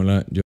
Hola, yo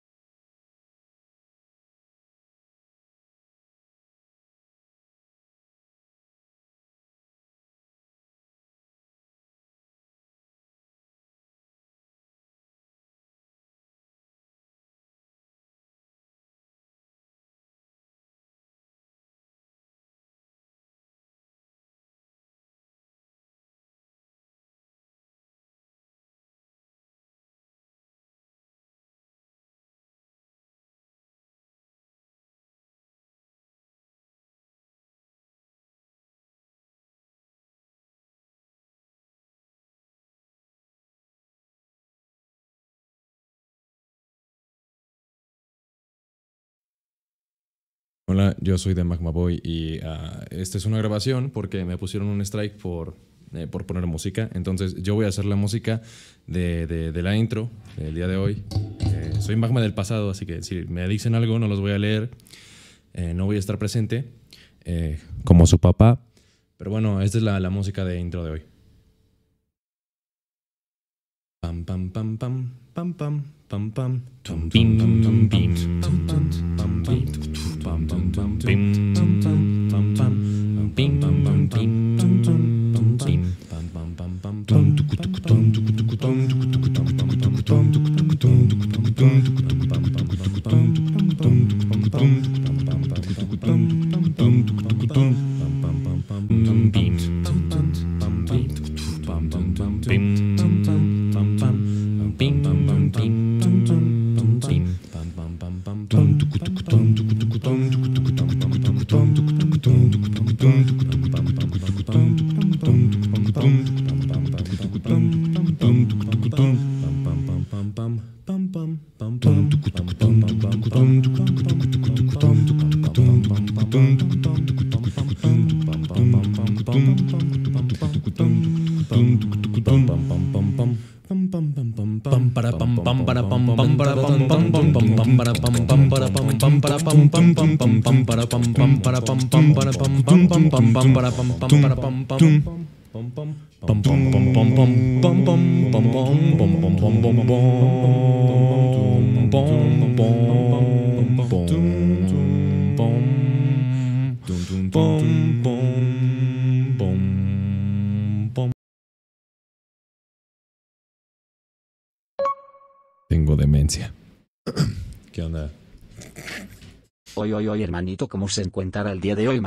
Hola, yo soy de Magma Boy y esta es una grabación porque me pusieron un strike por, por poner música. Entonces yo voy a hacer la música de, la intro del día de hoy. soy Magma del pasado, así que si me dicen algo no los voy a leer. no voy a estar presente como su papá. Pero bueno, esta es la, música de intro de hoy. Pam, pam, pam, pam, pam, pam, pam, pam, pam, pam, pam, pam, pam, pam, pam, pam, pam Cómo se encuentra el día de hoy,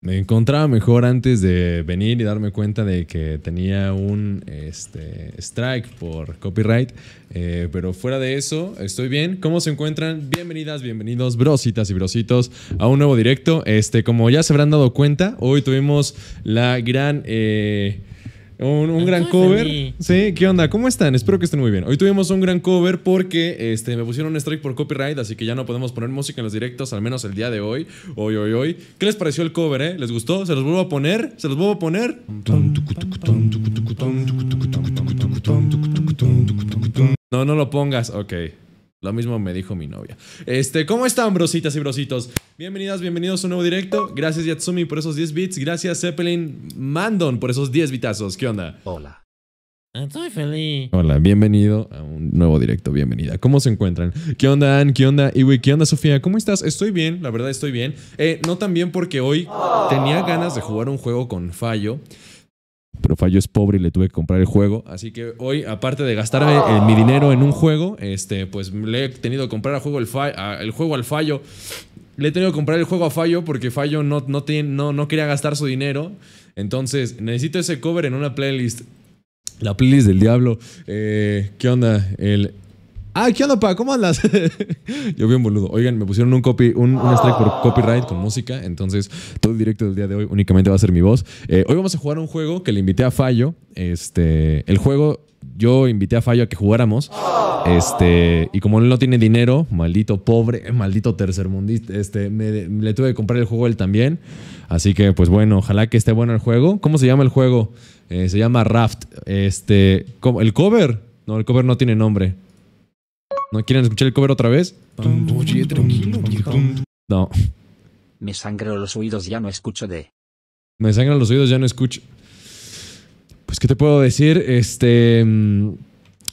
Me encontraba mejor antes de venir y darme cuenta de que tenía un este, strike por copyright. Eh, pero fuera de eso, estoy bien. ¿Cómo se encuentran? Bienvenidas, bienvenidos, brositas y brositos, a un nuevo directo. Este, como ya se habrán dado cuenta, hoy tuvimos la gran. Eh, un, gran cover. Sí, ¿qué onda? ¿Cómo están? Espero que estén muy bien. Hoy tuvimos un gran cover porque este, me pusieron un strike por copyright, así que ya no podemos poner música en los directos, al menos el día de hoy. Hoy, hoy, hoy. ¿Qué les pareció el cover, eh? ¿Les gustó? ¿Se los vuelvo a poner? ¿Se los vuelvo a poner? No, no lo pongas. Ok. Lo mismo me dijo mi novia. Este, ¿cómo están, brositas y brositos? Bienvenidas, bienvenidos a un nuevo directo. Gracias, Yatsumi, por esos 10 bits. Gracias, Zeppelin Mandon, por esos 10 bitazos. ¿Qué onda? Hola. Ah, estoy feliz. Hola, bienvenido a un nuevo directo, bienvenida. ¿Cómo se encuentran? ¿Qué onda, Ann? ¿Qué onda, Iwi? ¿Qué onda, Sofía? ¿Cómo estás? Estoy bien, la verdad estoy bien. Eh, no tan bien porque hoy tenía ganas de jugar un juego con fallo pero Fallo es pobre y le tuve que comprar el juego. Así que hoy, aparte de gastarme eh, mi dinero en un juego, este, pues le he tenido que comprar juego el, el juego al Fallo. Le he tenido que comprar el juego a Fallo porque Fallo no, no, tiene, no, no quería gastar su dinero. Entonces, necesito ese cover en una playlist. La playlist del diablo. Eh, ¿Qué onda? El Ah, ¿qué onda, pa? ¿Cómo andas? Yo bien boludo. Oigan, me pusieron un copy, un, strike por copyright con música. Entonces, todo el directo del día de hoy únicamente va a ser mi voz. Eh, hoy vamos a jugar un juego que le invité a Fallo. Este, el juego yo invité a Fallo a que jugáramos. Este, y como él no tiene dinero, maldito pobre, maldito tercermundista, este, le tuve que comprar el juego él también. Así que, pues bueno, ojalá que esté bueno el juego. ¿Cómo se llama el juego? Eh, se llama Raft. Este, ¿El cover? No, el cover no tiene nombre. ¿No quieren escuchar el cover otra vez? No. Me sangran los oídos, ya no escucho de. Me sangran los oídos, ya no escucho. Pues, ¿qué te puedo decir? Este. Mm,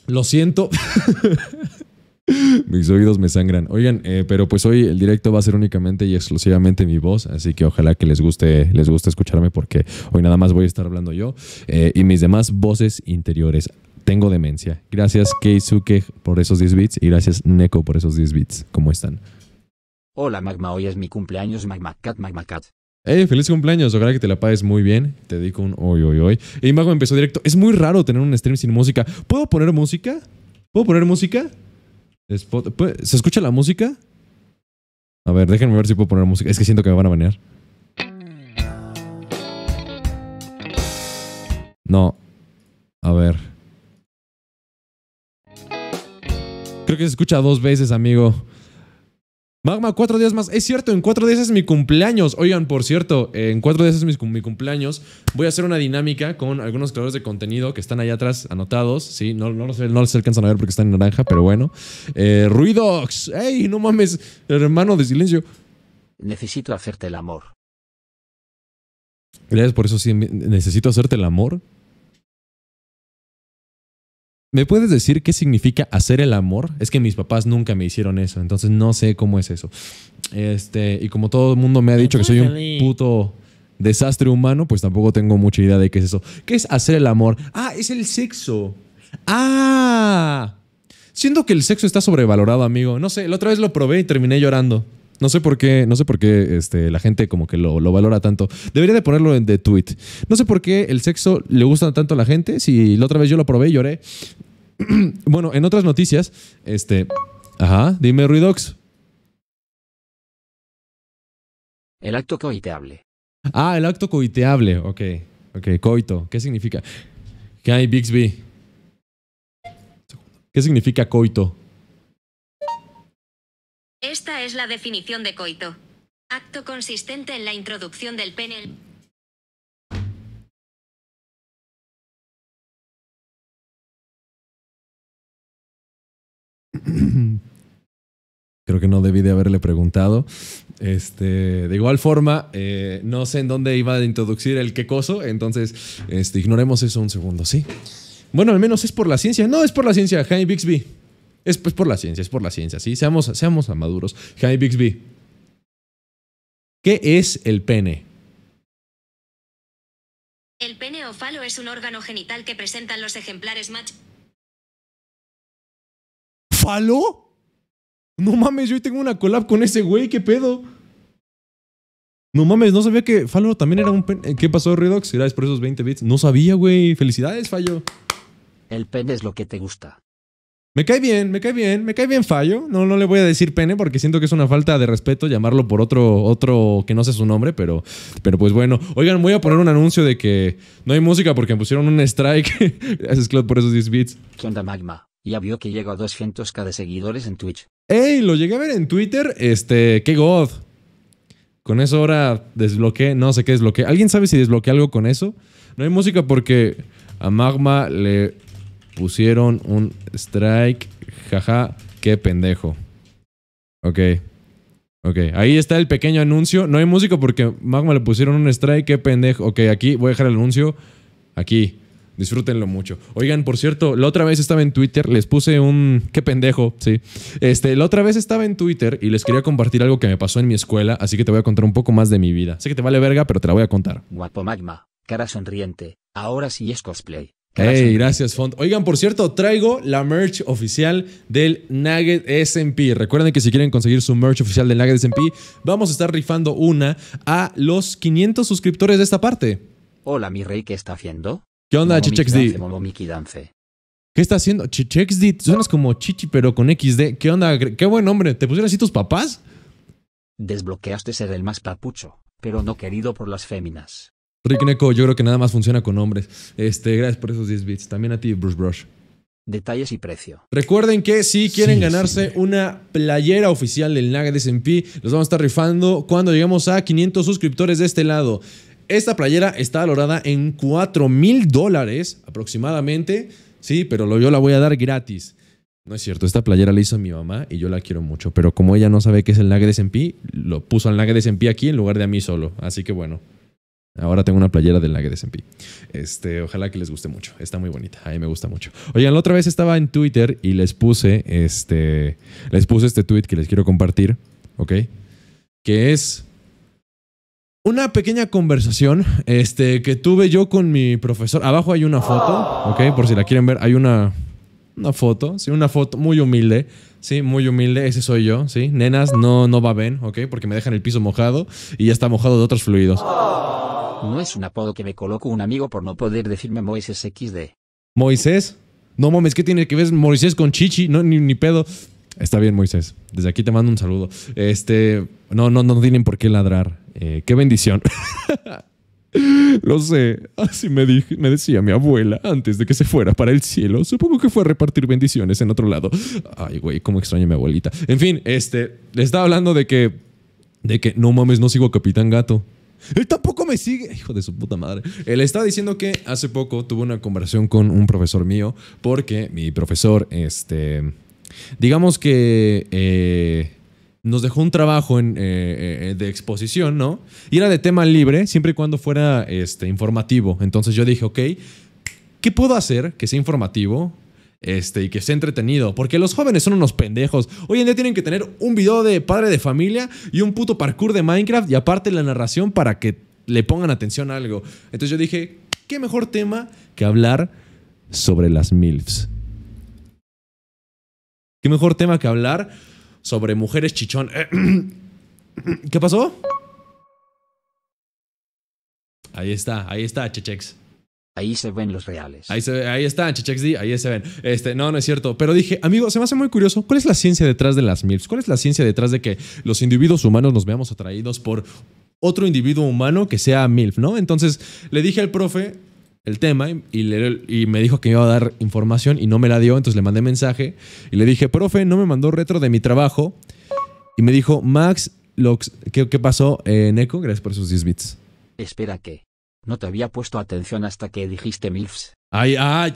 lo siento. Mis oídos me sangran. Oigan, eh, pero pues hoy el directo va a ser únicamente y exclusivamente mi voz, así que ojalá que les guste, les guste escucharme porque hoy nada más voy a estar hablando yo eh, y mis demás voces interiores tengo demencia. Gracias Keisuke por esos 10 bits y gracias Neko por esos 10 bits. ¿Cómo están? Hola Magma, hoy es mi cumpleaños Magma Magmacat Magmacat. Eh, feliz cumpleaños, ojalá que te la pagues muy bien. Te dedico un hoy, hoy, hoy. Y Magma empezó directo. Es muy raro tener un stream sin música. ¿Puedo poner música? ¿Puedo poner música? ¿Se escucha la música? A ver, déjenme ver si puedo poner música. Es que siento que me van a banear. No. A ver. Creo que se escucha dos veces, amigo. Magma, cuatro días más. Es cierto, en cuatro días es mi cumpleaños. Oigan, por cierto, en cuatro días es mi, cumpleaños. Voy a hacer una dinámica con algunos creadores de contenido que están allá atrás anotados. Sí, no, no, alcanzan a ver porque están en naranja, pero bueno. Eh, Ruidox. ¡Ey, no mames! Hermano de silencio. Necesito hacerte el amor. Gracias por eso, sí. Necesito hacerte el amor. ¿Me puedes decir qué significa hacer el amor? Es que mis papás nunca me hicieron eso, entonces no sé cómo es eso. Este, y como todo el mundo me ha dicho que soy un puto desastre humano, pues tampoco tengo mucha idea de qué es eso. ¿Qué es hacer el amor? Ah, es el sexo. Ah. Siento que el sexo está sobrevalorado, amigo. No sé, la otra vez lo probé y terminé llorando. No sé por qué, no sé por qué este, la gente como que lo, valora tanto. Debería de ponerlo en de tweet. No sé por qué el sexo le gusta tanto a la gente. Si la otra vez yo lo probé y lloré. bueno, en otras noticias, este. Ajá, dime, Ruidox. El acto coiteable. Ah, el acto coiteable, ok. Ok, coito. ¿Qué significa? ¿Qué hay, Bixby? ¿Qué significa coito? Esta es la definición de coito. Acto consistente en la introducción del pene. Creo que no debí de haberle preguntado. Este, de igual forma, eh, no sé en dónde iba a introducir el que coso, entonces este, ignoremos eso un segundo, ¿sí? Bueno, al menos es por la ciencia. No, es por la ciencia, Jaime Bixby. Es pues, por la ciencia, es por la ciencia, ¿sí? Seamos, seamos maduros. Jaime Bixby. ¿Qué es el pene? El pene o falo es un órgano genital que presentan los ejemplares macho. ¿Falo? No mames, yo hoy tengo una collab con ese güey, ¿qué pedo? No mames, no sabía que Fallo también era un... Eh, ¿Qué pasó, Redox? Gracias por esos 20 bits. No sabía, güey. Felicidades, Fallo. El pene es lo que te gusta. Me cae bien, me cae bien, me cae bien Fallo. No, no le voy a decir pene porque siento que es una falta de respeto llamarlo por otro, otro que no sé su nombre, pero, pero pues bueno. Oigan, voy a poner un anuncio de que no hay música porque me pusieron un strike. Gracias, Claude, por esos 10 bits. ¿Qué onda, Magma? Ya vio que llegó a 200k de seguidores en Twitch. ¡Ey! Lo llegué a ver en Twitter. Este, qué god. Con eso ahora desbloqueé, no sé qué desbloqueé. ¿Alguien sabe si desbloqueé algo con eso? No hay música porque a Magma le pusieron un strike. Jaja, qué pendejo. Ok. Ok, ahí está el pequeño anuncio. No hay música porque A Magma le pusieron un strike, qué pendejo. Ok, aquí voy a dejar el anuncio. Aquí. Disfrútenlo mucho. Oigan, por cierto, la otra vez estaba en Twitter, les puse un. Qué pendejo, sí. Este, la otra vez estaba en Twitter y les quería compartir algo que me pasó en mi escuela, así que te voy a contar un poco más de mi vida. Sé que te vale verga, pero te la voy a contar. Guapo magma, cara sonriente, ahora sí es cosplay. Ey, gracias, Font. Oigan, por cierto, traigo la merch oficial del Nugget S&P. Recuerden que si quieren conseguir su merch oficial del Nugget S&P, vamos a estar rifando una a los 500 suscriptores de esta parte. Hola, mi rey, ¿qué está haciendo? ¿Qué onda, Chichexdi? ¿Qué está haciendo? Chichexdi, suenas como Chichi, pero con XD. ¿Qué onda? Qué buen hombre. ¿Te pusieron así tus papás? Desbloqueaste ser el más papucho, pero no querido por las féminas. Rick Neko, yo creo que nada más funciona con hombres. Este, gracias por esos 10 bits. También a ti, Bruce Brush. Detalles y precio. Recuerden que si quieren ganarse una playera oficial del Naga de SMP, los vamos a estar rifando cuando lleguemos a 500 suscriptores de este lado. Esta playera está valorada en 4 mil dólares aproximadamente. Sí, pero yo la voy a dar gratis. No es cierto, esta playera la hizo mi mamá y yo la quiero mucho, pero como ella no sabe qué es el Nag de lo puso al Nag de aquí en lugar de a mí solo. Así que bueno, ahora tengo una playera del Nag de Este, ojalá que les guste mucho, está muy bonita, a mí me gusta mucho. Oigan, la otra vez estaba en Twitter y les puse este, les puse este tweet que les quiero compartir, ¿ok? Que es una pequeña conversación este, que tuve yo con mi profesor. Abajo hay una foto, ¿ok? Por si la quieren ver, hay una, foto, sí, una foto muy humilde, sí, muy humilde, ese soy yo, sí. Nenas, no, no ven, ¿ok? Porque me dejan el piso mojado y ya está mojado de otros fluidos. No es un apodo que me coloco un amigo por no poder decirme Moisés XD. ¿Moisés? No mames, ¿qué tiene que ver Moisés con Chichi? No, ni, ni pedo. Está bien, Moisés. Desde aquí te mando un saludo. Este, no, no, no tienen por qué ladrar. Eh, qué bendición. Lo sé, así me, decía mi abuela antes de que se fuera para el cielo. Supongo que fue a repartir bendiciones en otro lado. Ay, güey, cómo extraña mi abuelita. En fin, este, le estaba hablando de que, de que, no mames, no sigo a Capitán Gato. Él tampoco me sigue, hijo de su puta madre. Él estaba diciendo que hace poco tuvo una conversación con un profesor mío, porque mi profesor, este, digamos que... Eh, nos dejó un trabajo eh, eh, eh, de exposición, ¿no? Y era de tema libre, siempre y cuando fuera este, informativo. Entonces yo dije, ok, ¿qué puedo hacer que sea informativo? Este, y que sea entretenido. Porque los jóvenes son unos pendejos. Hoy en día tienen que tener un video de padre de familia y un puto parkour de Minecraft y aparte la narración para que le pongan atención a algo. Entonces yo dije, ¿qué mejor tema que hablar sobre las MILFs? ¿Qué mejor tema que hablar sobre mujeres chichón. ¿Qué pasó? Ahí está, ahí está, Chechex. Ahí se ven los reales. Ahí, está, ahí Chechex ahí se ven. Este, no, no es cierto. Pero dije, amigo, se me hace muy curioso. ¿Cuál es la ciencia detrás de las MILFs? ¿Cuál es la ciencia detrás de que los individuos humanos nos veamos atraídos por otro individuo humano que sea MILF, ¿no? Entonces le dije al profe, el tema y, le, y, me dijo que me iba a dar información y no me la dio, entonces le mandé mensaje y le dije, profe, no me mandó retro de mi trabajo. Y me dijo, Max, lo, ¿qué, pasó, eh, Neko? Gracias por sus 10 bits. Espera que. No te había puesto atención hasta que dijiste MILFs. Ay, ay.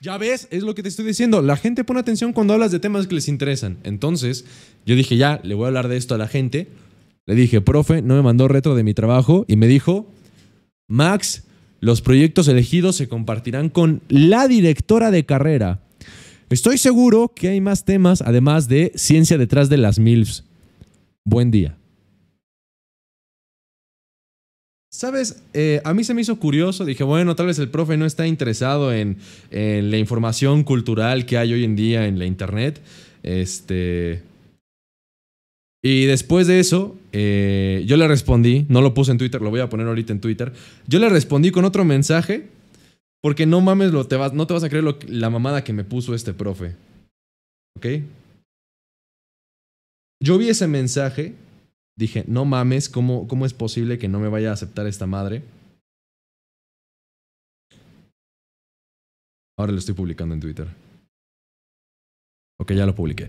Ya ves, es lo que te estoy diciendo. La gente pone atención cuando hablas de temas que les interesan. Entonces, yo dije, ya, le voy a hablar de esto a la gente. Le dije, profe, no me mandó retro de mi trabajo. Y me dijo, Max, los proyectos elegidos se compartirán con la directora de carrera. Estoy seguro que hay más temas, además de ciencia detrás de las MILFs. Buen día. Sabes, eh, a mí se me hizo curioso, dije, bueno, tal vez el profe no está interesado en, en la información cultural que hay hoy en día en la internet. Este, y después de eso, eh, yo le respondí, no lo puse en Twitter, lo voy a poner ahorita en Twitter. Yo le respondí con otro mensaje, porque no mames, vas, no te vas a creer la mamada que me puso este profe. ¿Ok? Yo vi ese mensaje, dije, no mames, ¿cómo, cómo es posible que no me vaya a aceptar esta madre? Ahora lo estoy publicando en Twitter. Ok, ya lo publiqué.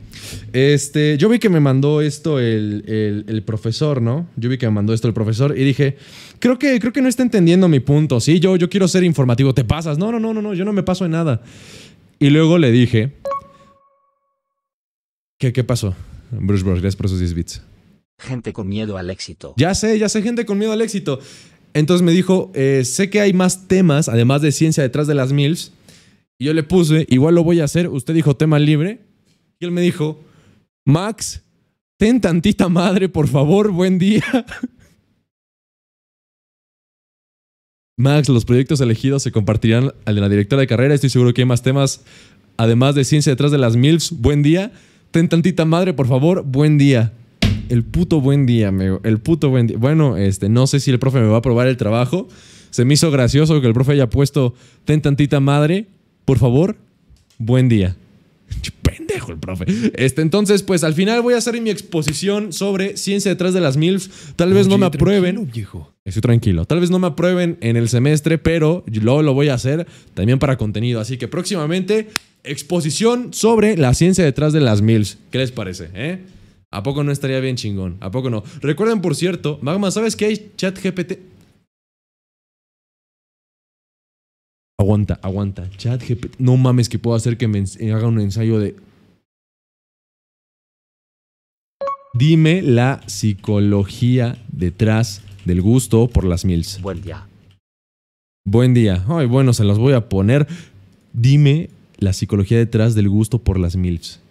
Este, yo vi que me mandó esto el, profesor, ¿no? Yo vi que me mandó esto el profesor y dije, creo que, creo que no está entendiendo mi punto, ¿sí? Yo, yo quiero ser informativo, te pasas. No, no, no, no, no, yo no me paso en nada. Y luego le dije, ¿qué, pasó? Bruce gracias por esos 10 bits. Gente con miedo al éxito. Ya sé, ya sé, gente con miedo al éxito. Entonces me dijo, eh, sé que hay más temas, además de ciencia detrás de las mils. Y yo le puse, igual lo voy a hacer, usted dijo tema libre y él me dijo, Max, ten tantita madre, por favor, buen día. Max, los proyectos elegidos se compartirán al de la directora de carrera. Estoy seguro que hay más temas, además de ciencia detrás de las MILFs. Buen día. Ten tantita madre, por favor. Buen día. El puto buen día, amigo. El puto buen día. Bueno, este, no sé si el profe me va a aprobar el trabajo. Se me hizo gracioso que el profe haya puesto ten tantita madre, por favor. Buen día pendejo el profe. Este, entonces, pues al final voy a hacer mi exposición sobre ciencia detrás de las MILFs. Tal vez no me aprueben. Viejo. Estoy tranquilo. Tal vez no me aprueben en el semestre, pero luego lo voy a hacer también para contenido. Así que próximamente, exposición sobre la ciencia detrás de las MILF. ¿Qué les parece? ¿Eh? ¿A poco no estaría bien chingón? ¿A poco no? Recuerden, por cierto, Magma, ¿sabes que hay? Chat GPT. Aguanta, aguanta. Chat GPT. No mames que puedo hacer que me eh, haga un ensayo de. Dime la psicología detrás del gusto por las mils. Buen día. Buen día. Ay, bueno, se los voy a poner. Dime la psicología detrás del gusto por las mils.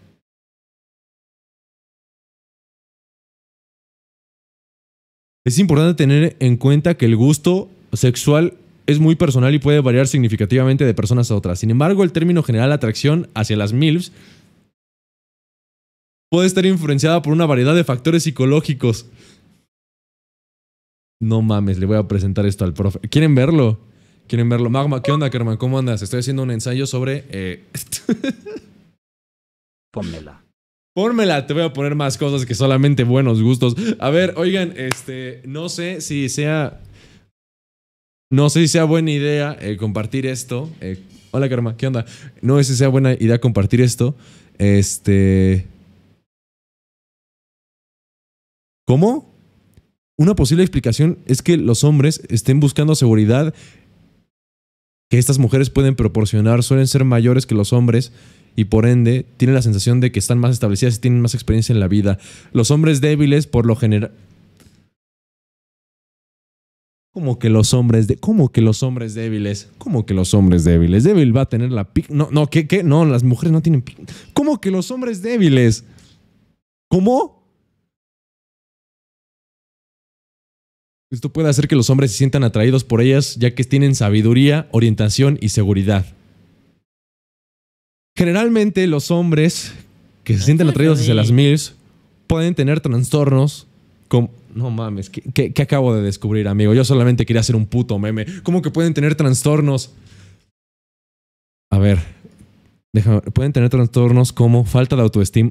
Es importante tener en cuenta que el gusto sexual es muy personal y puede variar significativamente de personas a otras. Sin embargo, el término general atracción hacia las MILFs puede estar influenciada por una variedad de factores psicológicos. No mames, le voy a presentar esto al profe. ¿Quieren verlo? ¿Quieren verlo? Magma, ¿qué onda, Kerman? ¿Cómo andas? Estoy haciendo un ensayo sobre... Eh... Pónmela. Pónmela, te voy a poner más cosas que solamente buenos gustos. A ver, oigan, este, no sé si sea no sé si sea buena idea eh, compartir esto. Eh, hola, Karma, ¿qué onda? No sé si sea buena idea compartir esto. Este. ¿Cómo? Una posible explicación es que los hombres estén buscando seguridad que estas mujeres pueden proporcionar. Suelen ser mayores que los hombres y por ende tienen la sensación de que están más establecidas y tienen más experiencia en la vida. Los hombres débiles, por lo general ¿Cómo que los hombres de, como que los hombres débiles, ¿Cómo que los hombres débiles, débil va a tener la pic, no, no, ¿qué, qué? No, las mujeres no tienen pic, ¿Cómo que los hombres débiles, ¿cómo? Esto puede hacer que los hombres se sientan atraídos por ellas, ya que tienen sabiduría, orientación y seguridad. Generalmente los hombres que se sienten atraídos hacia las MIRS pueden tener trastornos con no mames, ¿qué, acabo de descubrir, amigo? Yo solamente quería hacer un puto meme. ¿Cómo que pueden tener trastornos? A ver, déjame, pueden tener trastornos como falta de autoestima.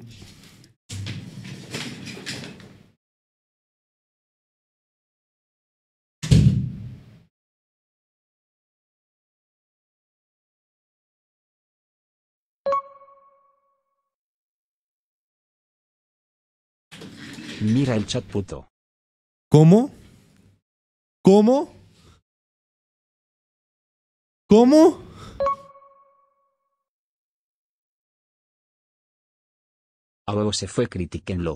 Mira el chat puto. ¿Cómo? ¿Cómo? ¿Cómo? A se fue, critiquenlo.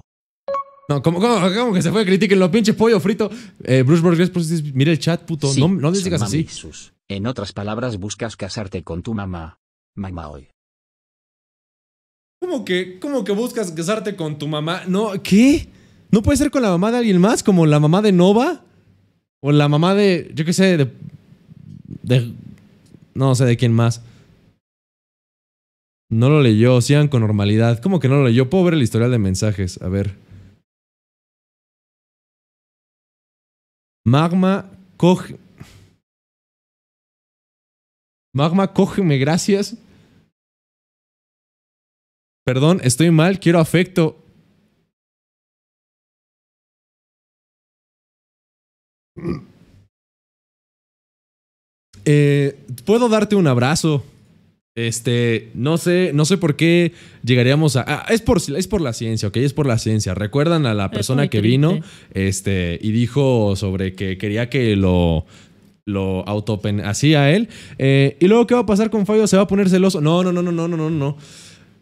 No, ¿cómo, cómo, que se fue? Critiquenlo, pinche pollo frito. Eh, Bruce Burgess, pues, mira el chat, puto. no, digas así. En otras palabras, buscas casarte con tu mamá. ¿Cómo que, cómo que buscas casarte con tu mamá? No, ¿qué? No puede ser con la mamá de alguien más, como la mamá de Nova. O la mamá de, yo qué sé, de... no sé de quién más. No lo leyó, sigan con normalidad. ¿Cómo que no lo leyó? Puedo ver el historial de mensajes. A ver. Magma coge. Magma cógeme, gracias. Perdón, estoy mal, quiero afecto. Eh, Puedo darte un abrazo. Este, no sé, no sé por qué llegaríamos a. es, por, es por la ciencia, ¿ok? Es por la ciencia. ¿Recuerdan a la persona que vino este, y dijo sobre que quería que lo, lo autopen así a él? Eh, y luego, ¿qué va a pasar con Fallo? ¿Se va a poner celoso? No, no, no, no, no, no, no, no.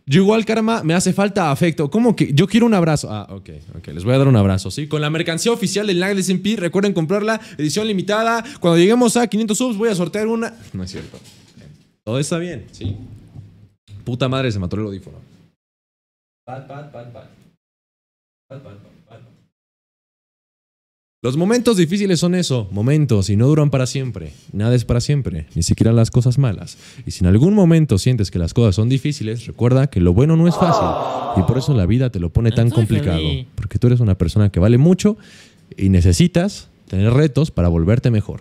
Yo igual, Karma, me hace falta afecto. ¿Cómo que? Yo quiero un abrazo. Ah, ok, ok. Les voy a dar un abrazo, ¿sí? Con la mercancía oficial del Nag de recuerden comprarla, edición limitada. Cuando lleguemos a 500 subs voy a sortear una... No es cierto. Todo está bien, ¿sí? Puta madre, se mató el audífono. Los momentos difíciles son eso, momentos, y no duran para siempre. Nada es para siempre, ni siquiera las cosas malas. Y si en algún momento sientes que las cosas son difíciles, recuerda que lo bueno no es fácil. Y por eso la vida te lo pone tan complicado. Porque tú eres una persona que vale mucho y necesitas tener retos para volverte mejor.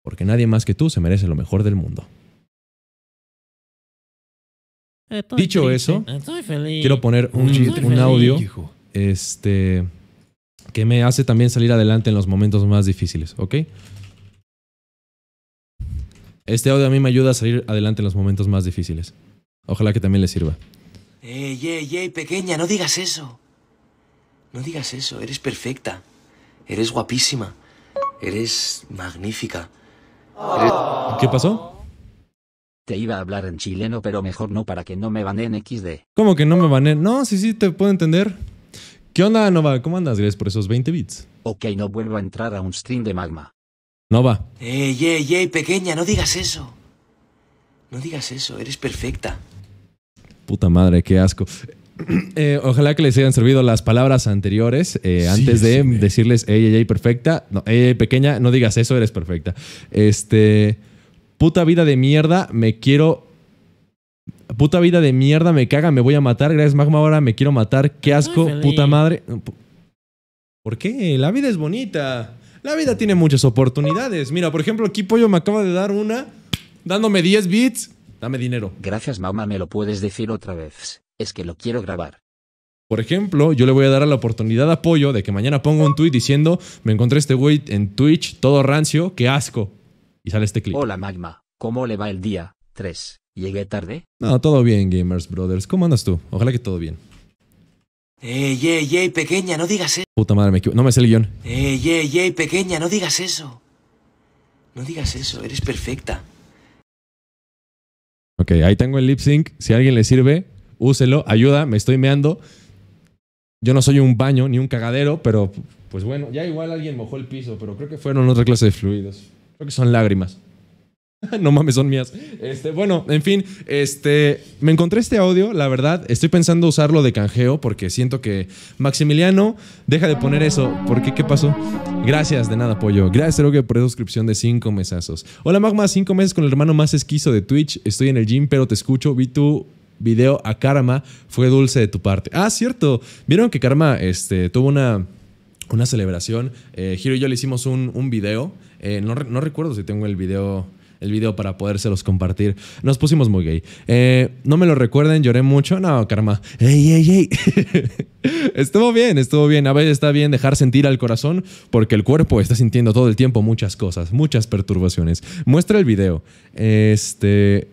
Porque nadie más que tú se merece lo mejor del mundo. Dicho eso, quiero poner un audio. Este que me hace también salir adelante en los momentos más difíciles, ¿ok? Este audio a mí me ayuda a salir adelante en los momentos más difíciles. Ojalá que también le sirva. Ey, ey, ey, pequeña, no digas eso. No digas eso, eres perfecta. Eres guapísima. Eres magnífica. ¿Qué pasó? Te iba a hablar en chileno, pero mejor no para que no me baneen XD. ¿Cómo que no me baneen? No, sí, sí, te puedo entender. ¿Qué onda, Nova? ¿Cómo andas? Gracias por esos 20 bits. Ok, no vuelvo a entrar a un stream de magma. Nova. Ey, ey, ey, pequeña, no digas eso. No digas eso, eres perfecta. Puta madre, qué asco. Eh, ojalá que les hayan servido las palabras anteriores eh, antes de decirles, ey, ey, ey, perfecta. No, ey, ey, pequeña, no digas eso, eres perfecta. Este. Puta vida de mierda, me quiero puta vida de mierda, me caga, me voy a matar. Gracias, Magma, ahora me quiero matar. Qué asco, puta madre. ¿Por qué? La vida es bonita. La vida tiene muchas oportunidades. Mira, por ejemplo, aquí Pollo me acaba de dar una dándome 10 bits. Dame dinero. Gracias, Magma, me lo puedes decir otra vez. Es que lo quiero grabar. Por ejemplo, yo le voy a dar a la oportunidad a Pollo de que mañana ponga un tuit diciendo, me encontré este güey en Twitch, todo rancio, qué asco. Y sale este clip. Hola Magma, ¿cómo le va el día? 3. ¿Llegué tarde? No, todo bien, Gamers Brothers. ¿Cómo andas tú? Ojalá que todo bien. Ey, ey, ey, pequeña, no digas eso. Puta madre, me equivoco. No me sé el guión. Ey, ey, ey, pequeña, no digas eso. No digas eso, eres perfecta. Ok, ahí tengo el lip sync. Si a alguien le sirve, úselo. Ayuda, me estoy meando. Yo no soy un baño ni un cagadero, pero pues bueno, ya igual alguien mojó el piso, pero creo que fueron otra clase de fluidos. Creo que son lágrimas. no mames, son mías. Este, bueno, en fin, este, me encontré este audio, la verdad, estoy pensando usarlo de canjeo porque siento que Maximiliano deja de poner eso, porque ¿qué pasó? Gracias, de nada, pollo. Gracias, que por la suscripción de cinco mesazos. Hola, Magma, Cinco meses con el hermano más esquizo de Twitch. Estoy en el gym, pero te escucho. Vi tu video a Karma, fue dulce de tu parte. Ah, cierto. ¿Vieron que Karma este, tuvo una una celebración. Eh, Hiro y yo le hicimos un, video. Eh, no, no, recuerdo si tengo el video el video para podérselos compartir. Nos pusimos muy gay. Eh, no me lo recuerden, lloré mucho. No, karma. Ey, ey, ey. estuvo bien, estuvo bien. A veces está bien dejar sentir al corazón porque el cuerpo está sintiendo todo el tiempo muchas cosas, muchas perturbaciones. Muestra el video. Este.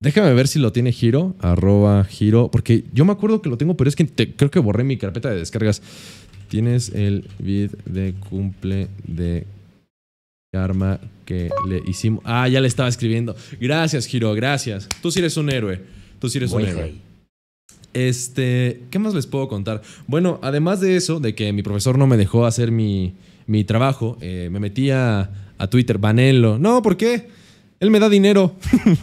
Déjame ver si lo tiene Giro, arroba Giro, porque yo me acuerdo que lo tengo, pero es que creo que borré mi carpeta de descargas. Tienes el vid de cumple de Karma que le hicimos. Ah, ya le estaba escribiendo. Gracias, Giro, gracias. Tú sí eres un héroe. Tú sí eres un héroe. Este, ¿qué más les puedo contar? Bueno, además de eso, de que mi profesor no me dejó hacer mi, trabajo, eh, me metí a, Twitter, Vanello. No, ¿por qué? él me da dinero.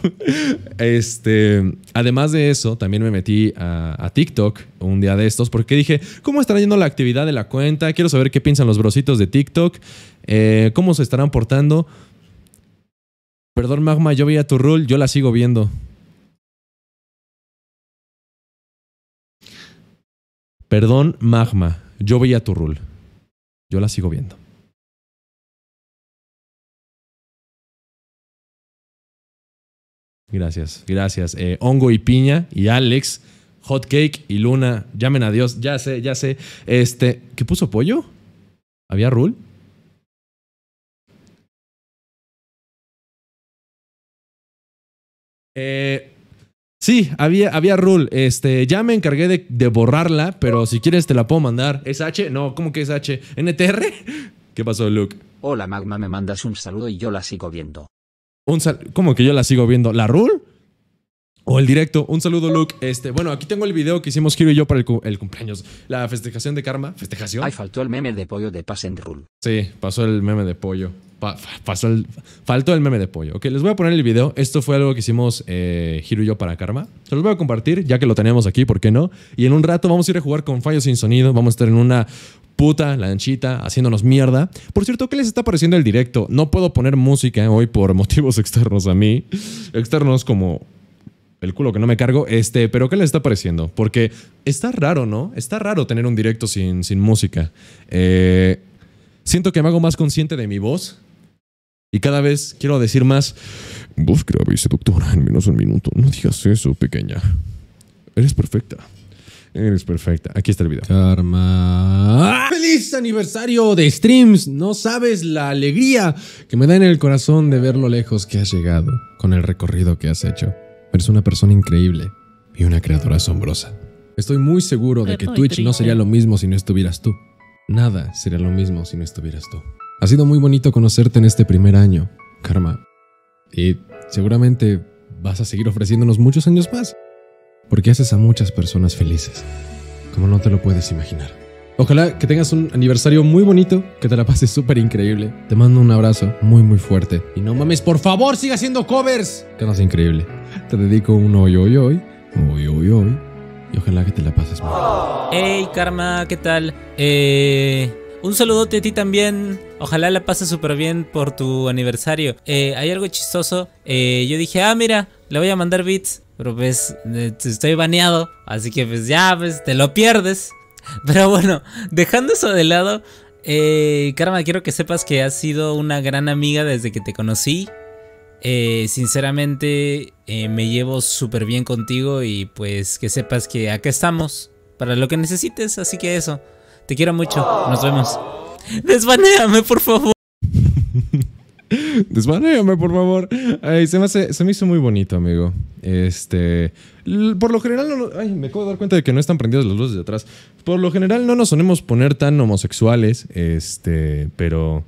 este, además de eso, también me metí a, TikTok un día de estos porque dije, ¿cómo estará yendo la actividad de la cuenta? Quiero saber qué piensan los brositos de TikTok, eh, cómo se estarán portando. Perdón, Magma, yo veía tu rule, yo la sigo viendo. Perdón, Magma, yo veía tu rule. Yo la sigo viendo. Gracias, gracias. Eh, Hongo y Piña y Alex, Hotcake y Luna, llamen a Dios, ya sé, ya sé. Este, ¿qué puso pollo? ¿Había rule? Eh, sí, había, había rule. Este, ya me encargué de, de, borrarla, pero si quieres te la puedo mandar. ¿Es H? No, ¿cómo que es H? ¿NTR? ¿Qué pasó, Luke? Hola, Magma, me mandas un saludo y yo la sigo viendo. Un ¿Cómo que yo la sigo viendo? ¿La Rule? O el directo. Un saludo, Luke. Este, bueno, aquí tengo el video que hicimos Kiro y yo para el, cumpleaños. La festejación de Karma. ¿Festejación? Ay, faltó el meme de pollo de Pass Rule. Sí, pasó el meme de pollo fa, el, faltó el meme de pollo. Ok, les voy a poner el video. Esto fue algo que hicimos eh, y yo para Karma. Se los voy a compartir ya que lo tenemos aquí, ¿por qué no? Y en un rato vamos a ir a jugar con fallos sin sonido. Vamos a estar en una puta lanchita haciéndonos mierda. Por cierto, ¿qué les está pareciendo el directo? No puedo poner música eh, hoy por motivos externos a mí. Externos como el culo que no me cargo. Este, pero ¿qué les está pareciendo? Porque está raro, ¿no? Está raro tener un directo sin, sin música. Eh, siento que me hago más consciente de mi voz y cada vez quiero decir más. Voz grave y seductora en menos de un minuto. No digas eso, pequeña. Eres perfecta. Eres perfecta. Aquí está el video. Karma. ¡Feliz aniversario de Streams! No sabes la alegría que me da en el corazón de ver lo lejos que has llegado con el recorrido que has hecho. Eres una persona increíble y una creadora asombrosa. Estoy muy seguro de que Twitch no sería lo mismo si no estuvieras tú. Nada sería lo mismo si no estuvieras tú. Ha sido muy bonito conocerte en este primer año, Karma. Y seguramente vas a seguir ofreciéndonos muchos años más, porque haces a muchas personas felices, como no te lo puedes imaginar. Ojalá que tengas un aniversario muy bonito, que te la pases súper increíble. Te mando un abrazo muy muy fuerte. Y no mames, por favor, siga haciendo covers. Que no es increíble. Te dedico un hoy hoy hoy, hoy hoy hoy. Y ojalá que te la pases muy bien. Hey, Karma, ¿qué tal? Eh... Un saludote a ti también. Ojalá la pases súper bien por tu aniversario. Eh, hay algo chistoso. Eh, yo dije, ah, mira, le voy a mandar bits. Pero pues, eh, estoy baneado. Así que pues ya, pues te lo pierdes. Pero bueno, dejando eso de lado. Karma, quiero que sepas que has sido una gran amiga desde que te conocí. sinceramente me llevo súper bien contigo y pues que sepas que acá estamos para lo que necesites, así que eso. Te quiero mucho. Nos vemos. ¡Desvaneame, por favor. ¡Desvaneame, por favor. se, me hizo muy bonito, amigo. Este. Por lo general, ay, me acabo de dar cuenta de que no están prendidas las luces de atrás. Por lo general, no nos sonemos poner tan homosexuales. Este. Pero.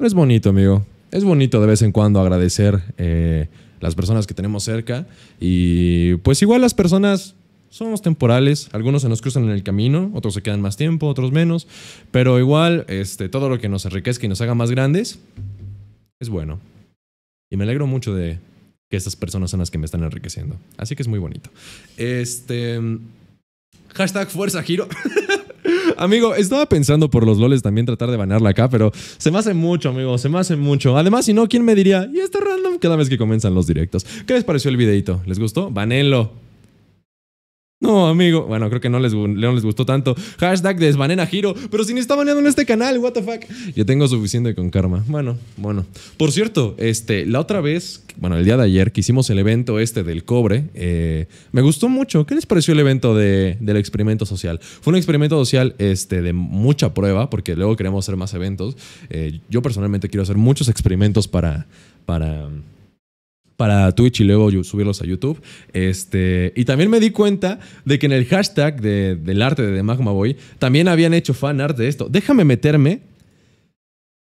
es bonito, amigo. Es bonito de vez en cuando agradecer eh, las personas que tenemos cerca. Y pues, igual las personas somos temporales, algunos se nos cruzan en el camino, otros se quedan más tiempo, otros menos, pero igual este, todo lo que nos enriquezca y nos haga más grandes es bueno. Y me alegro mucho de que estas personas son las que me están enriqueciendo. Así que es muy bonito. Este... Hashtag Fuerza Giro. Amigo, estaba pensando por los loles también tratar de banarla acá, pero se me hace mucho, amigo, se me hace mucho. Además, si no, ¿quién me diría? Y está random cada vez que comienzan los directos. ¿Qué les pareció el videito? ¿Les gustó? vanelo no, amigo. Bueno, creo que no les, les gustó tanto. Hashtag desbanena giro. Pero si ni está baneando en este canal, what the fuck. Yo tengo suficiente con karma. Bueno, bueno. Por cierto, este, la otra vez, bueno, el día de ayer que hicimos el evento este del cobre, eh, me gustó mucho. ¿Qué les pareció el evento del experimento social? Fue un experimento social este, de mucha prueba, porque luego queremos hacer más eventos. Eh, yo personalmente quiero hacer muchos experimentos para. para para Twitch y luego subirlos a YouTube. Este, y también me di cuenta de que en el hashtag del arte de Magma Boy también habían hecho fan art de esto. Déjame meterme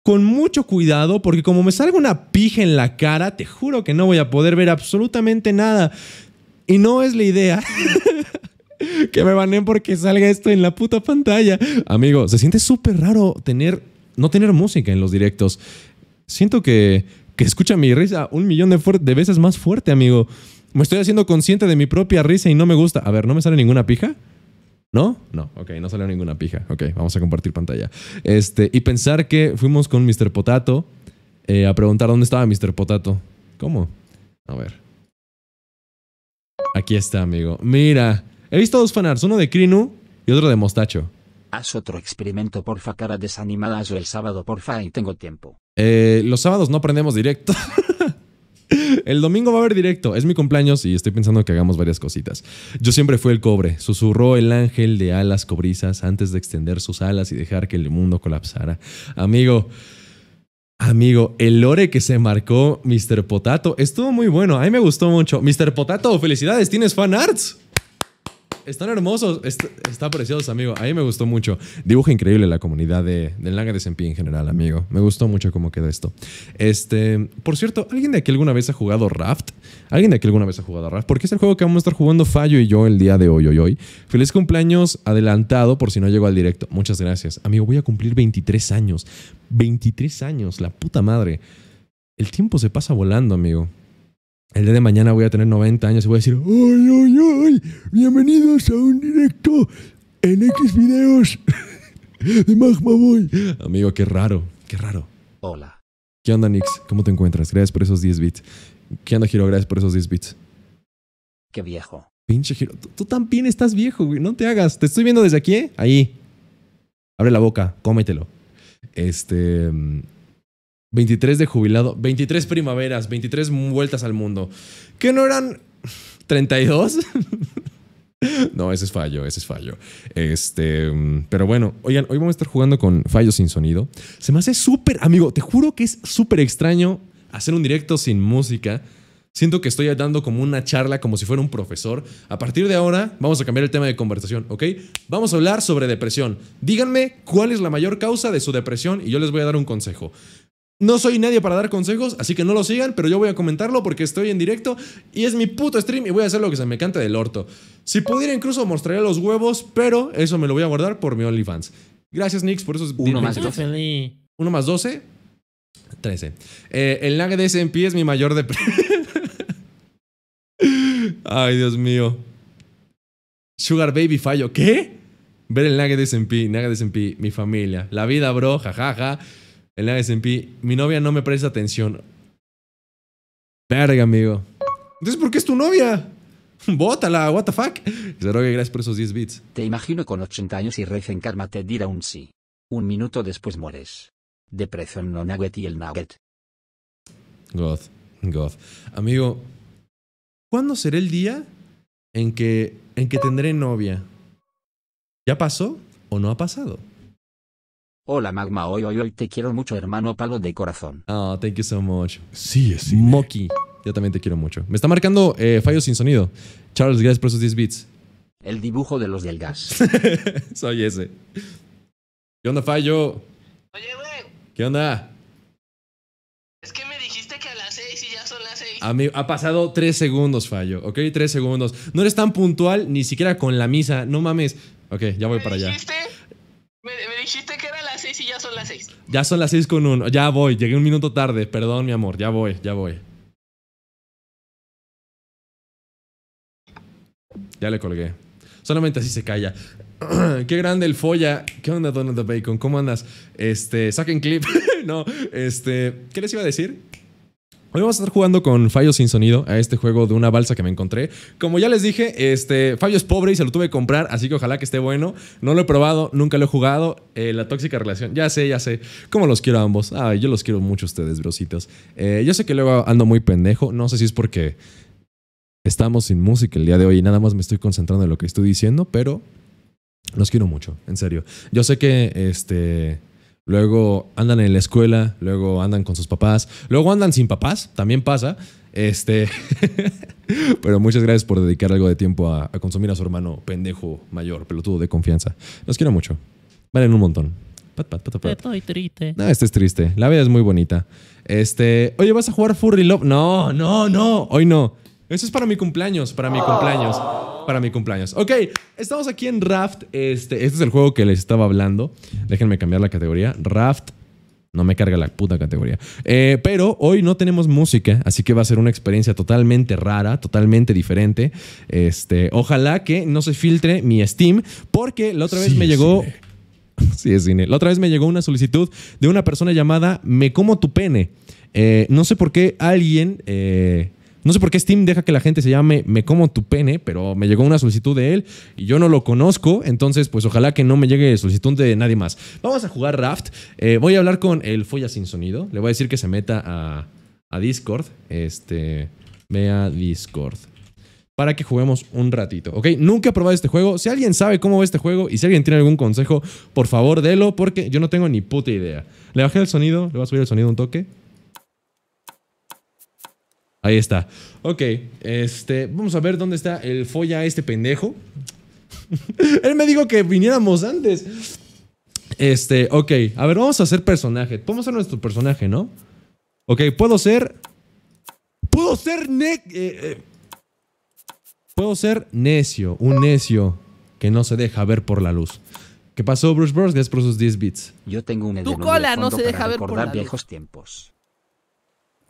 con mucho cuidado porque como me salga una pija en la cara, te juro que no voy a poder ver absolutamente nada. Y no es la idea. que me baneen porque salga esto en la puta pantalla. Amigo, se siente súper raro tener, no tener música en los directos. Siento que que escucha mi risa un millón de, veces más fuerte, amigo. Me estoy haciendo consciente de mi propia risa y no me gusta. A ver, ¿no me sale ninguna pija? ¿No? No, ok, no salió ninguna pija. Ok, vamos a compartir pantalla. Este, y pensar que fuimos con Mr. Potato eh, a preguntar dónde estaba Mr. Potato. ¿Cómo? A ver. Aquí está, amigo. Mira, he visto dos fanarts, uno de Krinu y otro de Mostacho. Haz otro experimento porfa, cara desanimada, hazlo el sábado porfa y tengo tiempo. Eh, los sábados no prendemos directo. El domingo va a haber directo, es mi cumpleaños y estoy pensando que hagamos varias cositas. Yo siempre fui el cobre, susurró el ángel de alas cobrizas antes de extender sus alas y dejar que el mundo colapsara. Amigo, amigo, el lore que se marcó Mr. Potato estuvo muy bueno, a mí me gustó mucho. Mr. Potato, felicidades, tienes fan arts. Están hermosos. Está, apreciados amigo. A mí me gustó mucho. Dibuja increíble la comunidad de, del Naga de Senpi en general, amigo. Me gustó mucho cómo queda esto. Este, por cierto, ¿alguien de aquí alguna vez ha jugado Raft? ¿Alguien de aquí alguna vez ha jugado Raft? Porque es el juego que vamos a estar jugando Fallo y yo el día de hoy, hoy, hoy. Feliz cumpleaños adelantado por si no llego al directo. Muchas gracias. Amigo, voy a cumplir 23 años. 23 años, la puta madre. El tiempo se pasa volando, amigo el día de mañana voy a tener 90 años y voy a decir, ¡Ay, ay, ay! Bienvenidos a un directo en X videos de Magma Boy. Amigo, qué raro, qué raro. Hola. ¿Qué onda, Nix? ¿Cómo te encuentras? Gracias por esos 10 bits. ¿Qué onda, Giro? Gracias por esos 10 bits. Qué viejo. Pinche Giro. Tú, tú también estás viejo, güey. No te hagas. Te estoy viendo desde aquí, ¿eh? Ahí. Abre la boca, cómetelo. Este. Mm, 23 de jubilado, 23 primaveras, 23 vueltas al mundo. ¿Qué no eran 32? no, ese es fallo, ese es fallo. Este, pero bueno, oigan, hoy vamos a estar jugando con fallos sin sonido. Se me hace súper, amigo, te juro que es súper extraño hacer un directo sin música. Siento que estoy dando como una charla, como si fuera un profesor. A partir de ahora, vamos a cambiar el tema de conversación, ¿ok? Vamos a hablar sobre depresión. Díganme cuál es la mayor causa de su depresión y yo les voy a dar un consejo. No soy nadie para dar consejos, así que no lo sigan, pero yo voy a comentarlo porque estoy en directo y es mi puto stream y voy a hacer lo que se me cante del orto. Si pudiera incluso mostraría los huevos, pero eso me lo voy a guardar por mi OnlyFans. Gracias, Nix, por esos... Uno más 12. Uno más doce. Trece. Eh, el lag de SMP es mi mayor de... Ay, Dios mío. Sugar Baby fallo. ¿Qué? Ver el lag de SMP. Nague de SMP. mi familia. La vida, bro, jajaja. Ja, ja la smp mi novia no me presta atención. Verga, amigo. Entonces, ¿por qué es tu novia? Bótala, what the fuck. que gracias por esos 10 bits. Te imagino con 80 años y en Karma te dirá un sí. Un minuto después mueres. Depresión no nugget y el nugget. God, God. Amigo, ¿cuándo será el día en que, en que tendré novia? ¿Ya pasó o no ha pasado? Hola Magma, hoy hoy hoy te quiero mucho hermano palo de corazón. Oh, thank you so much. Sí, sí. Moki, yo también te quiero mucho. Me está marcando eh, Fallo sin sonido. Charles, gracias por esos 10 bits. El dibujo de los del gas. Soy ese. ¿Qué onda, fallo? Oye, güey. ¿Qué onda? Es que me dijiste que a las 6 y ya son las 6. A mí ha pasado 3 segundos, fallo, ¿ok? 3 segundos. No eres tan puntual ni siquiera con la misa, no mames. Ok, ya voy para allá. Me, me dijiste que ya son las seis con uno. Ya voy, llegué un minuto tarde. Perdón, mi amor, ya voy, ya voy. Ya le colgué. Solamente así se calla. Qué grande el folla. ¿Qué onda, Donald Bacon? ¿Cómo andas? Este, saquen clip. no, este, ¿qué les iba a decir? Hoy vamos a estar jugando con Fallo sin sonido a este juego de una balsa que me encontré. Como ya les dije, este Fallo es pobre y se lo tuve que comprar, así que ojalá que esté bueno. No lo he probado, nunca lo he jugado. Eh, la tóxica relación, ya sé, ya sé. Cómo los quiero a ambos. Ay, yo los quiero mucho a ustedes, brositos. Eh, yo sé que luego ando muy pendejo, no sé si es porque estamos sin música el día de hoy y nada más me estoy concentrando en lo que estoy diciendo, pero los quiero mucho, en serio. Yo sé que este luego andan en la escuela, luego andan con sus papás, luego andan sin papás, también pasa. Este, pero muchas gracias por dedicar algo de tiempo a, consumir a su hermano pendejo mayor, pelotudo de confianza. Los quiero mucho. Valen un montón. Pat, No, este es triste. La vida es muy bonita. Este, oye, ¿vas a jugar Furry Love? No, no, no. Hoy no. Eso es para mi cumpleaños, para mi cumpleaños para mi cumpleaños. Ok, estamos aquí en Raft. Este, este es el juego que les estaba hablando. Déjenme cambiar la categoría. Raft. No me carga la puta categoría. Eh, pero hoy no tenemos música, así que va a ser una experiencia totalmente rara, totalmente diferente. Este, ojalá que no se filtre mi Steam, porque la otra vez me llegó. Sí. es cine. La otra vez me llegó una solicitud de una persona llamada Me como tu pene. Eh, no sé por qué alguien. Eh, no sé por qué Steam deja que la gente se llame Me como tu pene, pero me llegó una solicitud de él y yo no lo conozco, entonces pues ojalá que no me llegue solicitud de nadie más. Vamos a jugar Raft. Eh, voy a hablar con el Folla sin sonido. Le voy a decir que se meta a, Discord. Este, vea Discord para que juguemos un ratito, ¿ok? Nunca he probado este juego. Si alguien sabe cómo va este juego y si alguien tiene algún consejo, por favor, délo, porque yo no tengo ni puta idea. Le bajé el sonido, le voy a subir el sonido un toque. Ahí está. Ok, este, vamos a ver dónde está el folla este pendejo. Él me dijo que viniéramos antes. Este, ok, a ver, vamos a hacer personaje. Podemos hacer nuestro personaje, ¿no? Ok, puedo ser... Puedo ser ne... Eh, eh, puedo ser necio, un necio que no se deja ver por la luz. ¿Qué pasó, Bruce Bros? Gracias por sus 10 bits. Yo tengo un Tu cola no se deja ver por la luz. viejos tiempos.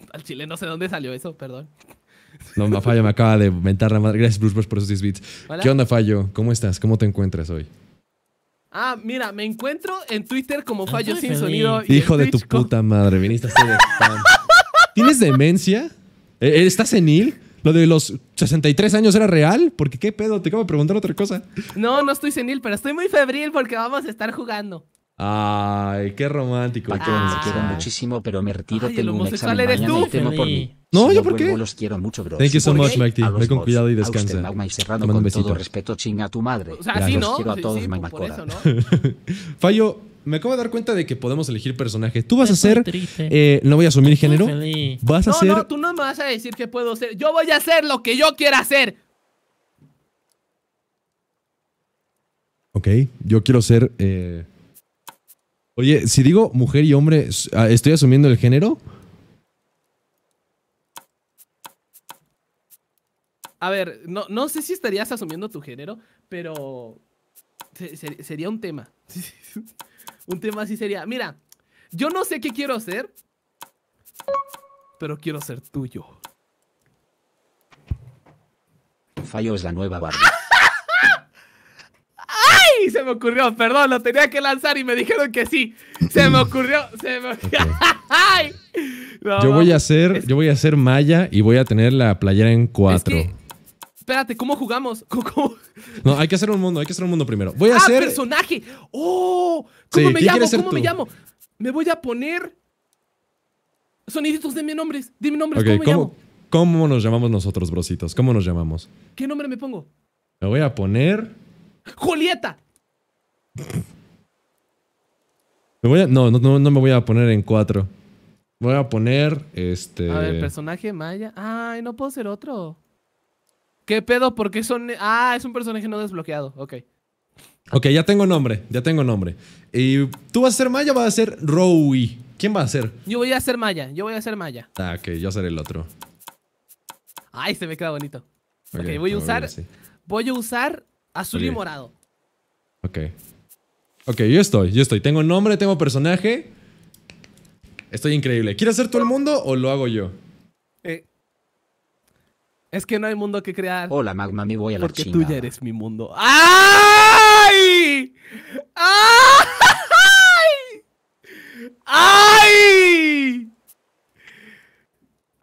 Al chile no sé dónde salió eso, perdón. No, me fallo, me acaba de mentar la madre. Gracias, Bruce por esos 10 bits. ¿Qué onda, Fallo? ¿Cómo estás? ¿Cómo te encuentras hoy? Ah, mira, me encuentro en Twitter como ah, Fallo Sin Sonido. Hijo de tu puta madre, viniste a hacer ¿Tienes demencia? ¿E-, e-, ¿Estás senil? ¿Lo de los 63 años era real? Porque qué pedo, te acabo de preguntar otra cosa. No, no estoy senil, pero estoy muy febril porque vamos a estar jugando. Ay, qué romántico. qué, qué los quiero muchísimo, pero me Ay, tengo un examen eres mañana tú, y temo por mí. No, si ¿yo por qué? los quiero mucho, bro. Thank you so much, Mike T. Ve con cuidado y descansa. A usted, y cerrando con un besito. respeto, chinga a tu madre. O sea, Gracias. ¿no? Los quiero a todos, sí, sí, Mike Fallo, me acabo de dar cuenta de que podemos elegir personajes. Tú vas a ser. Eh, no voy a asumir Estoy género. Feliz. Vas a ser. No, tú no me vas a decir qué puedo ser. Yo voy a hacer lo que yo quiera hacer. Ok, yo quiero ser. Eh... Oye, si digo mujer y hombre, ah, ¿estoy asumiendo el género? A ver, no, no sé si estarías asumiendo tu género, pero sería un tema. un tema así sería. Mira, yo no sé qué quiero hacer, pero quiero ser tuyo. Fallo es la nueva barba. Se me ocurrió, perdón, lo tenía que lanzar y me dijeron que sí. Se me ocurrió, yo voy a hacer, Maya yo voy a hacer y voy a tener la playera en cuatro. Espérate, ¿cómo jugamos? No, hay que hacer un mundo, hay que hacer un mundo primero. Voy a ah, personaje! ¡Oh! ¿Cómo me llamo? me voy a poner. Soniditos, de mi nombres. Dime nombres, ¿cómo, me llamo? ¿Cómo nos llamamos nosotros, brositos? ¿Cómo nos llamamos? ¿Qué nombre me pongo? Me voy a poner. Julieta no, no, me voy a poner en cuatro. Voy a poner este. A ver, personaje maya. Ay, no puedo ser otro. ¿Qué pedo? ¿Por qué son.? Ah, es un personaje no desbloqueado. Ok. Ok, ya tengo nombre. Ya tengo nombre. ¿Y tú vas a ser maya o vas a ser Rowie? ¿Quién va a ser? Yo voy a ser maya. Yo voy a ser maya. Ah, ok, yo seré el otro. Ay, se me queda bonito. Ok, okay voy a usar. Voy a usar azul y morado. Ok. Ok, yo estoy, yo estoy. Tengo nombre, tengo personaje. Estoy increíble. ¿Quieres hacer todo el mundo o lo hago yo? Eh, es que no hay mundo que crear. Hola, Magma, me voy a la Porque tú ya eres mi mundo. ¡Ay! ¡Ay! ¡Ay!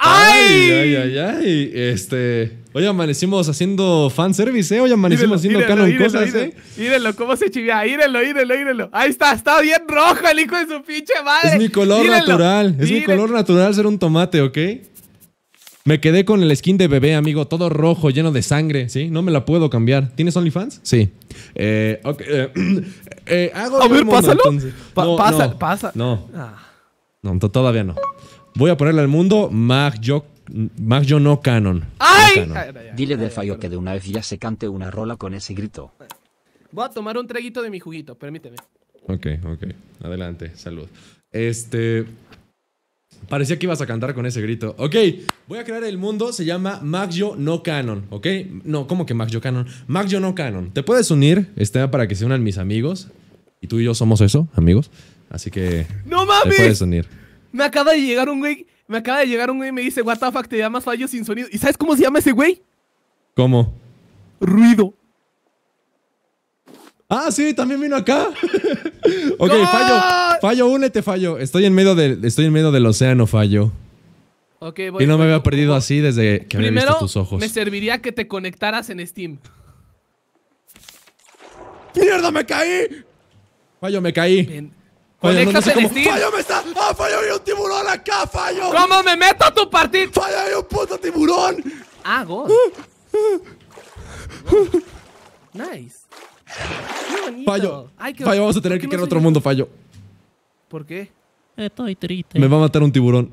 ¡Ay! Ay, ay, ay, Este. Hoy amanecimos haciendo fanservice, ¿eh? Hoy amanecimos haciendo canon cosas, ¿eh? Mírenlo, cómo se chivía. ¡ídelo, ídelo, ídelo! Ahí está, está bien rojo el hijo de su pinche madre. Es mi color natural. Es mi color natural ser un tomate, ¿ok? Me quedé con el skin de bebé, amigo, todo rojo, lleno de sangre, ¿sí? No me la puedo cambiar. ¿Tienes OnlyFans? Sí. Eh, eh, eh, hago A ver, pásalo. pasa, no, pasa. No. Ah. No, todavía no. Voy a ponerle al mundo Mag Yo, no canon. ¡Ay! Dile de fallo que de una vez ya se cante una rola con ese grito. Voy a tomar un traguito de mi juguito, permíteme. Ok, ok. Adelante, salud. Este. Parecía que ibas a cantar con ese grito. Ok, voy a crear el mundo, se llama Magio No Canon, ¿ok? No, ¿cómo que Magio Canon? Magio No Canon. Te puedes unir, está para que se unan mis amigos. Y tú y yo somos eso, amigos. Así que. ¡No mames! Te puedes unir. Me acaba de llegar un güey. Me acaba de llegar un güey y me dice, what the fuck, te llamas fallo sin sonido. ¿Y sabes cómo se llama ese güey? ¿Cómo? Ruido. Ah, sí, también vino acá. ok, fallo. Fallo, únete, fallo. Estoy en medio del, estoy en medio del océano, fallo. Okay, voy, y no me había perdido así desde que Primero, había visto tus ojos. Me serviría que te conectaras en Steam. ¡Mierda, me caí! Fallo, me caí. Conecta en Steam. ¡Fallo, me ¡Fallo, falló un tiburón acá, fallo! ¿Cómo me meto a tu partido? ¡Fallo, hay un puto tiburón! Ah, God. Uh, nice. Qué Fallo. Fallo, vamos a tener que crear otro mundo, fallo. ¿Por qué? Estoy triste. Me va a matar un tiburón.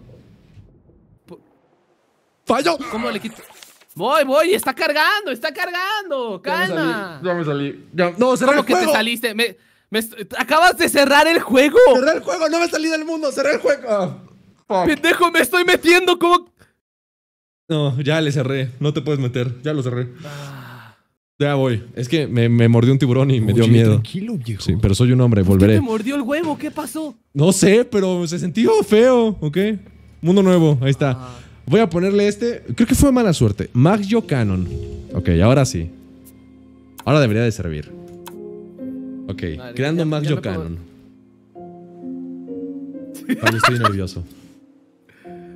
¡Fallo! ¿Cómo le quito? Voy, voy, está cargando, está cargando. Calma. Ya me salí. Ya No, será que te saliste. Me... ¡Acabas de cerrar el juego! Cerrar el juego! ¡No me salí del mundo! ¡Cerré el juego! ¡Pendejo! ¡Me estoy metiendo! ¿Cómo...? No, ya le cerré. No te puedes meter. Ya lo cerré. Ya voy. Es que me, mordió un tiburón y me dio miedo. Sí, pero soy un hombre. Volveré. ¿Qué mordió el huevo? ¿Qué pasó? No sé, pero se sintió feo. ¿Ok? Mundo nuevo. Ahí está. Ah. Voy a ponerle este. Creo que fue mala suerte. Yo Cannon. Ok, ahora sí. Ahora debería de servir. Ok, creando ya, canon. estoy nervioso.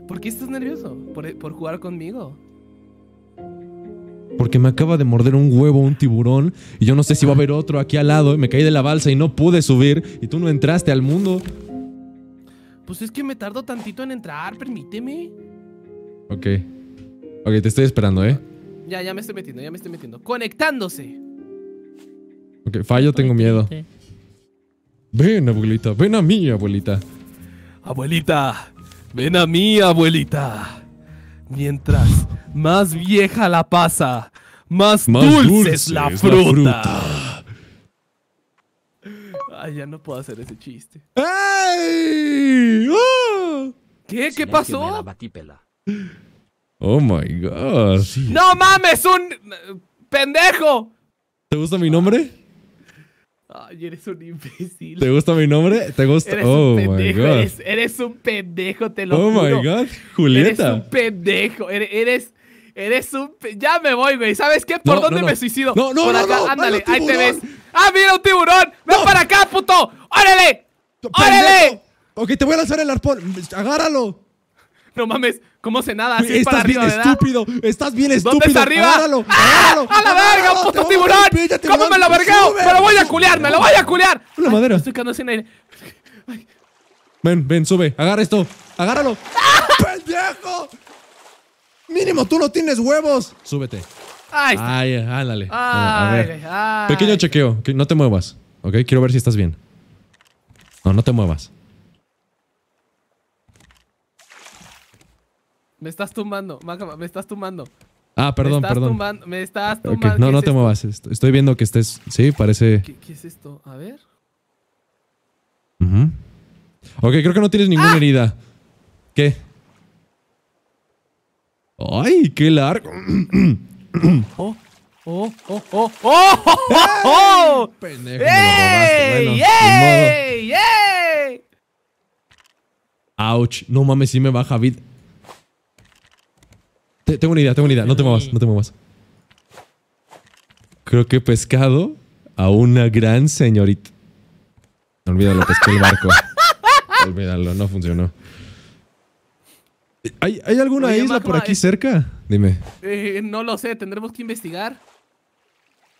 ¿Por qué estás nervioso? ¿Por, ¿Por, jugar conmigo? Porque me acaba de morder un huevo, un tiburón, y yo no sé si va a haber otro aquí al lado, y me caí de la balsa y no pude subir, y tú no entraste al mundo. Pues es que me tardo tantito en entrar, permíteme. Ok. Ok, te estoy esperando, ¿eh? Ya, ya me estoy metiendo, ya me estoy metiendo. ¡Conectándose! Ok, fallo, tengo miedo. Ven, abuelita, ven a mí, abuelita. Abuelita, ven a mí, abuelita. Mientras más vieja la pasa, más, dulce, es la fruta. Ay, ya no puedo hacer ese chiste. ¡Ay! ¡Ah! ¿Qué? ¿Qué pasó? Oh my god. ¡No mames! ¡Un pendejo! ¿Te gusta mi nombre? Ay, eres un imbécil. ¿Te gusta mi nombre? ¿Te gusta? Eres oh, un pendejo. My God. Eres, eres, un pendejo, te lo digo. juro. Oh, my God. Julieta. Eres un pendejo. Eres... eres, eres un... Ya me voy, güey. ¿Sabes qué? ¿Por dónde me suicido? No, no, no. ándale. Ahí te ves. ¡Ah, mira un tiburón! ¡Ven para acá, puto! ¡Órale! ¡Órale! Ok, te voy a lanzar el arpón. Agárralo. No mames. ¿Cómo se nada así estás para bien arriba, estúpido, estás bien estúpido. ¿Dónde está arriba? ¡Ah! Agárralo, ¡A la verga, puto tiburón! ¿Cómo me lo vergao? ¡Me lo voy a culear, me lo voy a culear! Una madera. sin aire. Ven, ven, sube. Agarra esto. Agárralo. ¡Ah! ¡Pendejo! Mínimo tú no tienes huevos. Súbete. Ahí Ay, ándale. a Pequeño chequeo. No te muevas. ¿Ok? Quiero ver si estás bien. No, no te muevas. Me estás tumbando, me estás tumbando. Ah, perdón, me estás perdón. Tumbando, me estás tumbando. No, no te muevas. Estoy viendo que estés. Sí, parece. ¿Qué, es esto? A ver. Ok, creo que no tienes ninguna ¡Ah! herida. ¿Qué? ¡Ay, qué largo! oh, oh, oh, oh, oh, oh, oh. oh, oh! Pendejo, ¡Ey! ¡Ey! ¡Ey! ¡Auch! No mames, sí me baja vid... Tengo una idea, tengo una idea. No te muevas, no te muevas. Creo que he pescado a una gran señorita. Olvídalo, pesqué el barco. Olvídalo, no funcionó. ¿Hay, alguna isla por aquí cerca? Dime. Eh, no lo sé, tendremos que investigar.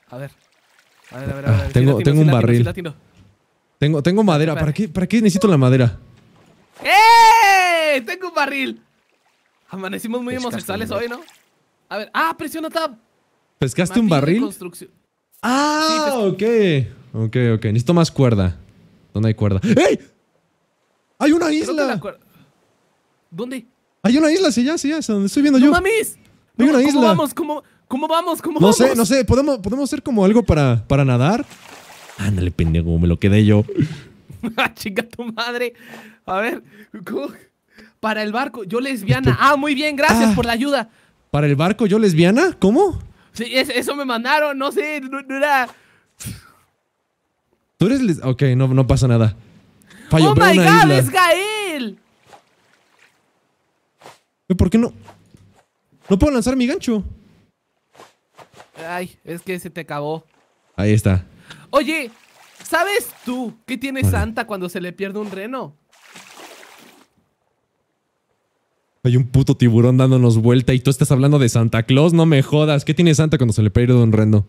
A ver. Ah, tengo, tengo un barril. tengo, tengo madera. ¿Para qué, ¿Para qué necesito la madera? ¡Eh! Tengo un barril. Amanecimos muy emocionales hoy, ¿no? A ver, ¡ah! Presiona tab. ¿Pescaste un barril? Ah, ok. Ok, ok. Necesito más cuerda. ¿Dónde hay cuerda? ¡Ey! ¡Hay una isla! ¿Dónde? Hay una isla, sí, ya, sí, ya, es donde estoy viendo yo. mames! Hay ¿cómo Vamos, ¿Cómo, ¿Cómo vamos? ¿Cómo vamos? No sé, no sé. ¿Podemos, podemos hacer como algo para, para nadar? Ándale, pendejo, me lo quedé yo. Ah, Chica tu madre. A ver, ¿cómo? Para el barco, yo lesbiana. Este, ah, muy bien, gracias ah. por la ayuda. ¿Para el barco, yo lesbiana? ¿Cómo? Sí, eso me mandaron, no sé, no, era... Tú eres lesbiana? Ok, no, no pasa nada. ¡Oh, my God! ¡Es Gael! Eh, ¿Por qué no...? No puedo lanzar mi gancho. Ay, es que se te acabó. Ahí está. Oye, ¿sabes tú qué tiene Santa cuando se le pierde un reno? Hay un puto tiburón dándonos vuelta y tú estás hablando de Santa Claus, no me jodas. ¿Qué tiene Santa cuando se le pierde un reno?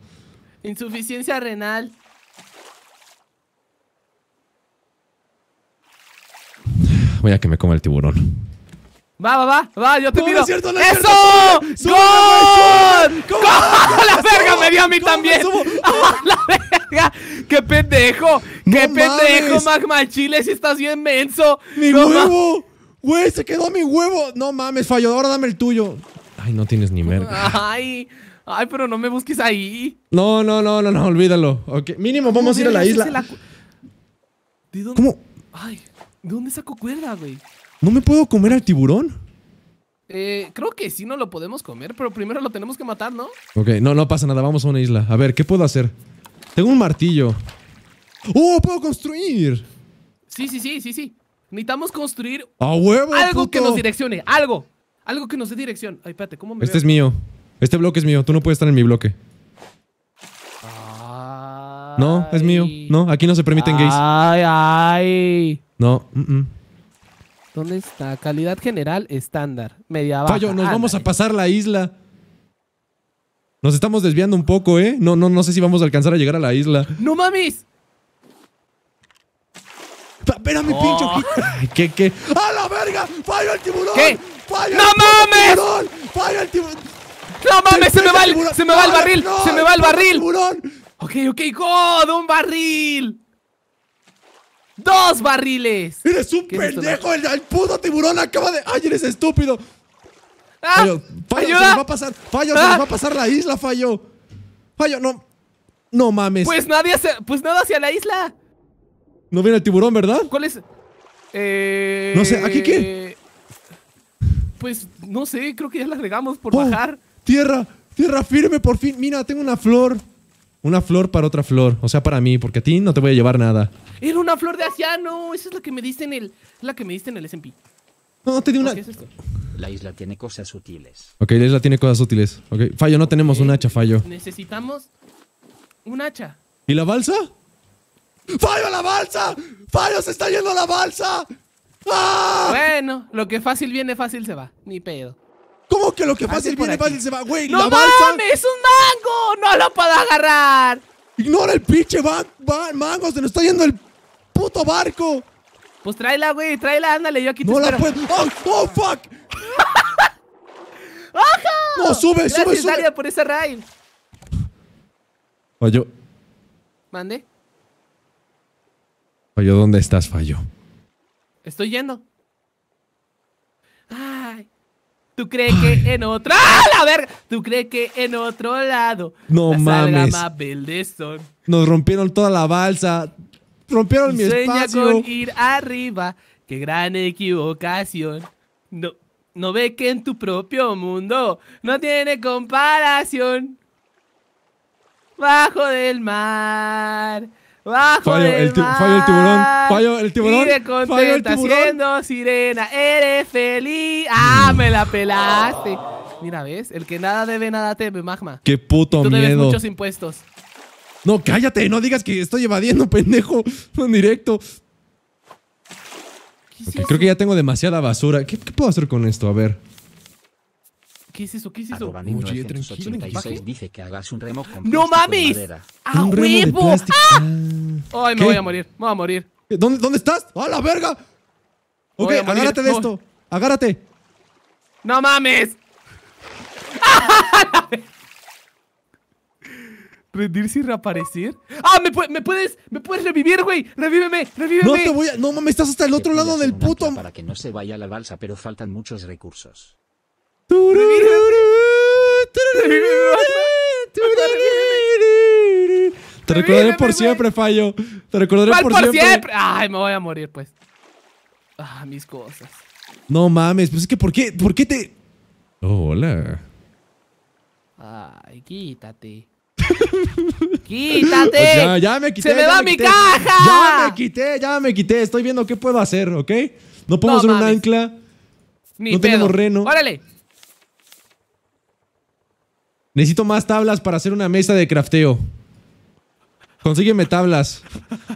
Insuficiencia renal. Voy a que me coma el tiburón. Va, va, va, va, yo te miro. ¡Eso! Cierto, ¡Gol! ¡La verga me dio a mí también! ¡La verga! ¡Qué pendejo! ¡Qué pendejo, Magma Chile! ¡Si estás bien menso! ¡Mi huevo! Güey, se quedó mi huevo. No mames, falló. Ahora dame el tuyo. Ay, no tienes ni merda. Ay, ay, pero no me busques ahí. No, no, no, no, no, olvídalo. Mínimo, vamos a ir a la isla. ¿De dónde? ¿Cómo? Ay, ¿de dónde saco cuerda, güey? ¿No me puedo comer al tiburón? Eh, creo que sí no lo podemos comer, pero primero lo tenemos que matar, ¿no? Ok, no, no pasa nada, vamos a una isla. A ver, ¿qué puedo hacer? Tengo un martillo. ¡Oh, puedo construir! Sí, sí, sí, sí, sí. Necesitamos construir algo que nos direccione, algo. Algo que nos dé dirección. Ay, ¿cómo Este es mío. Este bloque es mío. Tú no puedes estar en mi bloque. No, es mío. No, aquí no se permiten gays. Ay, ay. No, ¿Dónde está? Calidad general estándar. Media baja. Fallo, nos vamos a pasar la isla. Nos estamos desviando un poco, ¿eh? No, no, no sé si vamos a alcanzar a llegar a la isla. ¡No mames! ¡Ven a mi oh. qué? ¡A la verga! ¡Fallo el tiburón! ¡No mames! Tiburón! ¡Fallo el tiburón! ¡No mames! ¡Se me va el, se me va el barril! ¡Se me va el barril! Tiburón! Ok, ok, God, un barril. ¡Dos barriles! ¡Eres un pendejo! el, puto tiburón acaba de. ¡Ay, eres estúpido! ¡Ah! Fallo, fallo se nos va a pasar. Fallo, va a ah. pasar la isla, fallo. Fallo, no. No mames. Pues nadie hace, pues nada hacia la isla. No viene el tiburón, ¿verdad? ¿Cuál es? Eh... No sé, ¿aquí qué? Pues no sé, creo que ya la regamos por oh, bajar. Tierra, tierra firme, por fin. Mira, tengo una flor. Una flor para otra flor. O sea, para mí, porque a ti no te voy a llevar nada. Era una flor de asiano. Esa es la que me diste en el. La que me diste en el SMP. No, no te di una. La isla tiene cosas útiles. Ok, la isla tiene cosas útiles. Ok, fallo, no tenemos un hacha, fallo. Necesitamos un hacha. ¿Y la balsa? ¡Fallo la balsa! ¡Fallo se está yendo la balsa! ¡Ah! Bueno, lo que fácil viene, fácil se va. Ni pedo. ¿Cómo que lo que fácil, viene, fácil se va? Güey, ¡No la mames! ¡Es un mango! ¡No lo puedo agarrar! ¡Ignora el pinche mango! ¡Se nos está yendo el puto barco! Pues tráela, güey, tráela, ándale, yo aquí te no espero. ¡No la puedo! ¡Oh, fuck! ¡Baja! ¡No, sube, sube, sube, sube! por ese rail! Oye... ¿Mande? Fallo, ¿dónde estás, Fallo? Estoy yendo. Ay. ¿Tú crees que en otro... ¡Ah, la verga! ¿Tú crees que en otro lado... No mames. Nos rompieron toda la balsa. Rompieron mi sueña con ir arriba. Qué gran equivocación. No, no ve que en tu propio mundo no tiene comparación. Bajo del mar Bajo fallo, el mar, fallo el tiburón. Fallo el tiburón. fallo el tiburón. sirena. Eres feliz. Ah, me la pelaste. Mira, ¿ves? El que nada debe, nada teme, magma. Qué puto tú miedo. Debes muchos impuestos. No, cállate. No digas que estoy evadiendo, pendejo. En directo. creo que ya tengo demasiada basura. ¿Qué puedo hacer con esto? A ver. ¿Qué es eso? ¿Qué es eso? dice que hagas un remo con ¡No mames! ¡A ¡Ah, huevo! ¡Ah! Ay, me voy a morir, me voy a morir. ¿Eh, ¿Dónde, dónde estás? ¡A la verga! Ok, agárrate de esto. Agárrate. ¡No mames! ¿Rendirse y reaparecer? ¡Ah! ¿Me, puedes me puedes revivir, güey! ¡Revíveme! ¡Revíveme! No te voy a... No mames, estás hasta el otro lado del puto... Para que no se vaya la balsa, pero faltan muchos recursos. Te recordaré por siempre, fallo. Te recordaré por, siempre? Ay, me voy a morir, pues. Ah, mis cosas. No mames, pues es que ¿por qué? ¿Por qué te...? Oh, hola. Ay, quítate. ¡Quítate! Ya, ya, me quité. ¡Se me va mi caja! Ya me quité, ya me quité. Estoy viendo qué puedo hacer, ¿ok? No podemos hacer un ancla. Ni no tenemos reno. ¡Órale! Necesito más tablas para hacer una mesa de crafteo. Consígueme tablas.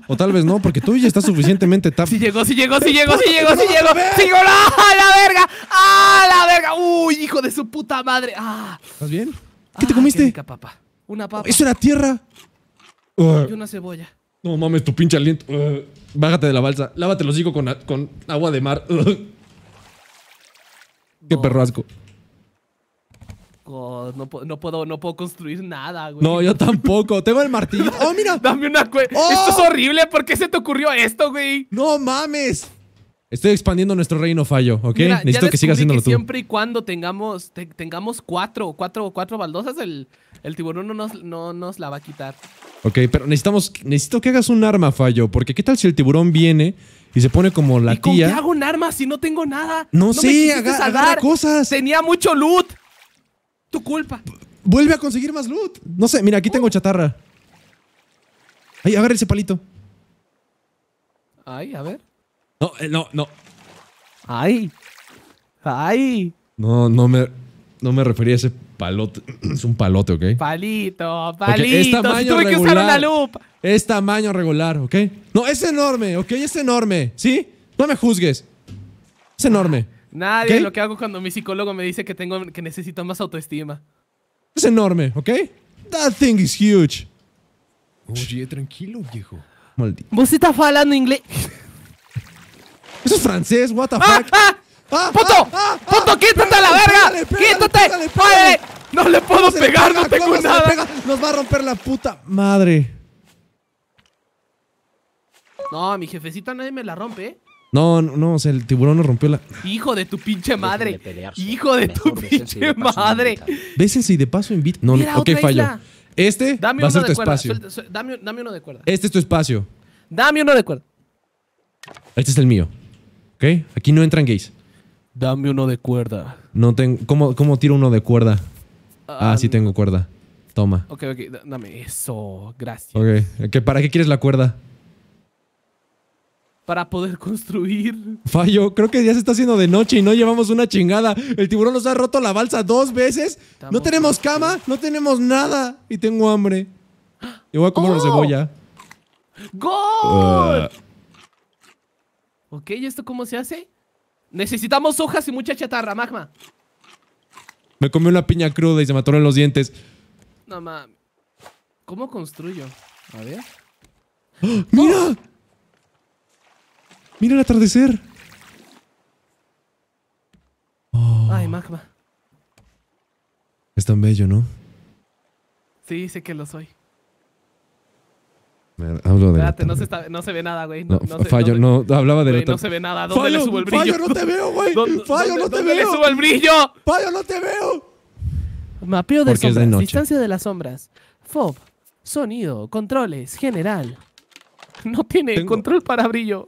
O tal vez no, porque tú ya estás suficientemente tap. Sí llegó, si llegó, si llegó, si llegó, si llegó. ¡Ah, la verga! ¡Ah, la verga! ¡Uy, hijo de su puta madre! ¡Ah! ¿Estás bien? ¿Qué te ah, comiste? Una papa. Una papa. ¡Eso era tierra! Y una cebolla. No mames, tu pinche aliento. Eh, bájate de la balsa. Lávate los digo con, con agua de mar. Qué perrasco no, puedo, no puedo construir nada, güey. No, yo tampoco. Tengo el martillo. ¡Oh, mira! Dame una oh. Esto es horrible. ¿Por qué se te ocurrió esto, güey? ¡No mames! Estoy expandiendo nuestro reino fallo, ¿ok? Necesito que sigas haciéndolo siempre Siempre y cuando tengamos, tengamos cuatro, cuatro, cuatro baldosas, el, el tiburón no nos, no nos la va a quitar. Ok, pero necesitamos, necesito que hagas un arma, Fallo, porque qué tal si el tiburón viene y se pone como la ¿Y tía. ¿Por qué hago un arma si no tengo nada? No, sé, cosas. Tenía mucho loot culpa. Vuelve a conseguir más loot. No sé, mira, aquí tengo uh. chatarra. Ahí, a ver ese palito. Ahí, a ver. No, eh, no, no. Ay. Ay. No, no me, no me refería a ese palote. Es un palote, ¿ok? Palito, palito. es tamaño tuve regular. que usar una Es tamaño regular, ¿ok? No, es enorme, ¿ok? Es enorme, ¿sí? No me juzgues. Es enorme. Nadie, lo que hago cuando mi psicólogo me dice que, tengo, que necesito más autoestima. Es enorme, ¿ok? That thing is huge. Oye, tranquilo, viejo. Maldito. ¿Vos estás hablando inglés? Eso es francés, what the ah, fuck. ¡Ah! ah ¡Puto! Ah, puto puto ah, ah. quítate a la verga! Pégale, ¡Quítate! Pégale, ¡No le puedo pegar, no tengo nada! Nos va a romper la puta madre. No, mi jefecita nadie me la rompe, ¿eh? No, no, o sea, el tiburón nos rompió la. Hijo de tu pinche madre. Hijo de tu pinche madre. Bésense y de paso invita. No, no, ok, fallo. Este dame va a ser tu espacio. dame, uno de cuerda. Este es tu espacio. Dame uno de cuerda. Este es el mío. ¿Ok? Aquí no entran gays. Dame uno de cuerda. No tengo. ¿Cómo, cómo tiro uno de cuerda? ah, sí tengo cuerda. Toma. Ok, ok, dame eso. Gracias. Ok. ¿Para qué quieres la cuerda? para poder construir. Fallo, creo que ya se está haciendo de noche y no llevamos una chingada. El tiburón nos ha roto la balsa dos veces. no tenemos cama, no tenemos nada y tengo hambre. Y voy a comer una ¡Oh! cebolla. ¡Gol! Ah. Ok, ¿y esto cómo se hace? Necesitamos hojas y mucha chatarra, magma. Me comí una piña cruda y se me atoró en los dientes. No mames. ¿Cómo construyo? A ver. ¡Ah! ¡Mira! ¡Oh! Mira el atardecer. Oh. Ay, magma. Es tan bello, ¿no? Sí, sé que lo soy. Hablo de. Espérate, no se, está, no se ve nada, güey. No, no, fallo, no, hablaba de. otro. no se ve nada. ¿Dónde le subo el brillo? Fallo, no te veo, güey. fallo, no te ¿dónde veo. le subo el brillo? Fallo, no te veo. Mapeo de Porque sombras. de Distancia de las sombras. FOB. Sonido. Controles. General. No tiene control para brillo.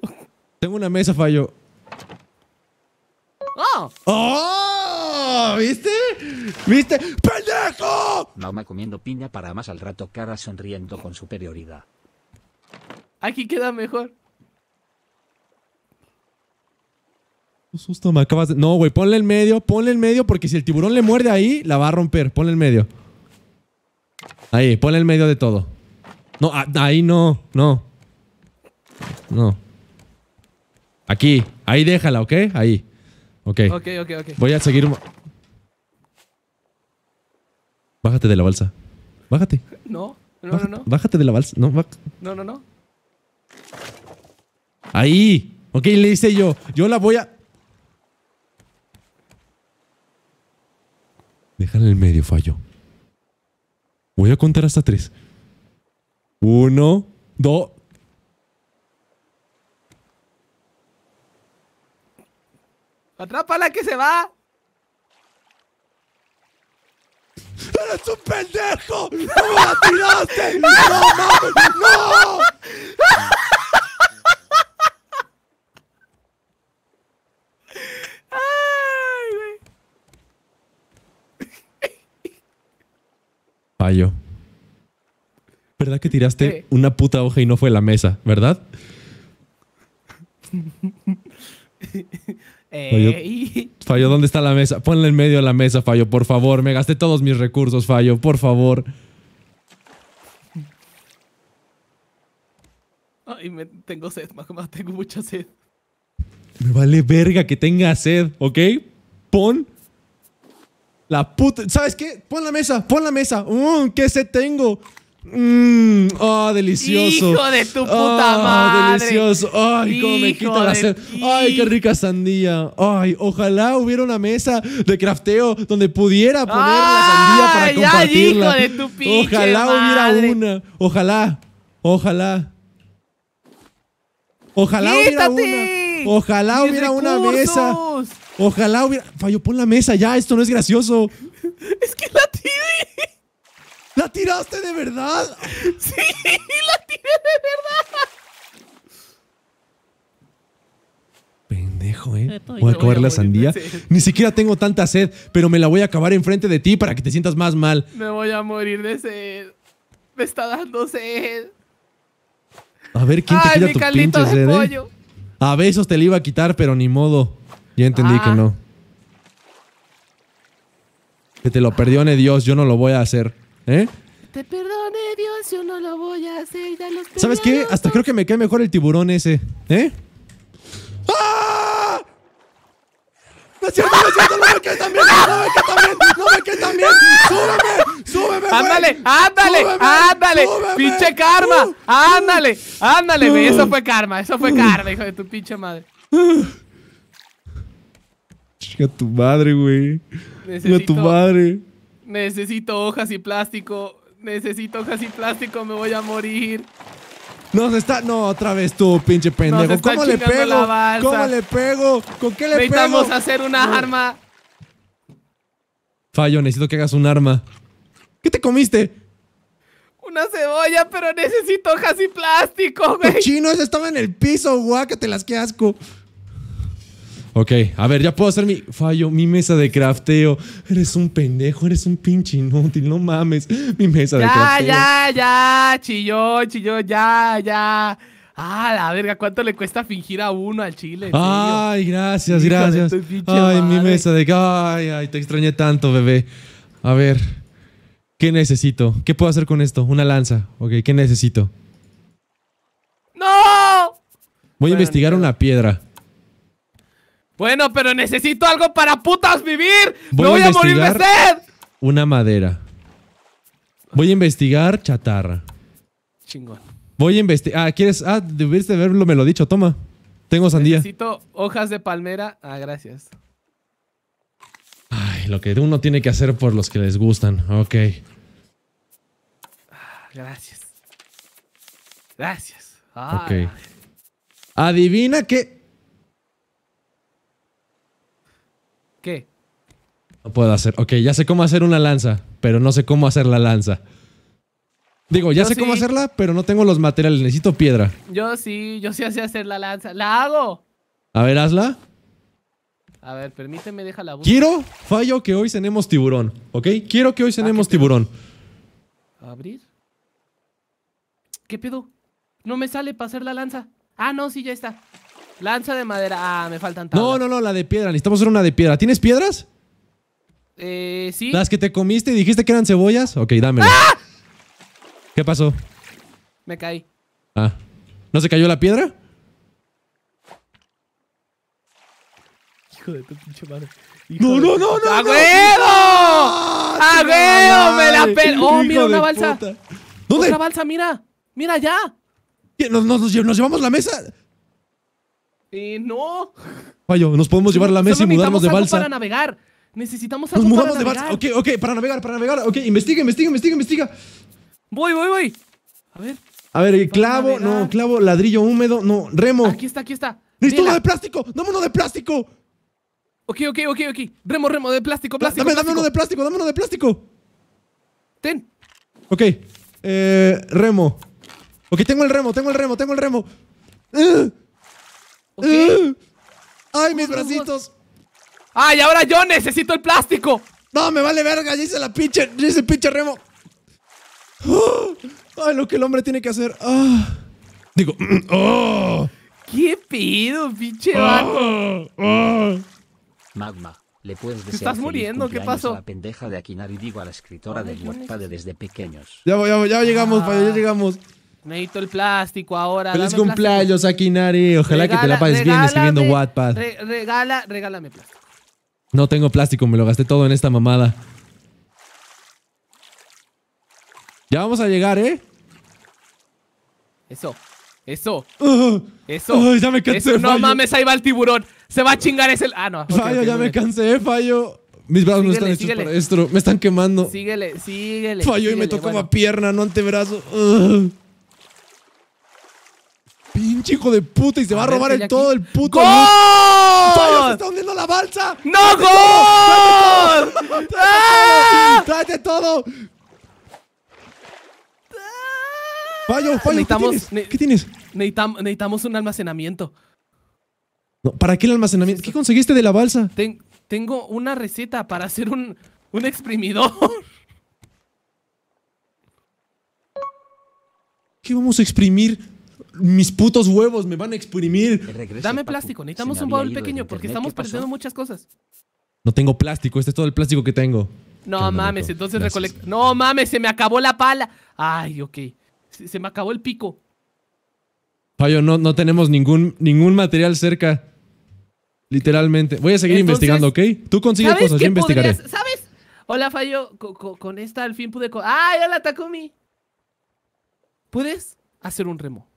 Tengo una mesa, falló. ¡Oh! ¡Oh! ¿Viste? ¿Viste? ¡Pendejo! me comiendo piña para más al rato cara sonriendo con superioridad. Aquí queda mejor. Susto, me acabas No, güey, ponle el medio, ponle el medio, porque si el tiburón le muerde ahí, la va a romper. Ponle el medio. Ahí, ponle el medio de todo. No, ahí no, no. No. Aquí. Ahí déjala, ¿ok? Ahí. Ok. Ok, ok, ok. Voy a seguir. Bájate de la balsa. Bájate. No, no, no, Bájate de la balsa. No, no, no, no. Ahí. Ok, le hice yo. Yo la voy a. Déjala en el medio, fallo. Voy a contar hasta tres. Uno, dos. ¡Atrápala que se va! ¡Eres un pendejo! ¡No la tiraste! ¡No no, ¡No! Fallo. ¿Verdad que tiraste una puta hoja y no fue la mesa, verdad? Fallo, eh, ¿dónde está la mesa? Ponla en medio de la mesa, Fallo, por favor. Me gasté todos mis recursos, Fallo, por favor. Ay, me, tengo sed, más tengo mucha sed. Me vale verga que tenga sed, ¿ok? Pon la puta... ¿Sabes qué? Pon la mesa, pon la mesa. Uh, ¿Qué sed tengo? Mmm, oh, delicioso. Hijo de tu puta oh, madre. Delicioso. Ay, cómo me quita la sed. Ay, qué rica sandía. Ay, ojalá hubiera una mesa de crafteo donde pudiera poner la sandía para compartirla. hijo de tu pinche Ojalá hubiera una. Ojalá. Ojalá. Ojalá hubiera una. Ojalá hubiera una mesa. Ojalá hubiera. Fallo, pon la mesa ya, esto no es gracioso. es que la ¿La tiraste de verdad? Sí, la tiré de verdad. Pendejo, ¿eh? Voy a comer la sandía. Ni siquiera tengo tanta sed, pero me la voy a acabar enfrente de ti para que te sientas más mal. Me voy a morir de sed. Me está dando sed. A ver quién te quita tu pinche de eh? pollo. A besos te la iba a quitar, pero ni modo. Ya entendí que ah. no. Que te lo perdone Dios, yo no lo voy a hacer. ¿Eh? Te perdone Dios, yo no lo voy a hacer. Ya ¿Sabes qué? Hasta creo que me cae mejor el tiburón ese. ¿Eh? ¡Ah! ¡No es cierto, no es cierto! ¡No me cae también! ¡No me cae también! ¡No me cae también! ¡Súbeme! ¡Súbeme! ¡Ándale! Güey. ¡Ándale! Súbeme, ¡Ándale! Súbeme. ándale güey ándale ¡Ándale! ándale pinche karma! Uh. ¡Ándale! ¡Ándale, güey! eso fue karma, eso fue uh. karma, hijo de tu pinche madre. Chica tu madre, güey. Chica tu madre. Necesito hojas y plástico. Necesito hojas y plástico, me voy a morir. No, se está. No, otra vez tú, pinche pendejo. ¿Cómo le pego? ¿Cómo le pego? ¿Con qué le pego? Necesitamos hacer una arma. Fallo, necesito que hagas un arma. ¿Qué te comiste? Una cebolla, pero necesito hojas y plástico, güey. Chino, ese estaba en el piso, que te las que asco. Ok, a ver, ya puedo hacer mi fallo, mi mesa de crafteo. Eres un pendejo, eres un pinche inútil, no mames. Mi mesa de crafteo. Ya, ya, ya, chilló, chilló, ya, ya. Ah, la verga, ¿cuánto le cuesta fingir a uno al chile? Ay, gracias, gracias. Ay, mi mesa de. Ay, ay, te extrañé tanto, bebé. A ver, ¿qué necesito? ¿Qué puedo hacer con esto? Una lanza. Ok, ¿qué necesito? ¡No! Voy a investigar una piedra. Bueno, pero necesito algo para putas vivir. Voy voy a, morir de sed. Una madera. Voy a investigar chatarra. Chingón. Voy a investigar. Ah, ¿quieres? Ah, debiste verlo, me lo dicho. Toma. Tengo sandía. Necesito hojas de palmera. Ah, gracias. Ay, lo que uno tiene que hacer por los que les gustan. Ok. Ah, gracias. Gracias. Ok. Ah. Adivina qué. puedo hacer. Ok, ya sé cómo hacer una lanza, pero no sé cómo hacer la lanza. Digo, ya sé cómo hacerla, pero no tengo los materiales. Necesito piedra. Yo sí, yo sí sé hacer la lanza. ¡La hago! A ver, hazla. A ver, permíteme, Deja la voz. Quiero, fallo, que hoy cenemos tiburón, ¿ok? Quiero que hoy ah, cenemos tiburón. ¿Abrir? ¿Qué pedo? No me sale para hacer la lanza. Ah, no, sí, ya está. Lanza de madera. Ah, me faltan tablas. No, no, no, la de piedra. Necesitamos hacer una de piedra. ¿Tienes piedras? Eh, sí. Las que te comiste y dijiste que eran cebollas. Ok, dámelo. ¡Ah! ¿Qué pasó? Me caí. Ah. ¿No se cayó la piedra? Hijo de tu pinche madre. no, no, no, no. ¡A huevo! Ah, ¡A huevo! ¡Me la pel... ¡Oh, mira, una balsa! ¿Dónde? Una balsa, mira. Mira allá. ¿Nos, nos, nos llevamos la mesa? Eh, no. Fallo, nos podemos llevar la mesa y mudarnos de balsa. para navegar. Necesitamos algo Nos mudamos de navegar. Ok, ok, para navegar, para navegar. Ok, investiga, investiga, investiga, investiga. Voy, voy, voy. A ver. A ver, clavo, no, clavo, ladrillo húmedo, no, remo. Aquí está, aquí está. ¡Necesito uno de plástico! ¡Dame uno de plástico! Ok, ok, ok, ok. Remo, remo, de plástico, plástico. Dame, plástico. dame uno de plástico, dame uno de plástico. Ten. Ok. Eh, remo. Ok, tengo el remo, tengo el remo, tengo el remo. Okay. ¡Ay, mis bracitos! ¡Ay, ahora yo necesito el plástico! No, me vale verga, ya hice la pinche, ya el pinche remo. Ah. ay, lo que el hombre tiene que hacer. Ah. Digo, oh. ¿Qué pedo, pinche Magma, le puedes decir. estás muriendo, ¿qué pasó? A la pendeja de Akinari, digo a la escritora del Wattpad desde pequeños. Ya, ya, ya llegamos, ya llegamos. Necesito el plástico ahora. Feliz cumpleaños, Akinari. Ojalá que te la pases bien escribiendo Wattpad. regala, regálame plástico. No tengo plástico, me lo gasté todo en esta mamada. Ya vamos a llegar, ¿eh? Eso. Eso. Ah. eso. ya me cansé. No mames, ahí va el tiburón. Se va a chingar ese. Ah, no. fallo, ya me cansé, fallo. Mis brazos no están hechos para esto. Me están quemando. Síguele, síguele. Fallo y me tocó la pierna, no antebrazo. Ah. Pinche hijo de puta y se va a robar el todo el puto. ¡Gol! ¡Se está hundiendo la balsa! ¡No, ¡Tráete, todo! Fallo, ¿Qué, tienes? Necesitamos, un almacenamiento. ¿Para qué el almacenamiento? ¿Qué conseguiste de la balsa? tengo una receta para hacer un, un exprimidor. ¿Qué vamos a exprimir? mis putos huevos me van a exprimir. Dame plástico, necesitamos un baúl pequeño porque estamos perdiendo muchas cosas. No tengo plástico, este es todo el plástico que tengo. No mames, entonces recolecta. No mames, se me acabó la pala. Ay, ok. Se, me acabó el pico. fallo no, no tenemos ningún, ningún material cerca. Literalmente. Voy a seguir investigando, ¿ok? Tú consigues cosas, yo investigaré. ¿Sabes? Hola, Fallo. con esta al fin pude. ¡Ay, hola, Takumi! ¿Puedes hacer un remo?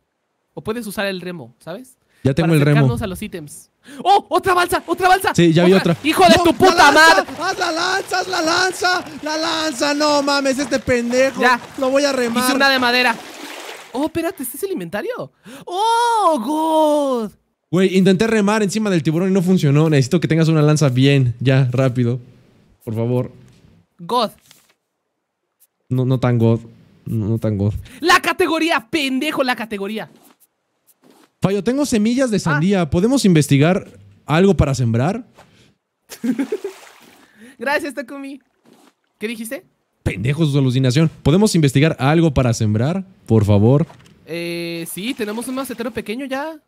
O puedes usar el remo, ¿sabes? Ya tengo el remo. a los ítems. ¡Oh! ¡Otra balsa! ¡Otra balsa! Sí, ya vi otra. ¡Hijo de tu puta madre! ¡Haz la lanza! ¡Haz la lanza! ¡La lanza! ¡No mames, este pendejo! Ya. Lo voy a remar. Hice una de madera. ¡Oh, espérate! ¿Este es el inventario? ¡Oh, God! Güey, intenté remar encima del tiburón y no funcionó. Necesito que tengas una lanza bien, ya, rápido. Por favor. God. No, no tan God. no tan God. ¡La categoría, pendejo! ¡La categoría! Fallo, tengo semillas de ah. sandía. ¿Podemos investigar algo para sembrar? Gracias, Takumi. ¿Qué dijiste? Pendejos, su alucinación. ¿Podemos investigar algo para sembrar? Por favor. Eh, sí, tenemos un macetero pequeño ya.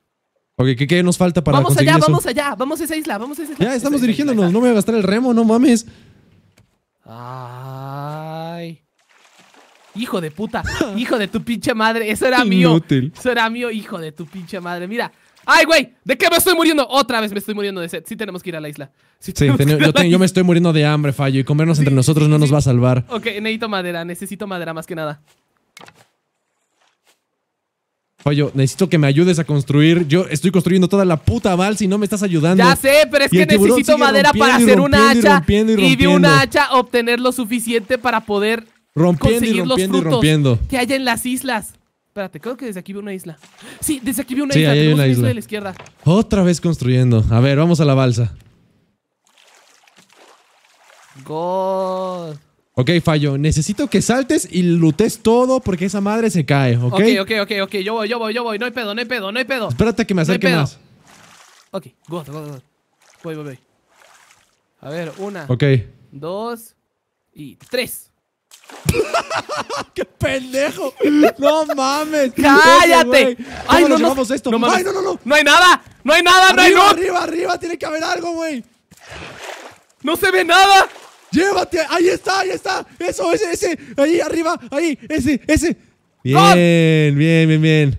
Ok, ¿qué, nos falta para vamos Vamos allá, vamos allá, vamos a esa isla, vamos a esa isla. Ya, estamos dirigiéndonos, no me voy a gastar el remo, no mames. Ay. Hijo de puta, hijo de tu pinche madre. Eso era mío. Eso era mío, hijo de tu pinche madre. Mira. ¡Ay, güey! ¿De qué me estoy muriendo? Otra vez me estoy muriendo de sed. Sí tenemos que ir a la isla. Sí, yo, me estoy muriendo de hambre, Fallo. Y comernos entre nosotros no nos va a salvar. Ok, necesito madera. Necesito madera más que nada. Fallo, necesito que me ayudes a construir. Yo estoy construyendo toda la puta balsa si no me estás ayudando. Ya sé, pero es que necesito madera para hacer una hacha. y de una hacha obtener lo suficiente para poder rompiendo y rompiendo y rompiendo. Que hay en las islas. Espérate, creo que desde aquí veo una isla. Sí, desde aquí veo una sí, isla. Ahí hay una isla. Otra vez construyendo. A ver, vamos a la balsa. God. Ok, fallo. Necesito que saltes y lutes todo porque esa madre se cae, ¿ok? Ok, ok, ok, Yo voy, yo voy, yo voy. No hay pedo, no hay pedo, no hay pedo. Espérate que me acerque más. Ok, go, go, go. Voy, voy, voy. A ver, una. Ok. Dos y tres. ¡Qué pendejo! ¡No mames! ¡Cállate! ¡Ay, no, no, esto? No, ¡Ay, no, no, no! hay nada! ¡No hay nada! ¡No hay nada! ¡Arriba, arriba! ¡Tiene que haber algo, güey! ¡No se ve nada! ¡Llévate! ¡Ahí está, ahí está! ¡Eso, ese, ese! ¡Ahí, arriba! ¡Ahí! ¡Ese, ese! Bien, bien, bien, bien.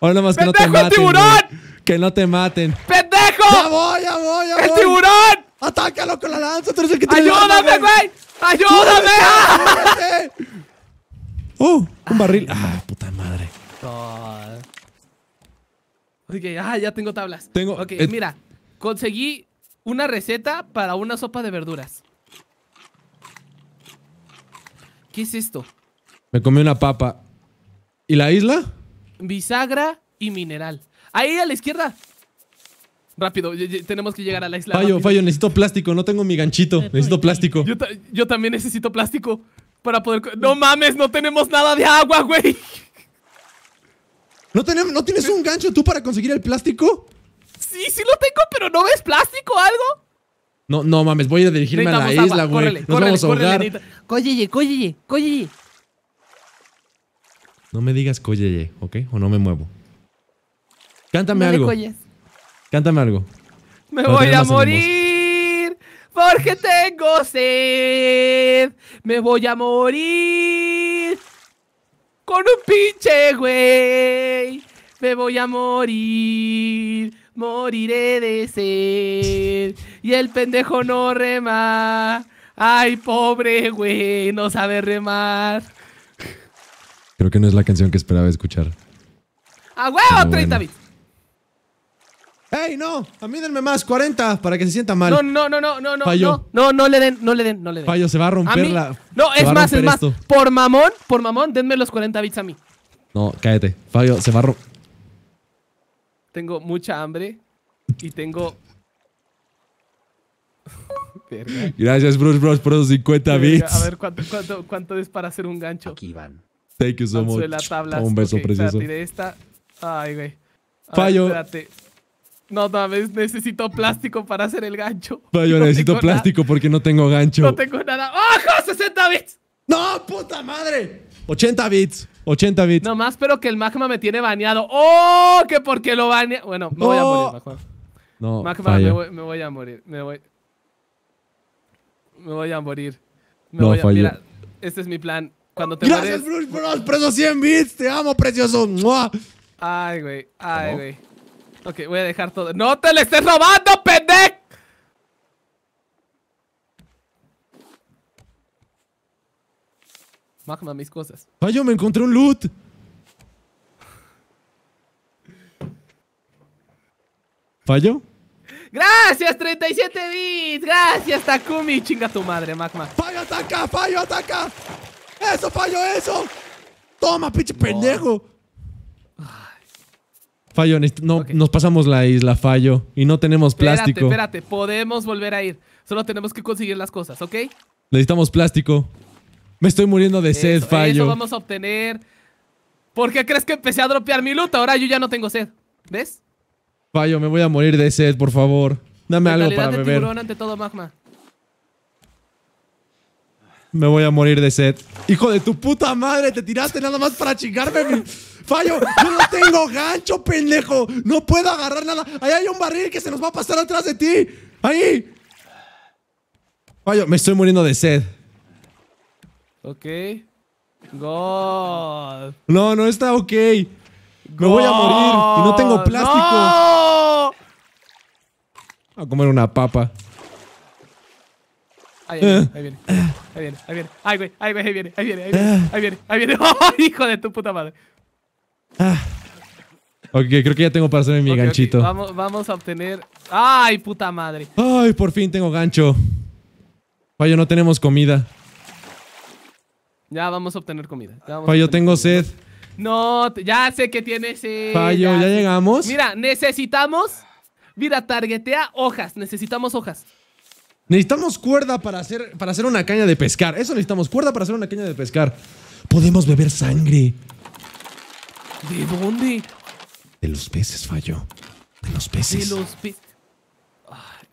Ahora más que no te maten. ¡Pendejo, tiburón! Que no te maten. ¡Pendejo! voy, ya voy, voy! ¡El tiburón! Atácalo con la lanza, que ¡Ayúdame, güey! ¡Ayúdame! ¡Ayúdame! ¡Oh! Un barril. ¡Ah, puta madre! Ok, ah, ya tengo tablas. Tengo. Ok, mira. Conseguí una receta para una sopa de verduras. ¿Qué es esto? Me comí una papa. ¿Y la isla? Bisagra y mineral. Ahí a la izquierda. Rápido, tenemos que llegar a la isla. Fallo, fallo, necesito plástico, no tengo mi ganchito. Eh, necesito eh, plástico. Yo, también necesito plástico para poder... No mames, no tenemos nada de agua, güey. ¿No, tenemos, ¿No tienes un gancho tú para conseguir el plástico? Sí, sí lo tengo, pero ¿no ves plástico o algo? No, no mames, voy a dirigirme a la isla, güey. Nos vamos a ahogar. No me digas coyeye, ¿ok? O no me muevo. Cántame algo. Cántame algo. Me voy a morir porque tengo sed. Me voy a morir con un pinche güey. Me voy a morir, moriré de sed. Y el pendejo no rema. Ay, pobre güey, no sabe remar. Creo que no es la canción que esperaba escuchar. ¡A huevo! 30 bits. ¡Ey, no! A mí denme más, 40, para que se sienta mal. No, no, no, no, no, no. Fallo. No, no, le den, no le den, no le den. Fallo, se va a romper la. No, es más, es más. Por mamón, por mamón, denme los 40 bits a mí. No, cállate. Fallo, se va a romper. Tengo mucha hambre y tengo. Gracias, Bruce Bros, por esos 50 bits. A ver, ¿cuánto, cuánto, cuánto es para hacer un gancho? Aquí van. Thank you so much. Un beso precioso. Espérate, de esta. Ay, güey. Fallo. espérate no mames, necesito plástico para hacer el gancho. Pero yo necesito plástico porque no tengo gancho. No tengo nada. ¡Ojo! ¡60 bits! ¡No, puta madre! 80 bits. 80 bits. Nomás pero que el magma me tiene baneado. ¡Oh! Que porque lo banea. Bueno, me voy a morir, magma. No, magma, me voy, a morir. Me voy. Me voy a morir. Me no, voy a... Mira, este es mi plan. Cuando te Gracias, Bruce, por los 100 bits. Te amo, precioso. Ay, güey. Ay, güey. Ok, voy a dejar todo. ¡No te le estés robando, pendejo! Magma, mis cosas. ¡Fallo, me encontré un loot! ¿Fallo? ¡Gracias, 37 bits! ¡Gracias, Takumi! ¡Chinga tu madre, Magma! ¡Fallo, ataca! ¡Fallo, ataca! ¡Eso, fallo, eso! ¡Toma, pinche pendejo! Fallo, no, nos pasamos la isla, Fallo. Y no tenemos plástico. Espérate, espérate, podemos volver a ir. Solo tenemos que conseguir las cosas, ¿ok? Necesitamos plástico. Me estoy muriendo de sed, Fallo. Eso vamos a obtener. ¿Por qué crees que empecé a dropear mi luta? Ahora yo ya no tengo sed. ¿Ves? Fallo, me voy a morir de sed, por favor. Dame algo para beber. ante todo magma. Me voy a morir de sed. Hijo de tu puta madre, te tiraste nada más para chingarme. Fallo, yo no tengo gancho, pendejo. No puedo agarrar nada. Ahí hay un barril que se nos va a pasar atrás de ti. Ahí. Fallo, me estoy muriendo de sed. Ok. God. No, no está ok. Me voy a morir y no tengo plástico. A comer una papa. Eh. Ahí viene, ahí viene, ahí viene, ahí viene. Ahí viene, ahí viene, ahí viene, ahí viene, ahí viene, ahí viene. ¡Oh, hijo de tu puta madre! Ah. Ok, creo que ya tengo para hacerme mi ganchito. Vamos, vamos a obtener... ¡Ay, puta madre! ¡Ay, por fin tengo gancho! Fallo, no tenemos comida. Ya vamos a obtener comida. Fallo, tengo sed. No, ya sé que tienes sed. Fallo, ¿ya llegamos? Mira, necesitamos... Mira, targetea hojas. Necesitamos hojas. Necesitamos cuerda para hacer, para hacer una caña de pescar. Eso necesitamos, cuerda para hacer una caña de pescar. Podemos beber sangre. ¿De dónde? De los peces, fallo. De los peces. De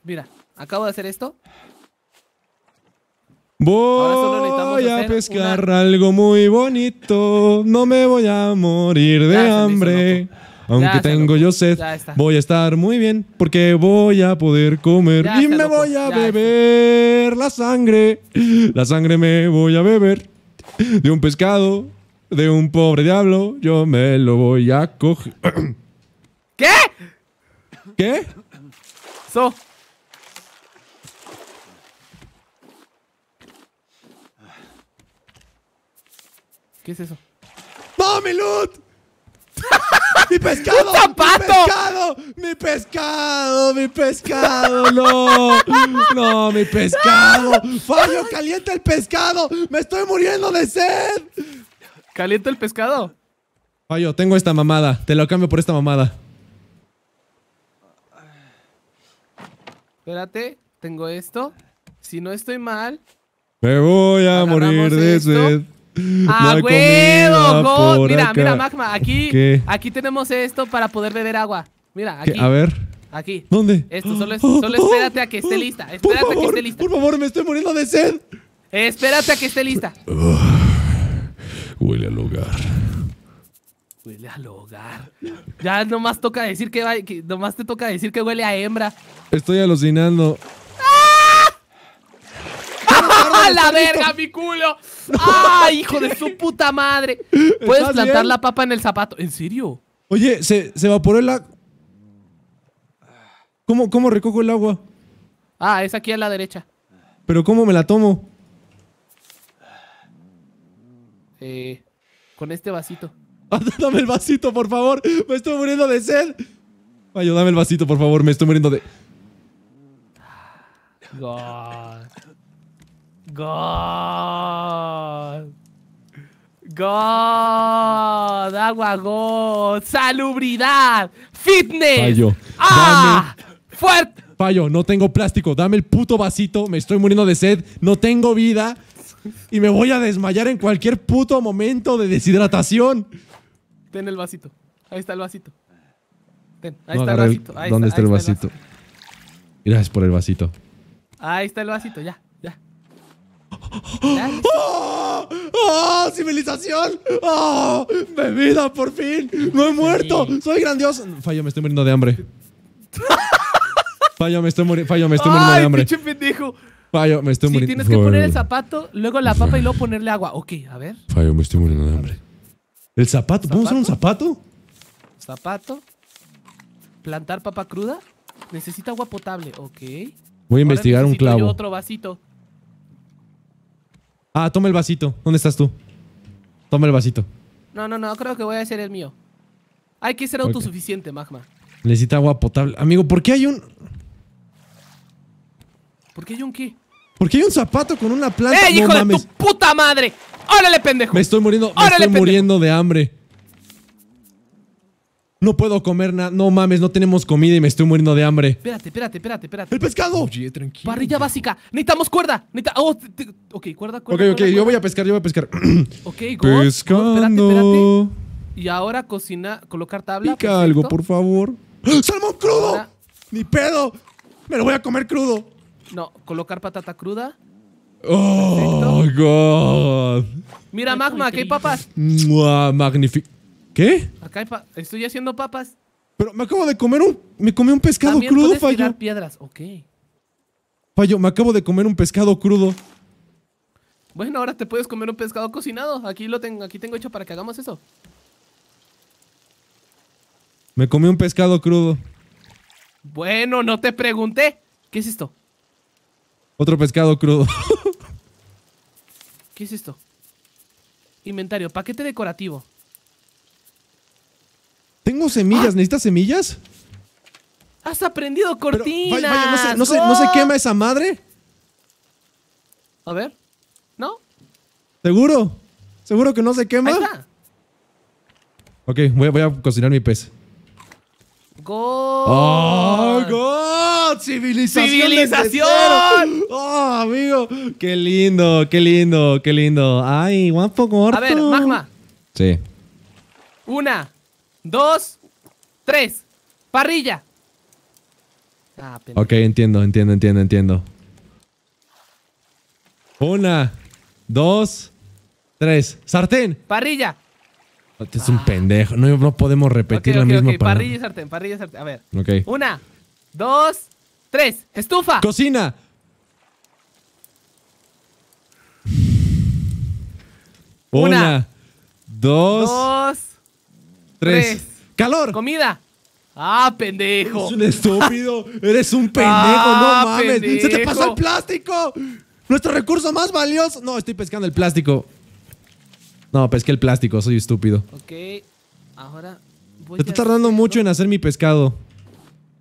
Mira, acabo de hacer esto. Voy a pescar algo muy bonito. No me voy a morir de ah, hambre aunque tengo yo sed, voy a estar muy bien porque voy a poder comer y me voy a beber la sangre. La sangre me voy a beber de un pescado, de un pobre diablo, yo me lo voy a coger. ¿Qué? ¿Qué? So. ¿Qué es eso? ¡No, mi ¡Mi pescado! ¡Un zapato! ¡Mi pescado! ¡Mi pescado! ¡Mi pescado! ¡No! ¡No, mi pescado! mi pescado mi pescado mi ¡Calienta el pescado! ¡Me estoy muriendo de sed! ¿Calienta el pescado? Fallo, tengo esta mamada. Te lo cambio por esta mamada. Espérate, tengo esto. Si no estoy mal. Me voy a morir de sed. ¡A ah, huevo! God. Mira, mira, Magma, aquí, aquí tenemos esto para poder beber agua. Mira, aquí. A ver. Aquí. ¿Dónde? Esto, solo, solo espérate a que esté lista. Espérate favor, a que esté lista. Por favor, me estoy muriendo de sed. Espérate a que esté lista. huele al hogar. Huele al hogar. Ya nomás toca decir que, va, nomás te toca decir que huele a hembra. Estoy alucinando. ¡A la verga, mi culo! ¡Ah, hijo de su puta madre! Puedes plantar la papa en el zapato. ¿En serio? Oye, se, se evaporó el agua. ¿Cómo, ¿Cómo recojo el agua? Ah, es aquí a la derecha. ¿Pero cómo me la tomo? Eh, con este vasito. Ah, dame el vasito, por favor. Me estoy muriendo de sed. Ayúdame el vasito, por favor. Me estoy muriendo de... God. God. Agua God. Salubridad. Fitness. Fallo. Ah. Fuerte. Fallo. No tengo plástico. Dame el puto vasito. Me estoy muriendo de sed. No tengo vida. Y me voy a desmayar en cualquier puto momento de deshidratación. Ten el vasito. Ahí está el vasito. Ten. Ahí está el vasito. Ahí ¿Dónde está, está el vasito? Gracias por el vasito. Ahí está el vasito, ya. ¡Oh! ¡Oh! ¡Civilización! ¡Oh! ¡Bebida, por fin! ¡No he muerto! ¡Soy grandioso! Fallo, me estoy muriendo de hambre. Fallo, me estoy, muriendo. Fallo, me estoy muriendo de hambre. ¡Ay, pendejo! Fallo, me estoy muriendo. Sí, tienes que poner el zapato, luego la papa y luego ponerle agua. Ok, a ver. Fallo, me estoy muriendo de hambre. ¿El zapato? ¿Puedo usar un zapato? Zapato. Plantar papa cruda. Necesita agua potable. Ok. Voy a investigar un clavo. otro vasito. Ah, toma el vasito. ¿Dónde estás tú? Toma el vasito. No, no, no, creo que voy a hacer el mío. Hay que ser autosuficiente, Magma. Necesita agua potable. Amigo, ¿por qué hay un...? ¿Por qué hay un qué? ¿Por qué hay un zapato con una planta? ¡Eh, hijo de tu puta madre! ¡Órale, pendejo! Me estoy muriendo, me estoy muriendo de hambre. No puedo comer nada. No mames, no tenemos comida y me estoy muriendo de hambre. Espérate, espérate, espérate, espérate. ¡El pescado! Oye, tranquilo. Parrilla básica. Necesitamos cuerda. Oh, ok, cuerda, cuerda. Ok, ok, yo voy a pescar, yo voy a pescar. Ok, go. Espérate, espérate. Pescando. Y ahora cocina, colocar tabla. Pica algo, por favor. ¡Ah! ¡Salmón crudo! ¡Ni pedo! ¡Me lo voy a comer crudo! No, colocar patata cruda. ¡Oh, God! Mira, magma, ¿qué hay papas. Magnífico. ¿Qué? Acá hay estoy haciendo papas. Pero me acabo de comer un. Me comí un pescado También crudo, Fallo. piedras, ok. Fallo, me acabo de comer un pescado crudo. Bueno, ahora te puedes comer un pescado cocinado. Aquí lo tengo, aquí tengo hecho para que hagamos eso. Me comí un pescado crudo. Bueno, no te pregunté. ¿Qué es esto? Otro pescado crudo. ¿Qué es esto? Inventario, paquete decorativo. Tengo semillas, ah. ¿necesitas semillas? Has aprendido cortinas. vaya, no, se, quema esa madre. A ver. ¿No? ¿Seguro? ¿Seguro que no se quema? Ahí está. Ok, voy, a cocinar mi pez. ¡God! ¡Oh, God! oh ¡Civilización! ¡Oh, amigo! ¡Qué lindo, qué lindo, qué lindo! ¡Ay, guapo, gordo! A ver, magma. Sí. Una, dos, tres. Parrilla. Ah, ok, entiendo, entiendo, entiendo, entiendo. Una, dos, tres. Sartén. Parrilla. es un pendejo. No, podemos repetir la misma Parrilla y sartén, parrilla y sartén. A ver. Una, dos, tres. Estufa. Cocina. Una, Una dos, dos Calor. Comida. Ah, pendejo. Eres un estúpido. Eres un pendejo. no ah, mames. Se te pasó el plástico. Nuestro recurso más valioso. No, estoy pescando el plástico. No, pesqué el plástico. Soy estúpido. Ok. Ahora. Voy Se está tardando mucho en hacer mi pescado.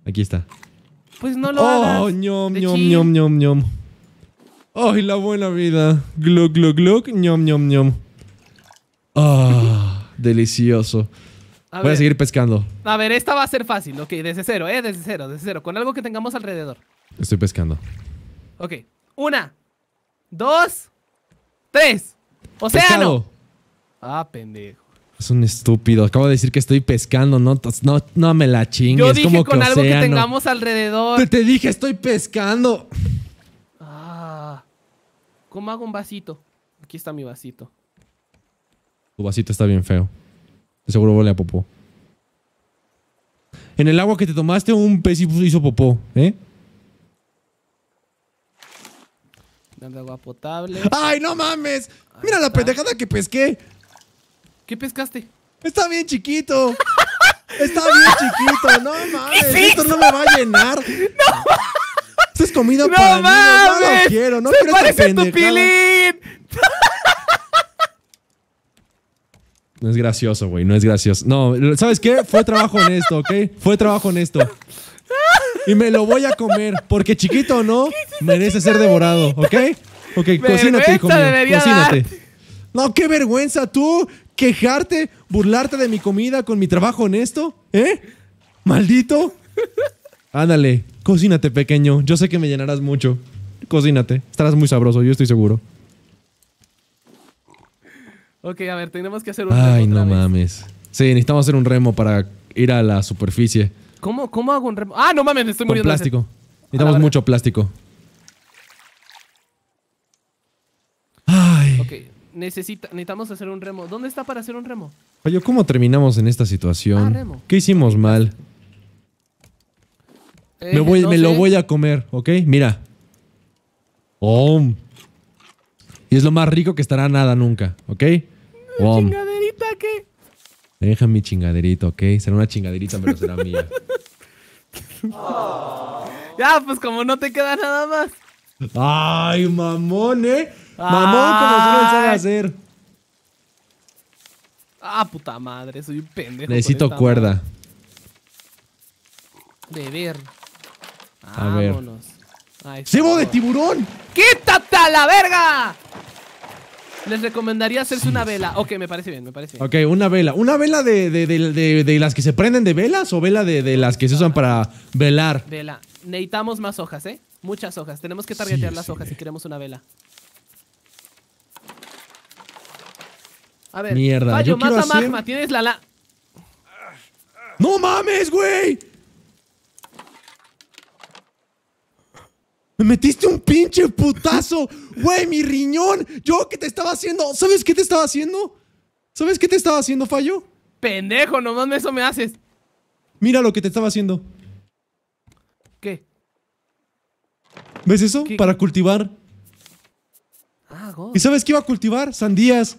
Aquí está. Pues no lo oh, hagas. Oh, ñom, ñom, ñom, ñom, ñom. Ay, la buena vida. glug, glug! ¡Ñom, ñom, ñom, ñom. Ah, delicioso. Voy a seguir pescando. A ver, esta va a ser fácil. Ok, desde cero, ¿eh? Desde cero, desde cero. Con algo que tengamos alrededor. Estoy pescando. Ok. Una, dos, tres. Océano. Ah, pendejo. Es un estúpido. Acabo de decir que estoy pescando, no, no, no me la chingues. Yo dije con algo que tengamos alrededor. Te, te dije, estoy pescando. Ah. ¿Cómo hago un vasito? Aquí está mi vasito. Tu vasito está bien feo. Seguro huele a popó. En el agua que te tomaste, un pez hizo popó, ¿eh? Dame agua potable. ¡Ay, no mames! Mira la pendejada que pesqué. ¿Qué pescaste? Está bien chiquito. está bien chiquito. No mames. Esto no me va a llenar. No. Esto es comida no para mames. niños. No lo quiero. No Se quiero parece esta no es gracioso, güey, no es gracioso. No, ¿sabes qué? Fue trabajo honesto, ¿ok? Fue trabajo honesto. Y me lo voy a comer, porque chiquito o no, merece ser devorado, ¿ok? Ok, cocínate, hijo mío, cocínate. No, qué vergüenza tú quejarte, burlarte de mi comida con mi trabajo honesto, ¿eh? Maldito. Ándale, cocínate, pequeño. Yo sé que me llenarás mucho. Cocínate, estarás muy sabroso, yo estoy seguro. Ok, a ver, tenemos que hacer un remo. Ay, no mames. Sí, necesitamos hacer un remo para ir a la superficie. ¿Cómo, cómo hago un remo? Ah, no mames, estoy Con muriendo. Plástico. Necesitamos mucho plástico. Ay. Ok, necesita, necesitamos hacer un remo. ¿Dónde está para hacer un remo? Oye, ¿cómo terminamos en esta situación? Ah, ¿Qué hicimos mal? me, me lo voy a comer, ¿ok? Mira. Oh. Y es lo más rico que estará nada nunca, ¿ok? ¿Qué chingaderita qué? Deja mi chingaderito, ¿ok? Será una chingaderita, pero será mía. ya, pues como no te queda nada más. Ay, mamón, ¿eh? Mamón, como se lo sabes hacer. Ah, puta madre, soy un pendejo. Necesito cuerda. Beber. De ver. A Vámonos. ver. ¡Cebo de tiburón! ¡Quítate a la verga! les recomendaría hacerse una vela. Ok, me parece bien, me parece bien. Ok, una vela. ¿Una vela de, las que se prenden de velas o vela de, las que se usan para velar? Vela. Necesitamos más hojas, ¿eh? Muchas hojas. Tenemos que targetear las hojas si queremos una vela. A ver. Mierda, yo magma. Tienes la la. ¡No mames, güey! Me metiste un pinche putazo. Güey, mi riñón. Yo que te estaba haciendo. ¿Sabes qué te estaba haciendo? ¿Sabes qué te estaba haciendo, Fallo? Pendejo, nomás eso me haces. Mira lo que te estaba haciendo. ¿Qué? ¿Ves eso? Para cultivar. Ah, ¿Y sabes qué iba a cultivar? Sandías.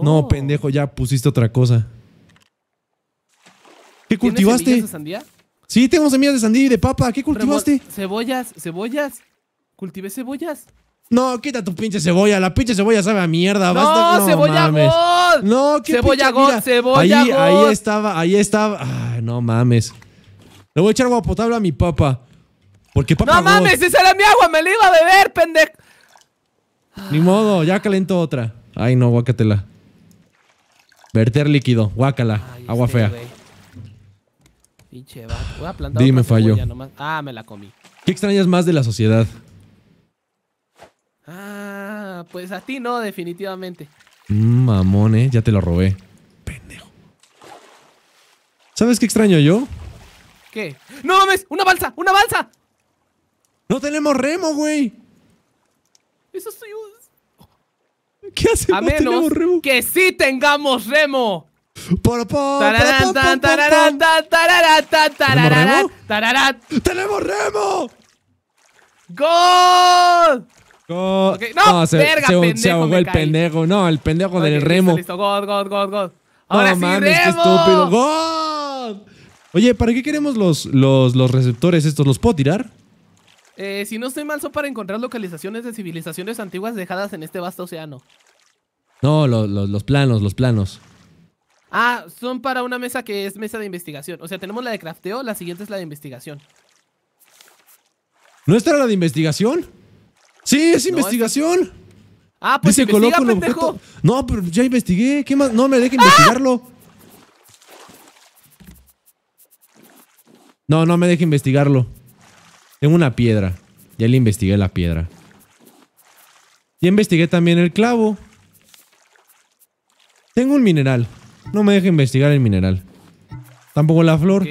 No, pendejo, ya pusiste otra cosa. ¿Qué cultivaste? ¿Tienes sandía? Sí, tengo semillas de sandía y de papa. ¿Qué cultivaste? cebollas, cebollas. Cultivé cebollas. No, quita tu pinche cebolla. La pinche cebolla sabe a mierda. No, no cebolla No, qué Cebolla pinche, cebolla ahí, Ahí estaba, ahí estaba. Ay, ah, no mames. Le voy a echar agua potable a mi papa. Porque papa No mames, esa era mi agua. Me la iba a beber, pendejo. Ni modo, ya calento otra. Ay, no, guácatela. Verter líquido, guácala. agua fea. Pinche Dime, fallo Ah, me la comí. ¿Qué extrañas más de la sociedad? Ah, pues a ti no, definitivamente. Mm, mamón, eh. Ya te lo robé. Pendejo. ¿Sabes qué extraño yo? ¿Qué? ¡No mames! ¡Una balsa! ¡Una balsa! ¡No tenemos remo, güey! Eso soy ¿Qué hace? A que sí tengamos remo. ¡Tenemos remo! ¡Gol! God. No, verga, pendejo. No, el pendejo del remo. God, God, God, Ahora sí, remo. Oye, ¿para qué queremos los, receptores estos? ¿Los puedo tirar? Eh, si no estoy mal, son para encontrar localizaciones de civilizaciones antiguas dejadas en este vasto océano. No, los planos, los planos. Ah, son para una mesa que es mesa de investigación. O sea, tenemos la de crafteo, la siguiente es la de investigación. ¿No esta la de investigación? Sí, es investigación. Ah, pues se coloca No, pero ya investigué. ¿Qué más? No me deje ¡Ah! investigarlo. No, no me deje investigarlo. Tengo una piedra. Ya le investigué la piedra. Ya investigué también el clavo. Tengo un mineral. No me deja investigar el mineral. Tampoco la flor.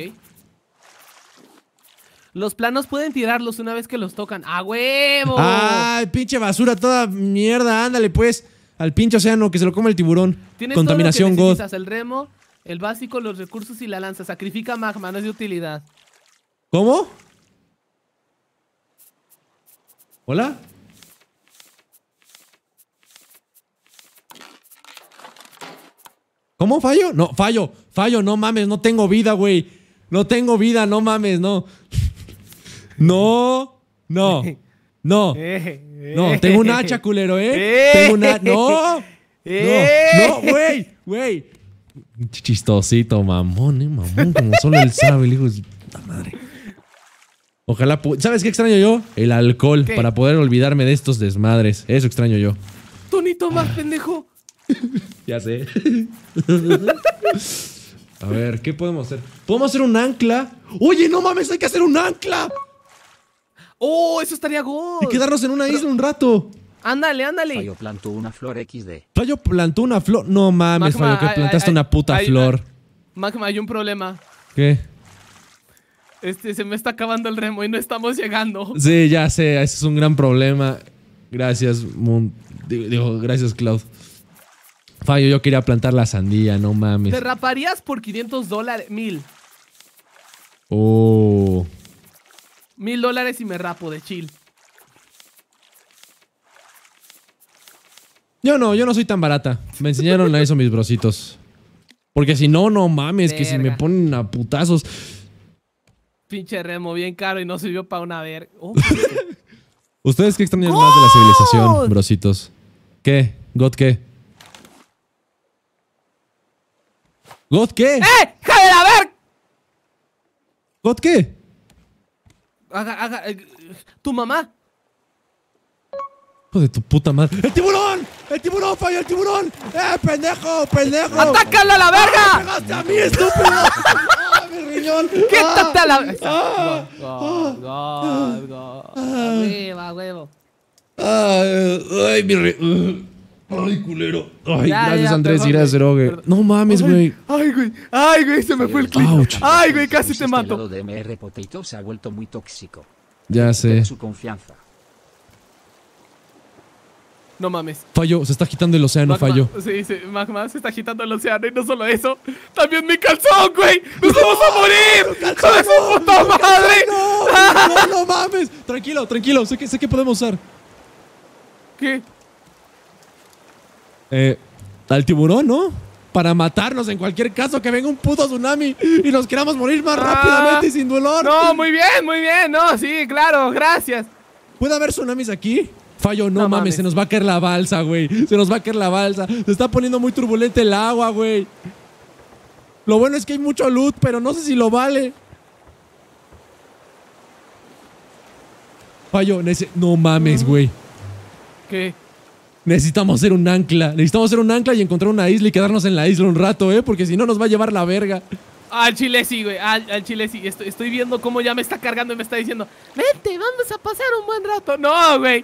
Los planos pueden tirarlos una vez que los tocan. ¡A huevo! ¡Ay, pinche basura! Toda mierda. Ándale, pues. Al pinche océano que se lo come el tiburón. Tiene Contaminación todo lo que God. El remo, el básico, los recursos y la lanza. Sacrifica magma, no es de utilidad. ¿Cómo? ¿Hola? ¿Cómo fallo? No, fallo, fallo, no mames, no tengo vida, güey. No tengo vida, no mames, no. No, no, no. Eh, no, tengo un hacha, eh. culero, ¿eh? eh. Tengo un No, no, güey, güey. Chistosito, mamón, ¿eh? Mamón, como solo él sabe, el hijo de puta madre. Ojalá. ¿Sabes qué extraño yo? El alcohol, para poder olvidarme de estos desmadres. Eso extraño yo. Tonito más, pendejo. ya sé. A ver, ¿qué podemos hacer? ¿Podemos hacer un ancla? ¡Oye, no mames! ¡Hay que hacer un ancla! ¡Oh, eso estaría good! Y quedarnos en una isla un rato. Ándale, ándale. Fallo plantó una flor XD. Fallo plantó una flor. No mames, Fallo, que plantaste una puta flor. Magma, hay un problema. ¿Qué? Este, se me está acabando el remo y no estamos llegando. Sí, ya sé, ese es un gran problema. Gracias, Digo, gracias, Cloud. Fayo, yo quería plantar la sandía, no mames. ¿Te raparías por 500 dólares? Mil. Oh. Mil dólares y me rapo de chill. Yo no, yo no soy tan barata. Me enseñaron a eso mis brositos. Porque si no, no mames, que si me ponen a putazos. Pinche remo, bien caro y no sirvió para una verga. Oh, ¿Ustedes qué extrañan más de la civilización, brositos? ¿Qué? ¿God qué? ¿God qué? ¡Eh! ¡Hija de la verga! ¿God qué? Haga, haga. Eh, ¿Tu mamá? Hijo de tu puta madre. ¡El tiburón! ¡El tiburón, falló ¡El tiburón! ¡Eh, pendejo! ¡Pendejo! ¡Atácalo a la verga! ¡Ah, a mí, estúpido! ¡Ah, mi riñón! ¡Quítate a la ¡Ah! verga! ¡Ah! ¡God! huevo! ¡Ah! ay mi riñón! Ay, culero. Ay, gracias, Andrés. Perdón, gracias, güey. No mames, güey. Ay, güey. Ay, güey. Se me fue el clip. Ay, güey. Casi te mato. MR Potato se ha vuelto muy tóxico. Ya sé. su confianza. No mames. Falló, se está agitando el océano, falló. Sí, sí, Magma se está agitando el océano y no solo eso. ¡También mi calzón, güey! ¡Nos vamos a morir! su puta madre! No, no, mames. Tranquilo, tranquilo. Sé que, sé que podemos usar. ¿Qué? Eh, al tiburón, ¿no? Para matarnos en cualquier caso, que venga un puto tsunami y nos queramos morir más ah. rápidamente y sin dolor. No, muy bien, muy bien. No, sí, claro, gracias. ¿Puede haber tsunamis aquí? Fallo, no, mames, se nos va a caer la balsa, güey. Se nos va a caer la balsa. Se está poniendo muy turbulente el agua, güey. Lo bueno es que hay mucho loot, pero no sé si lo vale. Fallo, no mames, mm. güey. ¿Qué? Necesitamos hacer un ancla. Necesitamos hacer un ancla y encontrar una isla y quedarnos en la isla un rato, ¿eh? Porque si no nos va a llevar la verga. Al chile sí, güey. Al, chile sí. Estoy, viendo cómo ya me está cargando y me está diciendo, vente, vamos a pasar un buen rato. No, güey.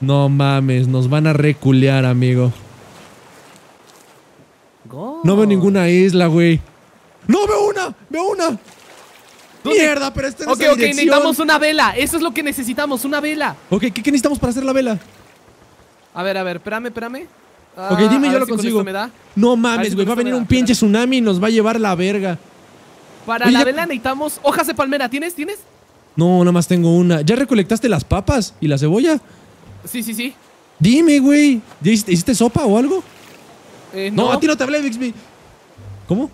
No mames, nos van a reculear, amigo. No veo ninguna isla, güey. No veo una, veo una. Mierda, pero este. no es Ok, ok, necesitamos una vela. Eso es lo que necesitamos, una vela. Ok, ¿qué, necesitamos para hacer la vela? A ver, a ver, espérame, espérame. Ah, ok, dime, yo lo consigo. No mames, güey. Va a venir un pinche tsunami y nos va a llevar la verga. Para la vela necesitamos hojas de palmera. ¿Tienes? ¿Tienes? No, nada más tengo una. ¿Ya recolectaste las papas y la cebolla? Sí, sí, sí. Dime, güey. hiciste, sopa o algo? Eh, no, no, a ti no te hablé, Bixby. ¿Cómo?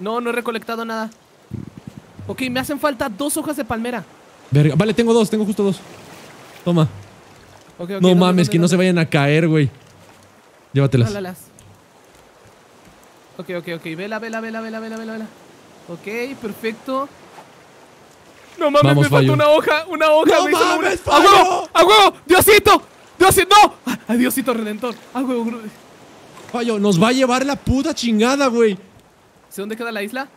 no, no he recolectado nada. Ok, me hacen falta dos hojas de palmera. Verga. Vale, tengo dos, tengo justo dos. Toma. no, mames, que no se vayan a caer, güey. Llévatelas. Lálalas. Ok, ok, ok. Vela, vela, vela, vela, vela, vela. Ok, perfecto. No mames, me falta una hoja, una hoja. ¡No mames, ¡A huevo! ¡A huevo! ¡Diosito! ¡Diosito! ¡No! ¡A Diosito Redentor! ¡A huevo! Fallo, nos va a llevar la puta chingada, güey. ¿Se dónde queda la isla?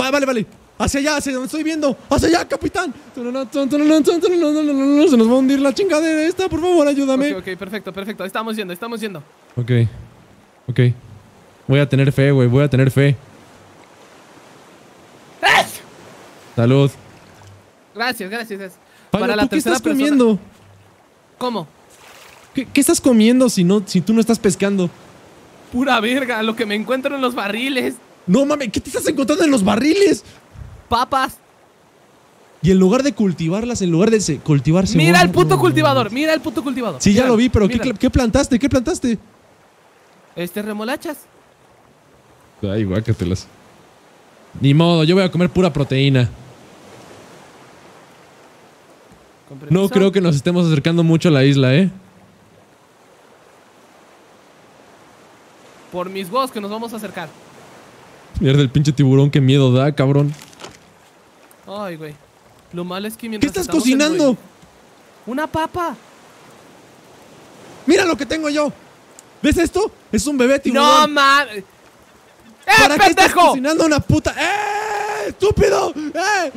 Vale, vale, vale. Hacia allá, hacia estoy viendo. Hacia allá, capitán. Se nos va a hundir la chingadera esta. Por favor, ayúdame. Ok, ok, perfecto, perfecto. Estamos yendo, estamos yendo. Ok. Ok. Voy a tener fe, güey. Voy a tener fe. Salud. Gracias, gracias. Para la ¿tú ¿Qué estás comiendo? ¿Cómo? ¿Qué, estás comiendo si, no, si tú no estás pescando? Pura verga, lo que me encuentro en los barriles. No mames, ¿qué te estás encontrando en los barriles? Papas. Y en lugar de cultivarlas, en lugar de cultivarse. Mira el puto cultivador, mira el puto cultivador. Sí, ya lo vi, pero ¿qué, plantaste? ¿Qué plantaste? Este remolachas. Ay, guácatelas. Ni modo, yo voy a comer pura proteína. No creo que nos estemos acercando mucho a la isla, ¿eh? Por mis huevos que nos vamos a acercar. Mierda, el pinche tiburón, qué miedo da, cabrón. Ay, güey. Lo malo es que mientras. ¿Qué estás cocinando? Una papa. Mira lo que tengo yo. ¿Ves esto? Es un bebé tiburón. No mames. ¡Eh, ¿Para pendejo! qué estás cocinando una puta? ¡Eh, estúpido! ¡Eh!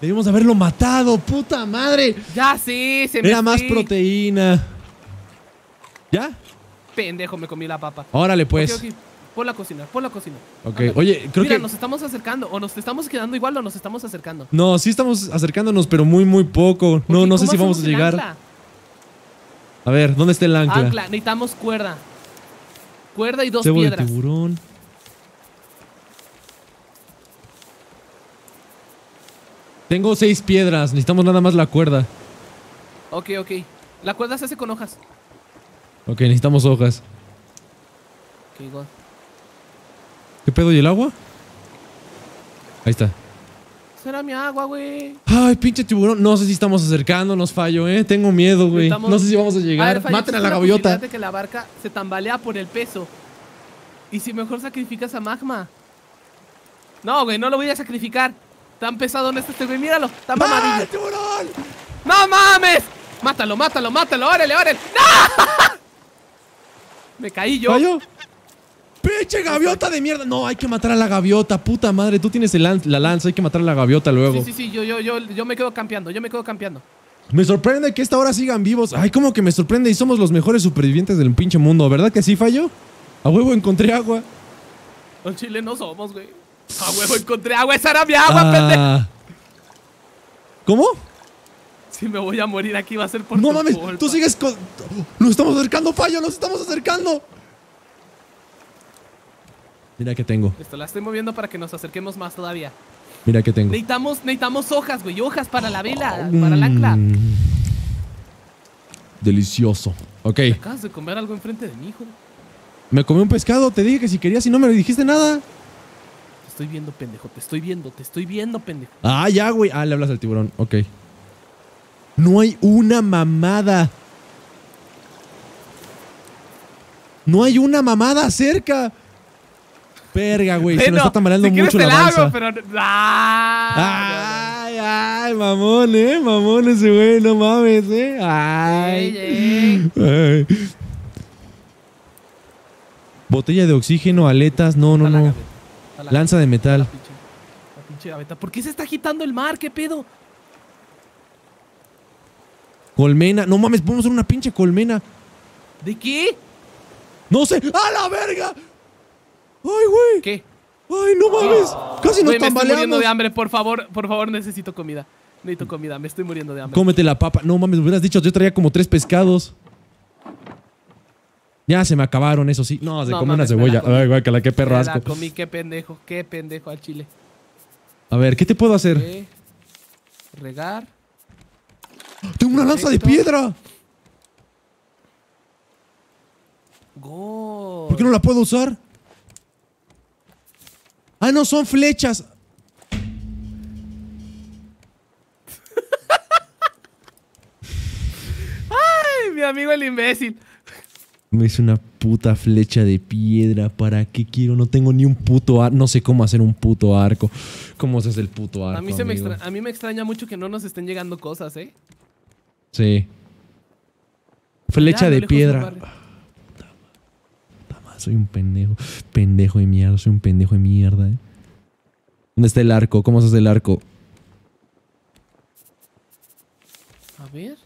Debimos haberlo matado, puta madre. Ya sí, se me Mira más proteína. ¿Ya? Pendejo, me comí la papa. Órale, pues. Por la cocina, por la cocina. Ok, oye, creo Mira, que... nos estamos acercando, o nos estamos quedando igual o nos estamos acercando. No, sí estamos acercándonos, pero muy, muy poco. no, no sé si vamos a llegar. A ver, ¿dónde está el ancla? Ancla, necesitamos cuerda. Cuerda y dos piedras. tiburón. Tengo seis piedras, necesitamos nada más la cuerda. Ok, ok. La cuerda se hace con hojas. Ok, necesitamos hojas. Ok, ¿Qué pedo? ¿Y el agua? Ahí está. Será mi agua, güey. Ay, pinche tiburón. No sé si estamos acercando, nos fallo, eh. Tengo miedo, güey. No sé si vamos a llegar. Maten a la gaviota. Fíjate que la barca se tambalea por el peso. Y si mejor sacrificas a Magma. No, güey, no lo voy a sacrificar. Tan pesado no está este güey. Míralo, está mamadillo. ¡Ah, tiburón! ¡No mames! Mátalo, mátalo, mátalo. Órale, órale. ¡No! Me caí yo. ¿Fallo? ¡Pinche gaviota de mierda! No, hay que matar a la gaviota, puta madre. Tú tienes la lanza, hay que matar a la gaviota luego. Sí, sí, sí, yo, me quedo campeando, yo me quedo campeando. Me sorprende que esta hora sigan vivos. Ay, como que me sorprende y somos los mejores supervivientes del pinche mundo, ¿verdad que sí, fallo? A huevo encontré agua. Los chilenos somos, güey. A huevo encontré agua, esa era mi agua, ah. pendejo. ¿Cómo? Si me voy a morir aquí va a ser por No mames, tú sigues con... ¡Nos estamos acercando, fallo! ¡Nos estamos acercando! Mira que tengo. Esto la estoy moviendo para que nos acerquemos más todavía. Mira que tengo. Necesitamos, necesitamos hojas, güey. Hojas para la vela, oh, para el ancla. Mm. Delicioso. Ok. de comer algo enfrente de mi hijo. Me comí un pescado, te dije que si querías y no me dijiste nada. Te estoy viendo, pendejo. Te estoy viendo, te estoy viendo, pendejo. Ah, ya, güey. Ah, le hablas al tiburón. Ok. No hay una mamada. No hay una mamada cerca. Verga, güey. se nos está tambaleando mucho la balsa. pero... Ay, ay, mamón, eh. Mamón ese güey, no mames, eh. Ay. ay. Botella de oxígeno, aletas, no, no, no. Lanza de metal. pinche, ¿Por qué se está agitando el mar? ¿Qué pedo? Colmena. No mames, podemos hacer una pinche colmena. ¿De qué? No sé. ¡A la verga! ¡Ay, güey! ¿Qué? ¡Ay, no mames! ¡Casi nos wey, Me estoy muriendo de hambre, por favor, por favor, necesito comida. Necesito comida, me estoy muriendo de hambre. Cómete la papa. No mames, me hubieras dicho, yo traía como tres pescados. Ya se me acabaron, eso sí. No, se come una cebolla. Ay, güey, que la qué perro asco. La comí, qué pendejo, qué pendejo al chile. A ver, ¿qué te puedo hacer? Eh, regar. ¡Tengo una lanza de piedra! ¿Por qué no la puedo usar? Ah, no, son flechas. Ay, mi amigo el imbécil. Me hice una puta flecha de piedra. ¿Para qué quiero? No tengo ni un puto arco. No sé cómo hacer un puto arco. ¿Cómo haces el puto arco? A mí, me, extraña mucho que no nos estén llegando cosas, ¿eh? Sí. Flecha de piedra. Ah, soy un pendejo. Pendejo de mierda, soy un pendejo de mierda. Eh. ¿Dónde está el arco? ¿Cómo se hace el arco? A ver.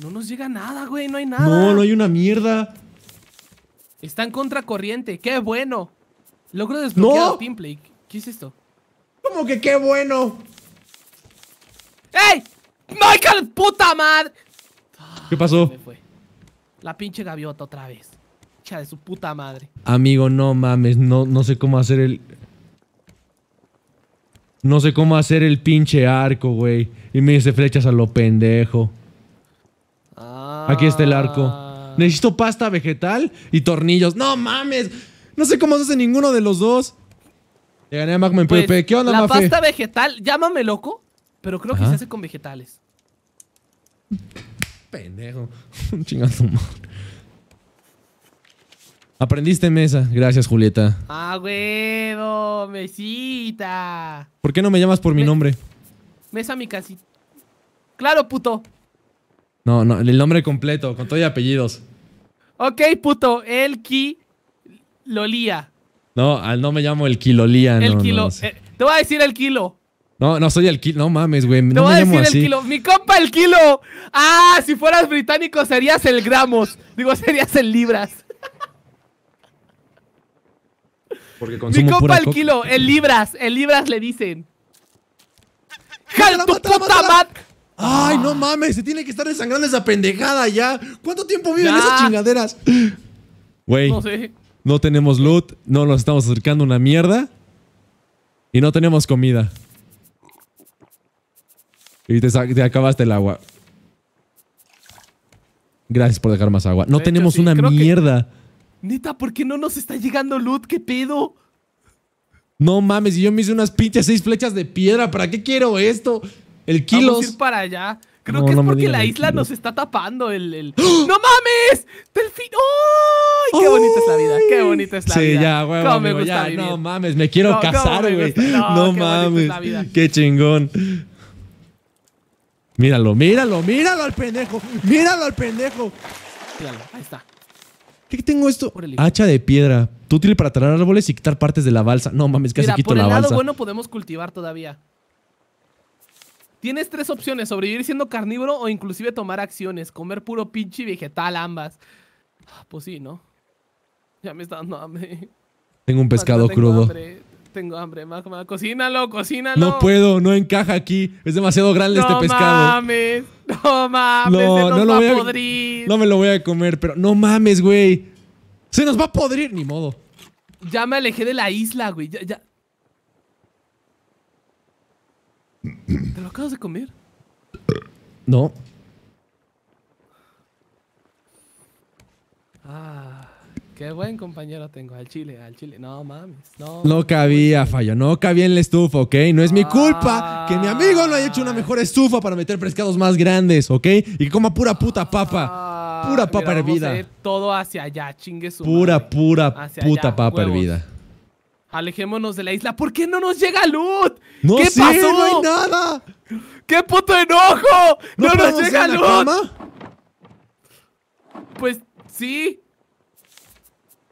No nos llega nada, güey, no hay nada. No, no hay una mierda. Está en contracorriente, qué bueno. Logro desbloquear el teamplay ¿Qué es esto? ¿Cómo que qué bueno? ¡Ey! ¡Michael, puta madre! ¿Qué pasó? La pinche gaviota otra vez de su puta madre. Amigo, no mames, no, no sé cómo hacer el... No sé cómo hacer el pinche arco, güey. Y me dice flechas a lo pendejo. Ah. Aquí está el arco. Necesito pasta vegetal y tornillos. ¡No mames! No sé cómo se hace ninguno de los dos. Le gané a pues, ¿Qué onda, La pasta vegetal, llámame loco, pero creo que se hace con vegetales. Pendejo. Un chingazo, Aprendiste mesa. Gracias, Julieta. ¡Ah, huevo! ¡Mesita! ¿Por qué no me llamas por mi nombre? Mesa mi casita. ¡Claro, puto! No, no, el nombre completo, con todo y apellidos. Ok, puto. El ki Lolía. No, no me llamo el Kilolía. El no, kilo. Eh, te voy a decir el kilo. No, no soy el kilo. No mames, güey. te voy a decir el kilo. Mi compa, el kilo. Ah, si fueras británico serías el gramos. Digo, serías el libras. Mi compa el kilo, en libras, en libras le dicen. ¡Jala Ay, no mames, se tiene que estar desangrando esa pendejada ya. ¿Cuánto tiempo viven esas chingaderas? Güey, no, tenemos loot, no nos estamos acercando a una mierda. Y no tenemos comida. Y te, acabaste el agua. Gracias por dejar más agua. No tenemos una mierda. Neta, ¿por qué no nos está llegando loot? ¿Qué pedo? No mames, y yo me hice unas pinches seis flechas de piedra. ¿Para qué quiero esto? El kilos. Vamos a ir para allá. Creo que es porque la isla nos está tapando ¡Ah! ¡No mames! ¡Delfín! ¡Ay! ¡Qué bonita es la vida! ¡Qué bonita es la vida! Sí, ya, güey. me No mames, me quiero casar, güey. No, mames. Qué chingón. Míralo, míralo, míralo al pendejo. Míralo al pendejo. Míralo, ahí está qué tengo esto? Hacha de piedra. Tú útil para talar árboles y quitar partes de la balsa. No mames, casi Mira, quito la lado balsa. bueno podemos cultivar todavía. Tienes tres opciones, sobrevivir siendo carnívoro o inclusive tomar acciones, comer puro pinche vegetal ambas. Ah, pues sí, ¿no? Ya me está dando hambre. Tengo un pescado crudo tengo hambre, magma. Cocínalo, cocínalo. No puedo, no encaja aquí. Es demasiado grande este pescado. no mames, no mames, no lo va a podrir. No me lo voy a comer, pero no mames, güey. Se nos va a podrir, ni modo. Ya me alejé de la isla, güey. Ya, ya. ¿Te lo acabas de comer? No. Ah. Qué buen compañero tengo al chile, al chile. No mames, no. No cabía, fallo. No cabía en la estufa, ¿ok? No es mi culpa que mi amigo no haya hecho una mejor ah. estufa para meter pescados más grandes, ¿ok? Y que coma pura puta ah, papa. Pura papa hervida. todo hacia allá, chingue su Pura, pura puta papa hervida. Alejémonos de la isla. ¿Por qué no nos llega luz? ¿Qué pasó? No hay nada. ¡Qué puto enojo! ¡No, nos llega luz! Pues sí,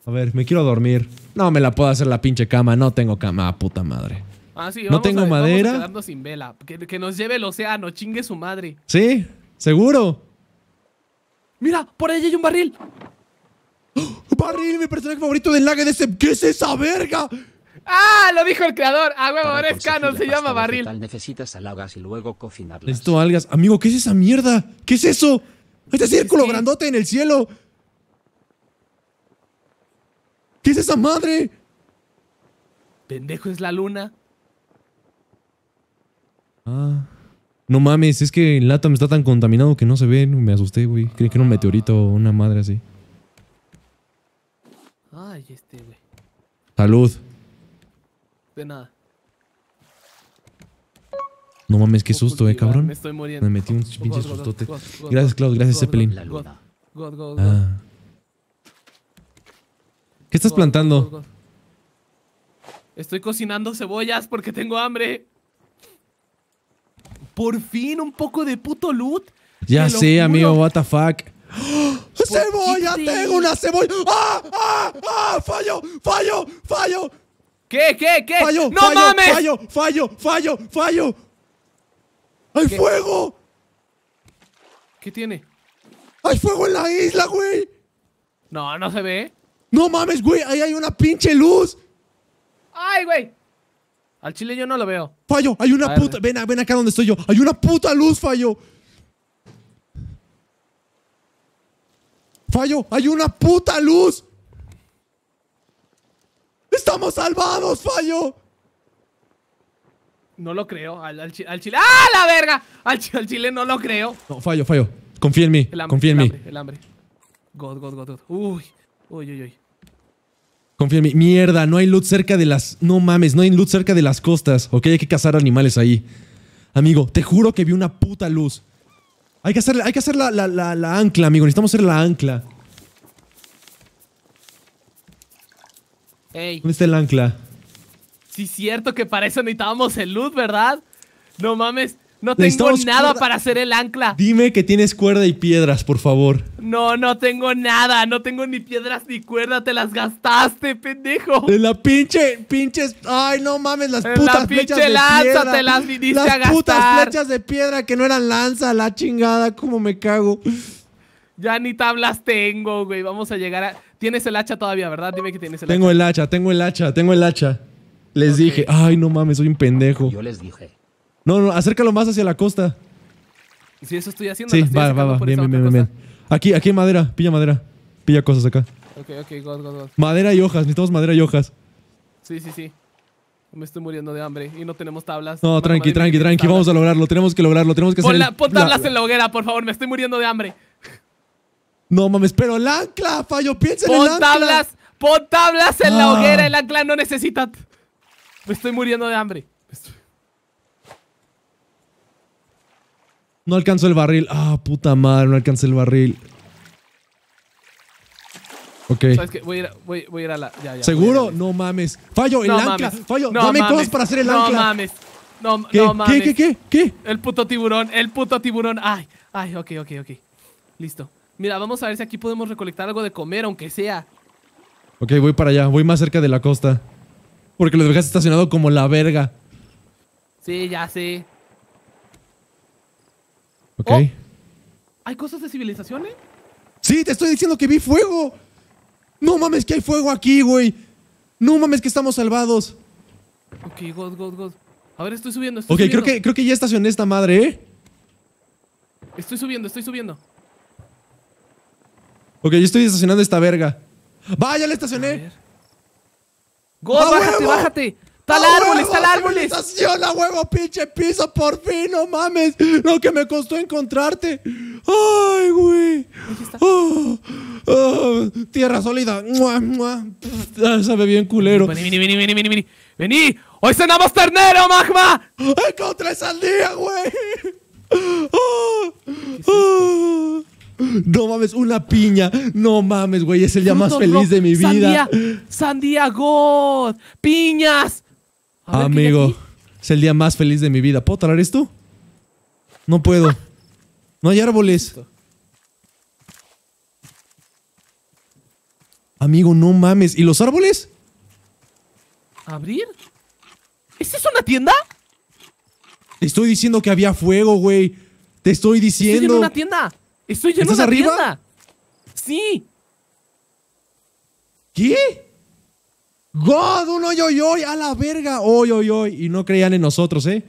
a ver, me quiero dormir. No me la puedo hacer la pinche cama. No tengo cama, ah, puta madre. Ah, sí, no tengo madera. sin Que, nos lleve el océano, chingue su madre. Sí, seguro. Mira, por ahí hay un barril. ¡Oh! barril, mi personaje favorito del lag de ese. ¿Qué es esa verga? ¡Ah! Lo dijo el creador. Ah, huevo, ahora es canon, se llama barril. necesitas algas y luego cocinarlas. Esto algas. Amigo, ¿qué es esa mierda? ¿Qué es eso? Este círculo grandote en el cielo. ¿Qué es esa madre? Pendejo es la luna. Ah. No mames, es que el LATAM está tan contaminado que no se ve. Me asusté, güey. Creí que era un ah. meteorito o una madre así. Ay, este, güey. Salud. De nada. No mames, qué susto, eh, cabrón. Me estoy muriendo. Me metí un pinche sustote. Gracias, Claus. Gracias, Zeppelin. Ah. ¿Qué estás plantando? Estoy cocinando cebollas porque tengo hambre. Por fin un poco de puto loot. Ya sé, amigo, what the fuck. ¡Cebolla! ¡Tengo una cebolla! ¡Ah! ¡Ah! ¡Ah! ¡Fallo! ¡Fallo! ¡Fallo! ¿Qué? ¿Qué? ¿Qué? ¡Fallo! ¡No fallo, mames! ¡Fallo! ¡Fallo! ¡Fallo! ¡Fallo! ¡Hay fuego! ¿Qué tiene? ¡Hay fuego en la isla, güey! No, no se ve. No mames, güey, ahí hay una pinche luz. Ay, güey. Al chile yo no lo veo. Fallo, hay una puta. Ven, ven acá donde estoy yo. Hay una puta luz, fallo. Fallo, hay una puta luz. ¡Estamos salvados, fallo! No lo creo. Al, chile. ¡Ah, la verga! Al, chile no lo creo. No, fallo, fallo. Confía en mí. El confía en mí. Hambre, el hambre. God, God, God, God. Uy, uy, uy, uy. Confía en mí. Mierda, no hay luz cerca de las. No mames, no hay luz cerca de las costas. Ok, hay que cazar animales ahí. Amigo, te juro que vi una puta luz. Hay que hacer, hay que hacer la, ancla, amigo. Necesitamos hacer la ancla. Ey. ¿Dónde está el ancla? Sí, cierto que para eso necesitábamos el luz, ¿verdad? No mames, no tengo nada para hacer el ancla. Dime que tienes cuerda y piedras, por favor. No, no tengo nada. No tengo ni piedras ni cuerda. Te las gastaste, pendejo. De la pinche, pinches. Ay, no mames, las de putas pinche de piedra. las a putas flechas de piedra que no eran lanza, la chingada. Cómo me cago. Ya ni tablas tengo, güey. Vamos a llegar a. Tienes el hacha todavía, ¿verdad? Dime que tienes el tengo hacha. Tengo el hacha, tengo el hacha, tengo el hacha. Les dije, ay, no mames, soy un pendejo. Yo les dije. No, no, acércalo más hacia la costa. Sí, eso estoy haciendo. Sí, va, va, va. Bien, bien, bien, bien, Aquí, aquí hay madera. Pilla madera. Pilla cosas acá. Ok, ok, go, go, go. Madera y hojas. Necesitamos madera y hojas. Sí, sí, sí. Me estoy muriendo de hambre y no tenemos tablas. No, tranqui, tranqui, tranqui. Vamos a lograrlo. Tenemos que lograrlo. Tenemos que pon pon tablas en la hoguera, por favor. Me estoy muriendo de hambre. No mames, pero el ancla, fallo. Piensa en el ancla. Pon tablas. Pon tablas en la ah. hoguera. El ancla no necesita. Me estoy muriendo de hambre. No alcanzo el barril. Ah, puta madre, no alcancé el barril. Ok. ¿Sabes qué? Voy a ir a, voy, voy a, ir a la. ¿Seguro? no mames. Fallo, el anca. ancla. Fallo. No Dame mames. cosas para hacer el ancla. No mames. No, no mames. ¿Qué, qué, qué, qué? El puto tiburón, el puto tiburón. Ay, ay, ok, ok, ok. Listo. Mira, vamos a ver si aquí podemos recolectar algo de comer, aunque sea. Ok, voy para allá. Voy más cerca de la costa. Porque lo dejaste estacionado como la verga. Sí, ya sé. Oh, ¿Hay cosas de civilizaciones? Eh? Sí, te estoy diciendo que vi fuego. No mames que hay fuego aquí, güey. No mames que estamos salvados. Ok, God, God, God. A ver, estoy subiendo, estoy subiendo. Creo, que, creo que ya estacioné esta madre, ¿eh? Estoy subiendo, estoy subiendo. Ok, yo estoy estacionando esta verga. ¡Vaya, la estacioné! God, bájate, bájate. Está el árbol, está el árbol. a huevo, pinche piso, por fin, no mames. Lo que me costó encontrarte. Ay, güey. ¡Ah! ¡Ah! tierra sólida. Mua, mua. sabe bien culero. Vení, vení, vení, vení, vení, vení. Vení. Hoy cenamos ternero, magma. Encontré sandía, güey. no mames, una piña. No mames, güey. Es el día más feliz de mi vida. Sandía, sandía God. Piñas. Amigo, es el día más feliz de mi vida. ¿Puedo traer esto? No puedo. no hay árboles. Amigo, no mames. ¿Y los árboles? ¿Abrir? ¿Esta es una tienda? Te estoy diciendo que había fuego, güey. Te estoy diciendo. Estoy una tienda. Estoy en ¿Estás arriba? Sí. ¿Qué? God, un hoy, hoy, a la verga, hoy, hoy, hoy. Y no creían en nosotros, ¿eh?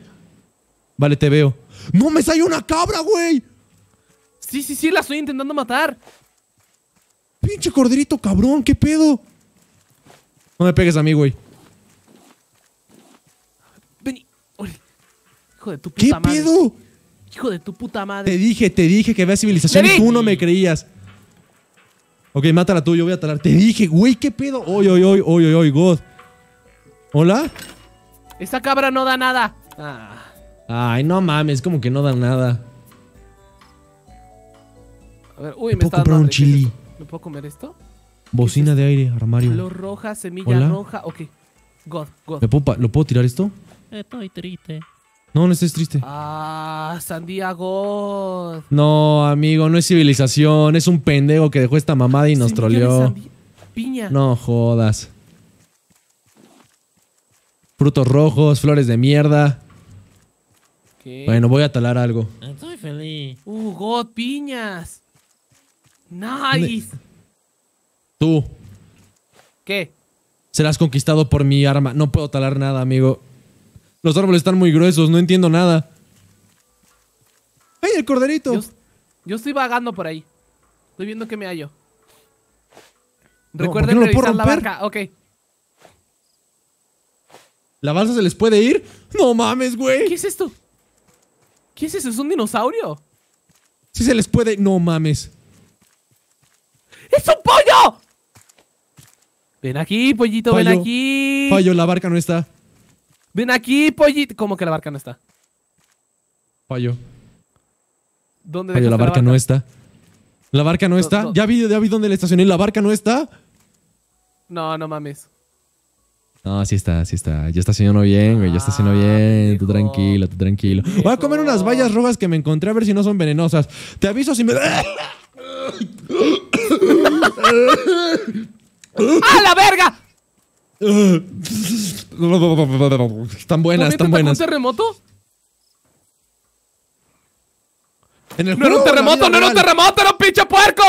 Vale, te veo. ¡No me salió una cabra, güey! Sí, sí, sí, la estoy intentando matar. Pinche corderito cabrón, ¿qué pedo? No me pegues a mí, güey. Vení. Hijo de tu puta ¿Qué madre. ¿Qué pedo? Hijo de tu puta madre. Te dije, te dije que veas civilización y tú no me creías. Ok, mátala tú, yo voy a talar. Te dije, güey, ¿qué pedo? Oy, oy, oy, oy, oy, God. ¿Hola? Esta cabra no da nada. Ay, no mames, como que no da nada. A ver, uy, me, está puedo comprar un chili. ¿Me puedo comer esto? Bocina de aire, armario. Color roja, semilla roja. Ok. God, God. ¿Me puedo ¿Lo puedo tirar esto? Estoy triste. No, no estés triste. Ah, God No, amigo, no es civilización. Es un pendejo que dejó esta mamada y nos troleó. Piña. No jodas. Frutos rojos, flores de mierda. Bueno, voy a talar algo. Ah, estoy feliz. Uh, God, piñas. Nice. Tú. ¿Qué? Serás conquistado por mi arma. No puedo talar nada, amigo. Los árboles están muy gruesos, no entiendo nada. ¡Ey, el corderito! Yo, estoy vagando por ahí. Estoy viendo que me hallo. Recuerden revisar la barca. Ok. ¿La balsa se les puede ir? ¡No mames, güey! ¿Qué es esto? ¿Qué es eso? ¿Es un dinosaurio? Sí se les puede... ¡No mames! ¡Es un pollo! Ven aquí, pollito, ven aquí. Pollo, la barca no está. Ven aquí, pollito. ¿Cómo que la barca no está? Fallo. ¿Dónde Fallo, la barca, no está. La barca no está. ya, vi, ya vi dónde la estacioné. La barca no está. No, no mames. No, sí está, sí está. Ya está haciendo bien, güey. Ya está haciendo ah, bien. tú tranquilo, tú tranquilo. Voy a comer unas vallas rojas que me encontré a ver si no son venenosas. Te aviso si me. ¡A la verga! Están buenas, están buenas. ¿Un terremoto? ¿En el ¡No era un terremoto, no era un terremoto, era pinche puerco!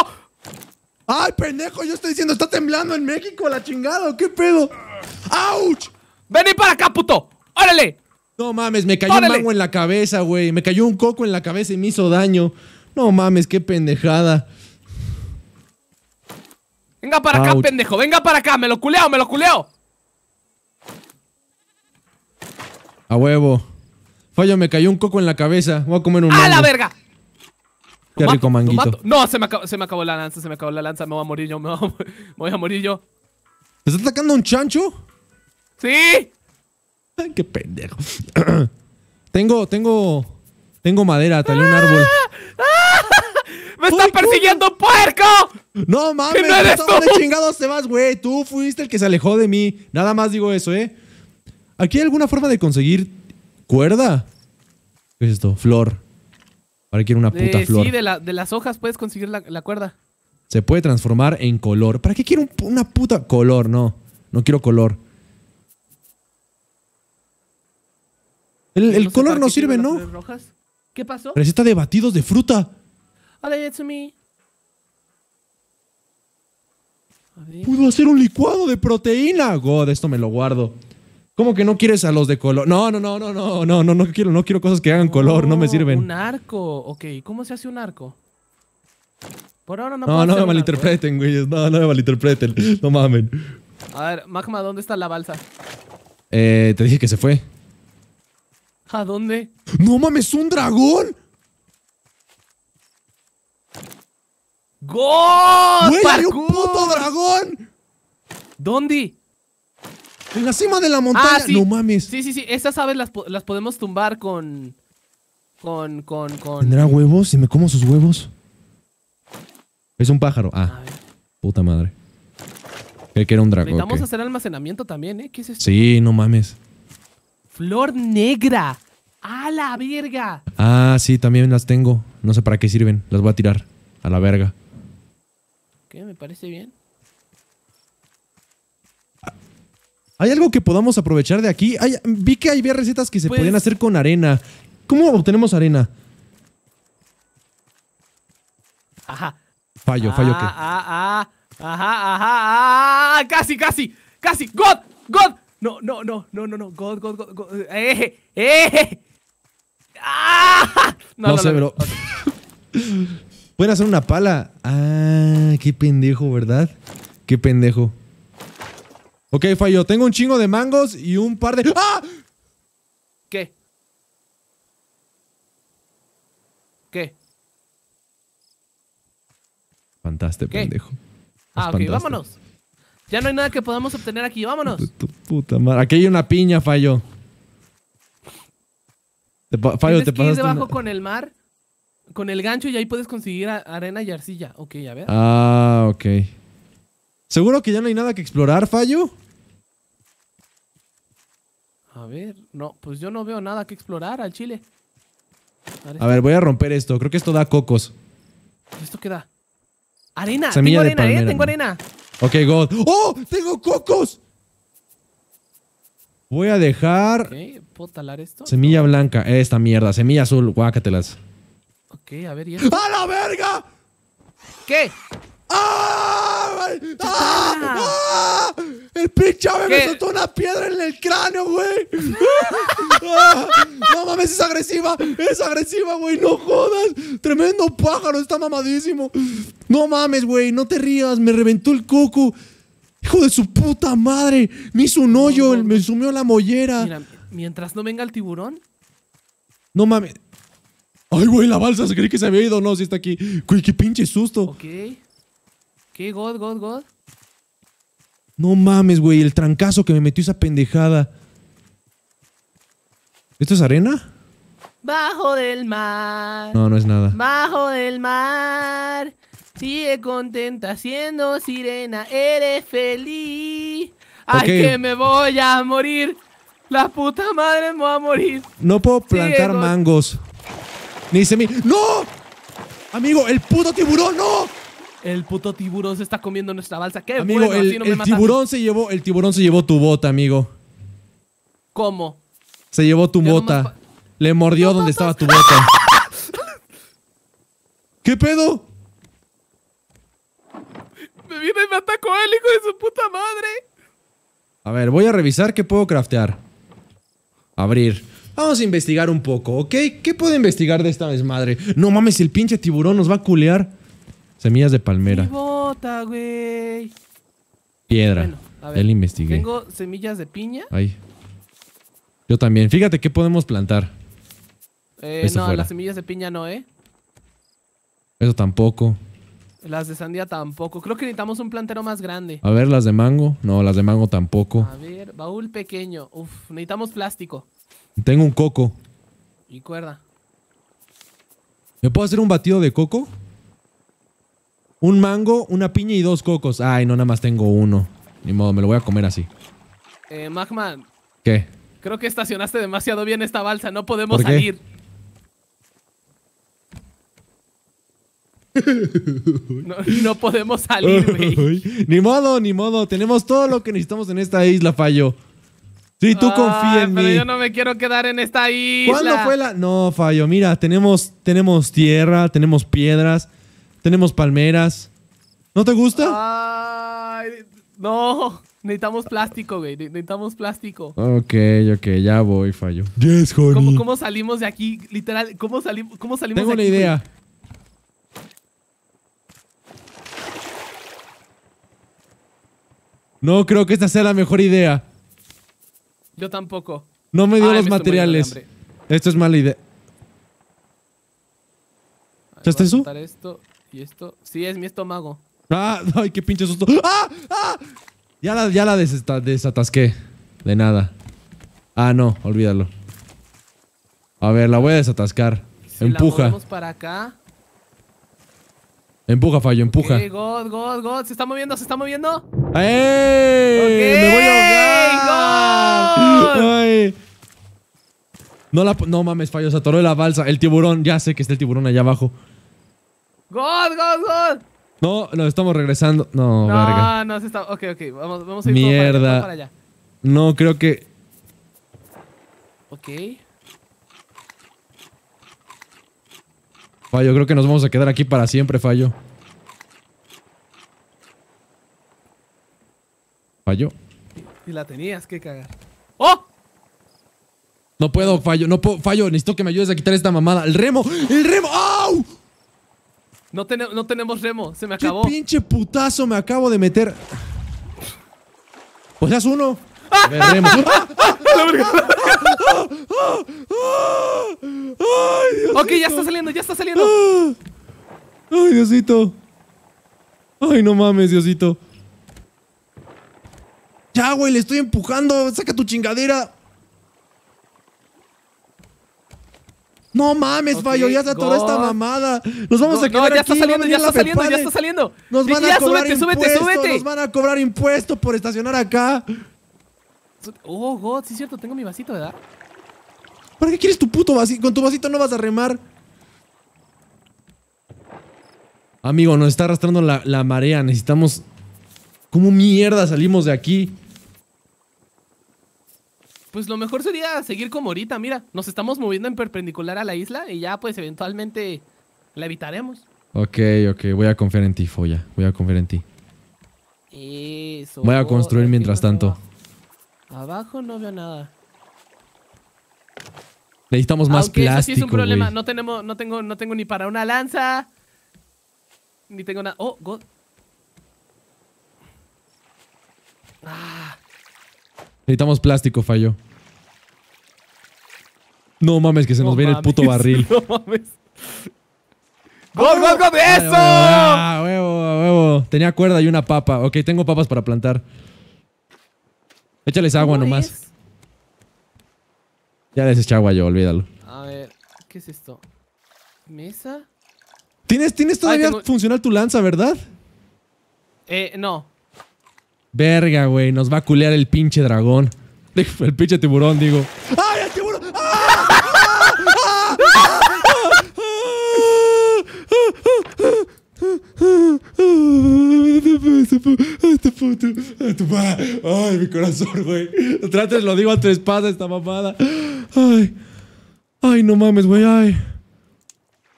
¡Ay, pendejo! Yo estoy diciendo, está temblando en México, la chingada, ¿qué pedo? ¡Auch! ¡Vení para acá, puto! ¡Órale! No mames, me cayó un mango en la cabeza, güey. Me cayó un coco en la cabeza y me hizo daño. No mames, qué pendejada. Venga para acá, pendejo. Venga para acá. Me lo culeo, me lo culeo. A huevo. Fallo, me cayó un coco en la cabeza. Voy a comer un ¡A la verga! Qué rico manguito. No, se me, acabó, la lanza, se me acabó la lanza. Me voy a morir yo, me voy a, morir, yo. ¿Te está atacando un chancho? ¡Sí! qué pendejo. tengo, tengo, tengo madera, talé un árbol. ¡Ah! ¡Ah! ¡Me está persiguiendo un puerco! No mames, no eres tú? chingados te vas, güey? Tú fuiste el que se alejó de mí. Nada más digo eso, ¿eh? ¿Aquí hay alguna forma de conseguir cuerda? ¿Qué es esto? Flor. Ahora quiero una puta eh, flor. Sí, de, las hojas puedes conseguir la, cuerda. Se puede transformar en color. ¿Para qué quiero una puta color? No, no quiero color. El, color no sirve, ¿no? ¿Qué pasó? Receta de batidos de fruta. Pudo hacer un licuado de proteína. God, esto me lo guardo. ¿Cómo que no quieres a los de color? No, no, no, no, no, no, no, no quiero, no quiero cosas que hagan color, no me sirven. Un arco, ok. ¿Cómo se hace un arco? Por ahora no. No, puedo no me ¿eh? malinterpreten, güey, No, no me malinterpreten. No mamen. A ver, Magma, ¿dónde está la balsa? Eh, te dije que se fue. ¿A dónde? ¡No mames, un dragón! ¡Gol! ¡Güey, hay un puto dragón! ¿Dónde? En la cima de la montaña. Ah, no mames. Sí, sí, sí. Estas aves las, podemos tumbar con. Con, con, con. ¿Tendrá huevos? ¿Y me como sus huevos? Es un pájaro. Ah. Puta madre. Creí que era un dragón. Vamos a hacer almacenamiento también, ¿eh? ¿Qué es esto? Sí, no mames. Flor negra. ¡A la verga! Ah, sí, también las tengo. No sé para qué sirven. Las voy a tirar. A la verga. ¿Qué? Me parece bien. ¿Hay algo que podamos aprovechar de aquí? vi que había recetas que se pues podían hacer con arena. ¿Cómo obtenemos arena? Ajá. Fallo, fallo ah, ah, ah. ajá, ajá, casi, casi, casi. God, God. No, no, no, no, no, no. God, God, God. Eh, eh. No, no, Pueden hacer una pala. Ah, qué pendejo, ¿verdad? Qué pendejo. Ok, fallo. Tengo un chingo de mangos y un par de... ¡Ah! ¿Qué? ¿Qué? Fantástico, pendejo. Ah, ok, vámonos. Ya no hay nada que podamos obtener aquí, vámonos. puta madre. Aquí hay una piña, Fallo. fallo, te que debajo con el mar, con el gancho y ahí puedes conseguir arena y arcilla. Ok, a ver. Ah, ok. ¿Seguro que ya no hay nada que explorar, Fallo? A ver, no, pues yo no veo nada que explorar al chile. A ver, voy a romper esto. Creo que esto da cocos. ¿Esto qué da? ¡Arena! Semilla tengo arena, eh, tengo arena. Ok, God. ¡Oh! ¡Tengo cocos! Voy a dejar. ¿Puedo talar esto? Semilla blanca. Esta mierda. Semilla azul. Guácatelas. Ok, a ver. ¡A la verga! ¿Qué? ¡Ah! ¡Ah! ¡Ah! El pinche ave me soltó una piedra en el cráneo, güey. ¡Ah! No mames, es agresiva. Es agresiva, güey. No jodas. Tremendo pájaro. Está mamadísimo. No mames, güey. No te rías. Me reventó el coco. Hijo de su puta madre. Me hizo un hoyo. me sumió la mollera. mientras no venga el tiburón. No mames. Ay, güey, la balsa. Se creí que se había ido. No, sí está aquí. qué pinche susto. Ok. ¿Qué? ¿God, God, God? No mames, güey, el trancazo que me metió esa pendejada. ¿Esto es arena? Bajo del mar. No, no es nada. Bajo del mar. Sigue contenta siendo sirena. Eres feliz. Ay, que me voy a morir. La puta madre me va a morir. No puedo plantar mangos. Ni dice mi. ¡No! Amigo, el puto tiburón, no. El puto tiburón se está comiendo nuestra balsa. ¿Qué? Amigo, el, tiburón se llevó, el tiburón se llevó tu bota, amigo. ¿Cómo? Se llevó tu bota. Le mordió donde estaba tu bota. ¿Qué pedo? Me vino y me atacó el hijo de su puta madre. A ver, voy a revisar qué puedo craftear. Abrir. Vamos a investigar un poco, ¿ok? ¿Qué puedo investigar de esta desmadre? No mames, el pinche tiburón nos va a culear. Semillas de palmera. bota, güey. Piedra. Él investigué. Tengo semillas de piña. Ay. Yo también. Fíjate qué podemos plantar. Eh, no, las semillas de piña no, ¿eh? Eso tampoco. Las de sandía tampoco. Creo que necesitamos un plantero más grande. A ver, las de mango. No, las de mango tampoco. A ver, baúl pequeño. Uf, necesitamos plástico. Tengo un coco. Y cuerda. ¿Me puedo hacer un batido de coco? Un mango, una piña y dos cocos. Ay, no, nada más tengo uno. Ni modo, me lo voy a comer así. Eh, Magman. ¿Qué? Creo que estacionaste demasiado bien esta balsa. No podemos salir. No, podemos salir, güey. ni modo, ni modo. Tenemos todo lo que necesitamos en esta isla, Fallo. Sí, tú ah, confía en pero mí. Yo no me quiero quedar en esta isla. ¿Cuándo fue la.? No, Fallo. Mira, tenemos, tenemos tierra, tenemos piedras. Tenemos palmeras. ¿No te gusta? no. Necesitamos plástico, güey. Necesitamos plástico. Ok, ok, ya voy, fallo. Yes, ¿Cómo, salimos de aquí? Literal, ¿cómo, cómo salimos de aquí? Tengo una idea. No creo que esta sea la mejor idea. Yo tampoco. No me dio los materiales. Esto es mala idea. es eso? ¿Y esto? Sí, es mi estómago. ¡Ah! ¡Ay, qué pinche susto! ¡Ah! ¡Ah! Ya la, desatasqué. De nada. Ah, no, olvídalo. A ver, la voy a desatascar. empuja. para acá. Empuja, fallo, empuja. God, God, God. Se está moviendo, se está moviendo. ¡Ey! ¡Me voy a ahogar! No, la, no mames, fallo, se atoró la balsa. El tiburón, ya sé que está el tiburón allá abajo. ¡God, God, God! No, nos estamos regresando. No, no, no, se está. Ok, ok, vamos, vamos a ir Mierda. allá, No, creo que. Ok. Fallo, creo que nos vamos a quedar aquí para siempre, Fallo. Fallo. Y la tenías que cagar. ¡Oh! No puedo, fallo, no puedo, fallo, necesito que me ayudes a quitar esta mamada. ¡El remo! ¡El remo! ¡Au! No, tenemos remo, se me acabó. ¡Qué pinche putazo me acabo de meter! Pues haz uno. Ok, ya está saliendo, ya está saliendo. ¡Ay, Diosito! ¡Ay, no mames, Diosito! Ya, güey, le estoy empujando. Saca tu chingadera. No mames, okay, ya está toda esta mamada. Nos vamos a quedar no, ya aquí, está saliendo, ya está saliendo, ya está saliendo. Nos van a cobrar súbete, impuesto, Nos van a cobrar impuesto por estacionar acá. Oh, God, sí es cierto, tengo mi vasito, ¿verdad? ¿Para qué quieres tu puto vasito? Con tu vasito no vas a remar. Amigo, nos está arrastrando la marea. Necesitamos... ¿Cómo mierda salimos de aquí? pues lo mejor sería seguir como ahorita. Mira, nos estamos moviendo en perpendicular a la isla y ya pues eventualmente la evitaremos. Ok, ok, voy a confiar en ti, Foya. Voy a confiar en ti. Eso. Voy a construir mientras tanto. Abajo no veo nada. Necesitamos más plástico. Eso sí es un problema. No tenemos, no tengo, no tengo ni para una lanza. Ni tengo nada. Oh, God. Ah. Necesitamos plástico, fallo. No mames, que se nos viene el puto barril. No mames. ¡Gol, gol, gol! ¡Eso! Ah, huevo, huevo. Tenía cuerda y una papa. Ok, tengo papas para plantar. Échales agua nomás. Ya les eché agua yo, olvídalo. A ver, ¿qué es esto? ¿Mesa? ¿Tienes, tienes ah, todavía funcional tu lanza, verdad? Eh, no. Verga, güey. Nos va a culear el pinche dragón. El pinche tiburón, digo. ¡Ay, Ay, mi corazón, güey. Trates, lo digo a tu espada esta mamada. Ay. Ay, no mames, güey. Ay.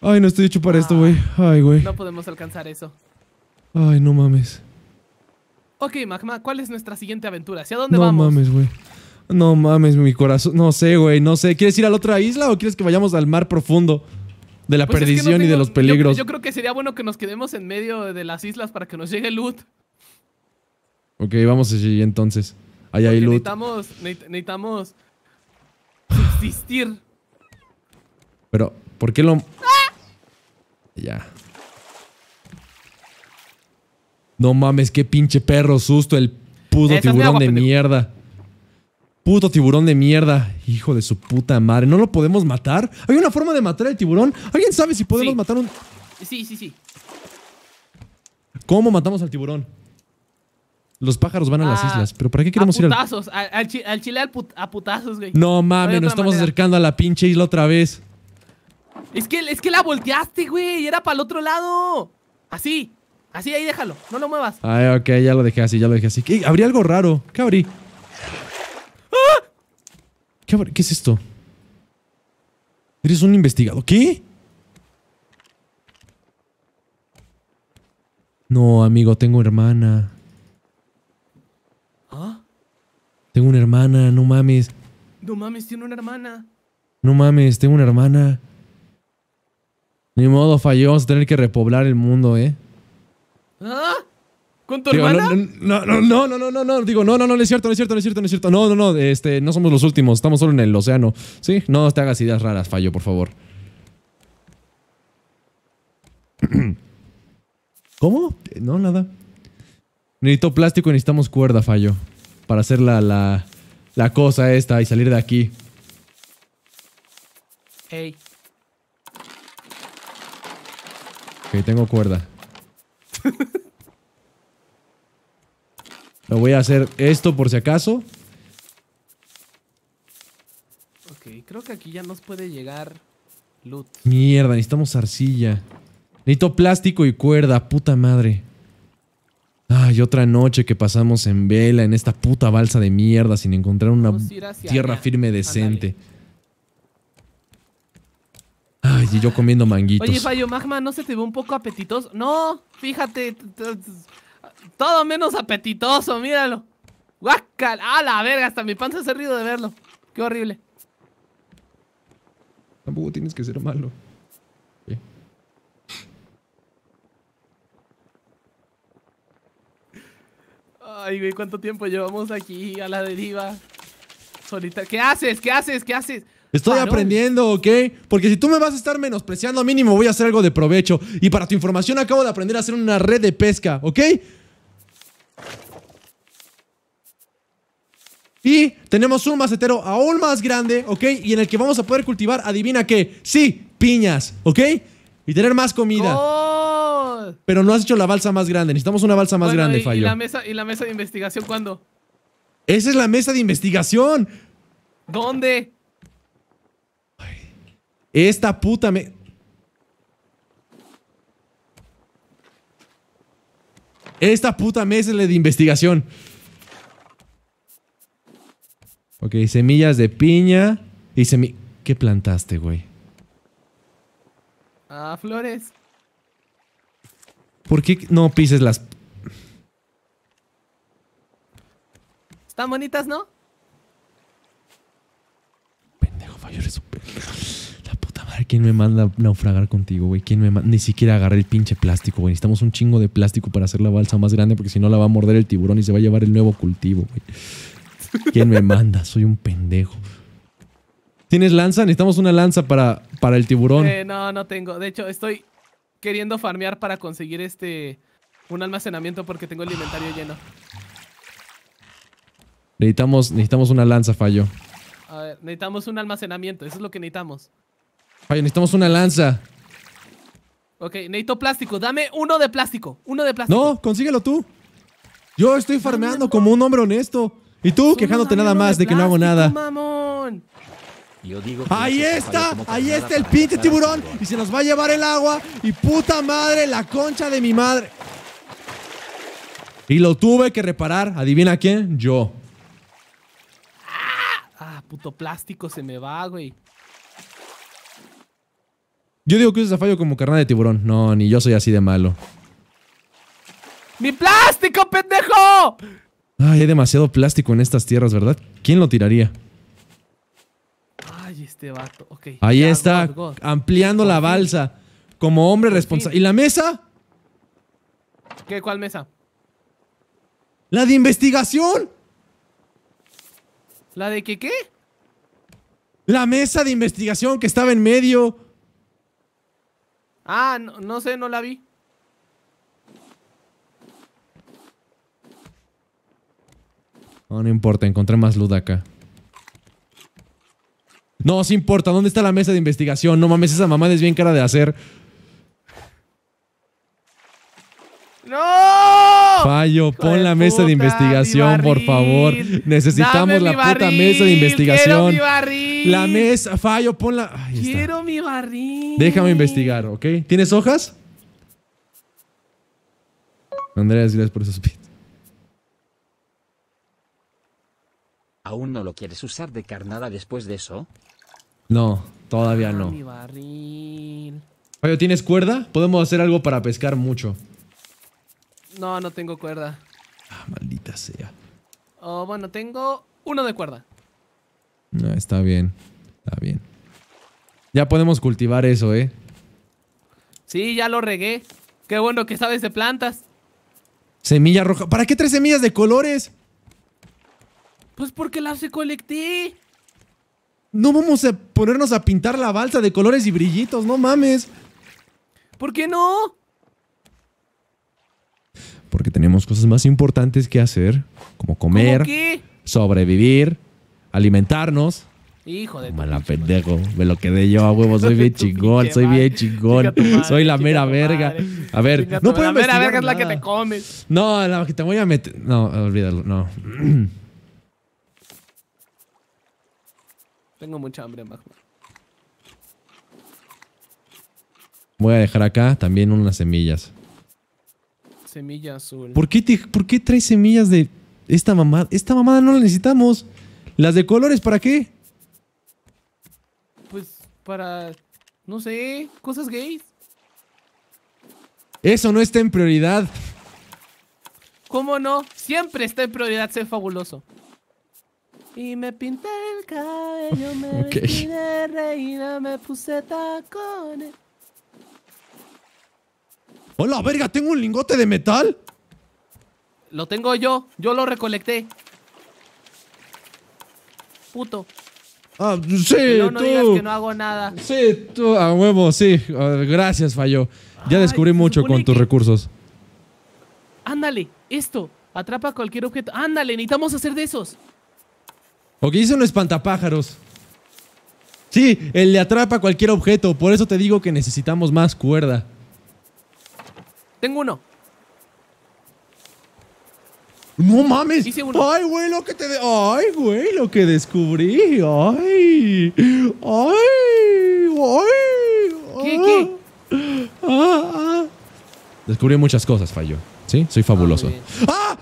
Ay, no estoy hecho para esto, güey. Ah, ay, güey. No podemos alcanzar eso. Ay, no mames. Ok, Magma, ¿cuál es nuestra siguiente aventura? ¿Hacia dónde vamos? No mames, güey. No mames, mi corazón. No sé, güey, no sé. ¿Quieres ir a la otra isla o quieres que vayamos al mar profundo? De la pues perdición y de los peligros. Yo, creo que sería bueno que nos quedemos en medio de las islas para que nos llegue el loot. Ok, vamos allí entonces. ahí hay loot. Necesitamos, necesitamos subsistir. Pero, ¿por qué lo...? Ya. No mames, qué pinche perro susto. El puto tiburón de mierda. Puto tiburón de mierda. Hijo de su puta madre. ¿No lo podemos matar? ¿Hay una forma de matar al tiburón? ¿Alguien sabe si podemos matar un...? Sí, sí, sí. ¿Cómo matamos al tiburón? Los pájaros van a las ah, islas, pero ¿para qué queremos putazos, ir al... al chile a putazos, güey? No mames, nos estamos acercando a la pinche isla otra vez. Es que, es que la volteaste, güey, era para el otro lado. Así, así, ahí déjalo, no lo muevas. Ay, ah, ok, ya lo dejé así, ya lo dejé así. ¿Qué? Abrí algo raro, ¿qué abrí? ¿Qué, abrí? ¿Qué es esto? Eres un investigador. ¿qué? No, amigo, tengo hermana. Tengo una hermana, no mames. No mames, tiene una hermana. No mames, tengo una hermana. Ni modo, falló. Vamos a tener que repoblar el mundo, ¿eh? ¿Con tu hermana? No, no, no, no, no, no, no, Digo, no, no, no, no es cierto, no es cierto, no es cierto, no es cierto. No, no, no, este, no somos los últimos. Estamos solo en el océano. Sí, no te hagas ideas raras, fallo, por favor. ¿Cómo? No, nada. Necesito plástico y necesitamos cuerda, fallo para hacer la, la, la cosa esta y salir de aquí. Ok, tengo cuerda. Lo voy a hacer esto por si acaso. Ok, creo que aquí ya nos puede llegar loot. Mierda, necesitamos arcilla. Necesito plástico y cuerda, puta madre. Ay, otra noche que pasamos en vela en esta puta balsa de mierda sin encontrar una tierra firme decente. Ay, y yo comiendo manguitos. Oye, Fallo Magma, ¿no se te ve un poco apetitoso? No, fíjate. Todo menos apetitoso, míralo. Guacal, a la verga, hasta mi panza se ruido de verlo. Qué horrible. Tampoco tienes que ser malo. Ay, güey, cuánto tiempo llevamos aquí a la deriva. Solita. ¿Qué haces? ¿Qué haces? ¿Qué haces? Estoy aprendiendo, ¿ok? Porque si tú me vas a estar menospreciando, mínimo voy a hacer algo de provecho. Y para tu información, acabo de aprender a hacer una red de pesca, ¿ok? Y tenemos un macetero aún más grande, ¿ok? Y en el que vamos a poder cultivar, adivina qué, sí, piñas, ¿ok? Y tener más comida. ¡Oh! pero no has hecho la balsa más grande. Necesitamos una balsa más grande, Fallo. Y la, mesa, de investigación cuándo? ¡Esa es la mesa de investigación! ¿Dónde? esta puta me... Esta puta mesa es la de investigación. Ok, semillas de piña y semillas... ¿Qué plantaste, güey? Ah, flores. ¿Por qué no pises las... Están bonitas, ¿no? Pendejo, fallo La puta madre, ¿quién me manda a naufragar contigo, güey? ¿Quién me manda? Ni siquiera agarré el pinche plástico, güey. Necesitamos un chingo de plástico para hacer la balsa más grande porque si no la va a morder el tiburón y se va a llevar el nuevo cultivo, güey. ¿Quién me manda? Soy un pendejo. ¿Tienes lanza? Necesitamos una lanza para, para el tiburón. Eh, no, no tengo. De hecho, estoy queriendo farmear para conseguir este un almacenamiento porque tengo el inventario lleno. Necesitamos, necesitamos una lanza, Fallo. A ver, necesitamos un almacenamiento, eso es lo que necesitamos. Fallo, necesitamos una lanza. Ok, necesito plástico, dame uno de plástico, uno de plástico. No, consíguelo tú. Yo estoy farmeando como un hombre honesto. Y tú quejándote nada más de, que no hago nada. Mamón ahí está, ahí está el pinte tiburón y se nos va a llevar el agua y puta madre, la concha de mi madre. Y lo tuve que reparar, adivina quién, yo. Ah, ah puto plástico se me va, güey. Yo digo que usas a fallo como carnal de tiburón. No, ni yo soy así de malo. ¡Mi plástico, pendejo! Ay, hay demasiado plástico en estas tierras, ¿verdad? ¿Quién lo tiraría? Este Ahí está, ampliando la balsa. Como hombre responsable. ¿Y la mesa? ¿Qué? ¿Cuál mesa? ¡La de investigación! ¿La de qué qué? La mesa de investigación que estaba en medio. Ah, no, sé, no la vi. No, no importa, encontré más luz acá. No, sí importa. ¿Dónde está la mesa de investigación? No mames, esa mamá es bien cara de hacer. ¡No! Fallo, pon la mesa de investigación, por favor. Necesitamos la puta mesa de investigación. Quiero mi barril. La mesa, fallo, ponla. quiero mi barril. Déjame investigar, ¿ok? ¿Tienes hojas? Andrés, gracias por esos ¿Aún no lo quieres usar de carnada después de eso? No, todavía no. Oye, ¿tienes cuerda? Podemos hacer algo para pescar mucho. No, no tengo cuerda. Ah, maldita sea. Oh, bueno, tengo uno de cuerda. No, está bien. Está bien. Ya podemos cultivar eso, ¿eh? Sí, ya lo regué. Qué bueno que sabes de plantas. Semilla roja. ¿Para qué tres semillas de colores? Pues porque las recolecté no vamos a ponernos a pintar la balsa de colores y brillitos, no mames. ¿Por qué no? Porque tenemos cosas más importantes que hacer, como comer, sobrevivir, alimentarnos. Hijo de Mala pendejo, me lo quedé yo a huevo, soy bien chingón, soy bien chingón, soy la mera verga. A ver, no puedo La mera verga es la que te comes. No, la que te voy a meter. No, olvídalo, no. Tengo mucha hambre, Magma. Voy a dejar acá también unas semillas. Semilla azul. ¿Por qué, te, ¿Por qué traes semillas de esta mamada? Esta mamada no la necesitamos. ¿Las de colores para qué? Pues para, no sé, cosas gays. Eso no está en prioridad. ¿Cómo no? Siempre está en prioridad ser fabuloso. Y me pinté el cabello, me reina, me puse tacones. ¡Hola, verga! ¿Tengo un lingote de metal? Lo tengo yo. Yo lo recolecté. Puto. Ah, sí, no, no Digas que no hago nada. Sí, tú, a huevo, sí. Gracias, falló. Ya descubrí mucho con tus recursos. Ándale, esto. Atrapa cualquier objeto. Ándale, necesitamos hacer de esos. Ok, es un espantapájaros. Sí, él le atrapa cualquier objeto. Por eso te digo que necesitamos más cuerda. Tengo uno. ¡No mames! ¡Ay, güey, lo que te... ¡Ay, güey, lo que descubrí! ¡Ay! ¡Ay! ¡Ay! ¿Qué, ah, ah. Descubrí muchas cosas, Fallo. ¿Sí? Soy fabuloso. ¡Ah!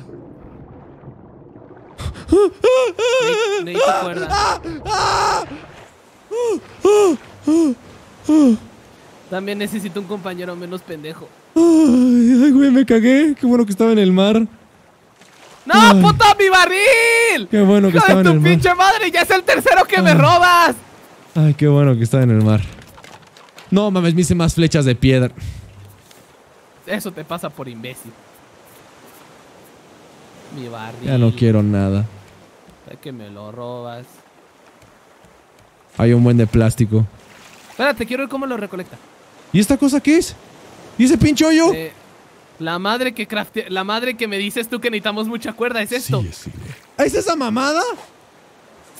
También necesito un compañero menos pendejo. Ay, güey, me cagué. Qué bueno que estaba en el mar. ¡No, puta, mi barril! Qué bueno que estaba en el mar. tu pinche madre! ¡Ya es el tercero que me robas! Ay, qué bueno que estaba en el mar. No mames, me hice más flechas de piedra. Eso te pasa por imbécil mi Ya no quiero nada. que me lo robas. Hay un buen de plástico. Espérate, quiero ver cómo lo recolecta. ¿Y esta cosa qué es? ¿Y ese pinche hoyo? Eh, la madre que la madre que me dices tú que necesitamos mucha cuerda, ¿es esto? Sí, sí. ¿Ah, ¿Es esa mamada?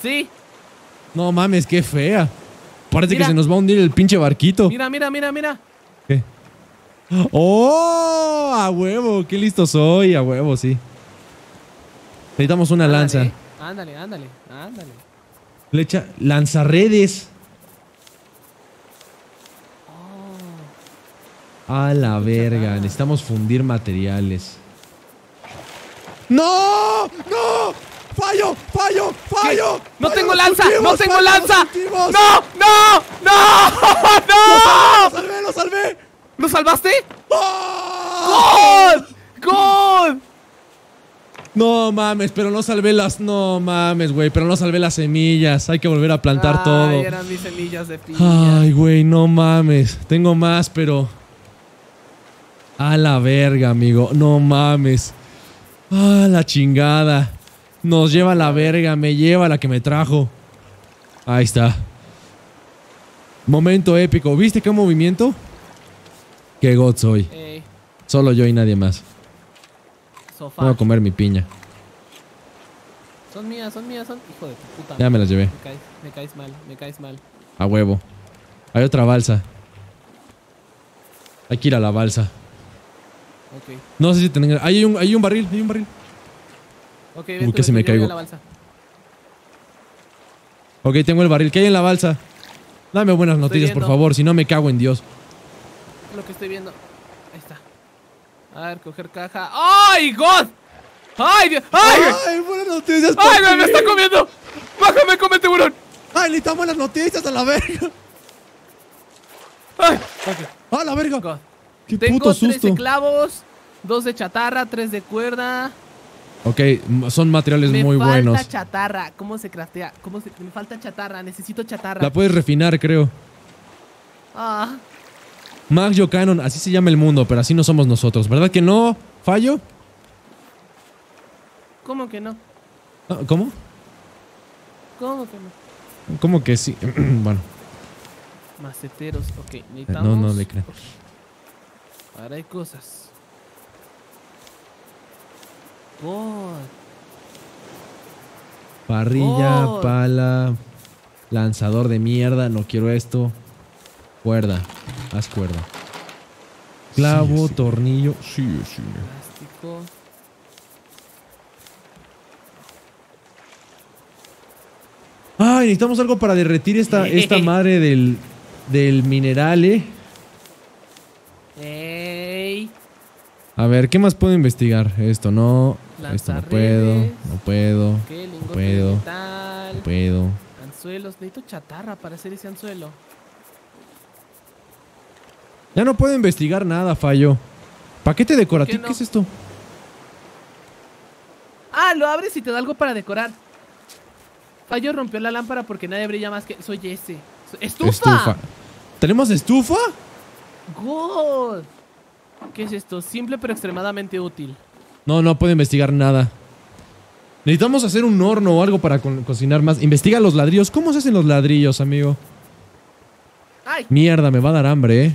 Sí. No mames, qué fea. Parece que se nos va a hundir el pinche barquito. Mira, mira, mira, mira. ¿Qué? ¡Oh! A huevo, qué listo soy, a huevo, sí. Necesitamos una lanza. Ándale, ándale, ándale. Flecha, lanzarredes. Oh. A la verga, necesitamos fundir materiales. ¡No! ¡No! ¡Fallo! ¡Fallo! ¡Fallo! ¡No tengo lanza! ¡No tengo lanza! ¡No! ¡No! ¡No! ¡No! ¡Lo salvé! ¡Lo salvé! ¿Lo salvaste? ¡Ah! ¡Gol! ¡Gol! No mames, pero no salvé las. No mames, güey, pero no salvé las semillas. Hay que volver a plantar Ay, todo. eran mis semillas de piña. Ay, güey, no mames. Tengo más, pero. A la verga, amigo. No mames. A la chingada. Nos lleva a la verga, me lleva la que me trajo. Ahí está. Momento épico. ¿Viste qué movimiento? Qué god soy. Solo yo y nadie más. Voy a comer mi piña. Son mías, son mías, son. Hijo de puta. Ya me las llevé. Me caes, me mal, me caes mal. A huevo. Hay otra balsa. Hay que ir a la balsa. No sé si tengan. Hay un, hay un barril, hay un barril. Ok, Uy, que se me caigo. Ok, tengo el barril. ¿Qué hay en la balsa? Dame buenas noticias, por favor. Si no, me cago en Dios. Lo que estoy viendo. A ver, coger caja. ¡Ay, God! ¡Ay, Dios! ¡Ay! ¡Ay, buenas noticias! ¡Ay, me, está comiendo! ¡Bájame, come tiburón! ¡Ay, necesitamos las noticias a la verga! ¡Ay! ¡Ah, ¡A la verga! ¡Qué Tengo puto clavos, dos de chatarra, tres de cuerda. Ok, son materiales muy buenos. Me falta chatarra. ¿Cómo se craftea? ¿Cómo se... Me falta chatarra. Necesito chatarra. La puedes refinar, creo. Ah. Max Canon, así se llama el mundo, pero así no somos nosotros. ¿Verdad que no, Fallo? ¿Cómo que no? Ah, ¿Cómo? ¿Cómo que no? ¿Cómo que sí? bueno. Maceteros, ok. Eh, no, no le creo. Ahora hay cosas. God. Parrilla, pala, lanzador de mierda, no quiero esto. Cuerda. Haz cuerda. Clavo, tornillo. Sí, sí. Plástico. Ay, necesitamos algo para derretir esta, esta madre del, mineral, eh. A ver, ¿qué más puedo investigar? Esto no. Esto no puedo. No puedo. no puedo. No puedo. Anzuelos. Necesito chatarra para hacer ese anzuelo. Ya no puedo investigar nada, Fallo. Paquete decorativo, ¿Qué, es esto? Ah, lo abres y te da algo para decorar. Fallo rompió la lámpara porque nadie brilla más que. Soy ese. ¡Estufa! estufa. ¿Tenemos ¡God! ¿Qué es esto? Simple pero extremadamente útil. No, no puedo investigar nada. Necesitamos hacer un horno o algo para cocinar más. Investiga los ladrillos. ¿Cómo se hacen los ladrillos, amigo? Mierda, me va a dar hambre, eh.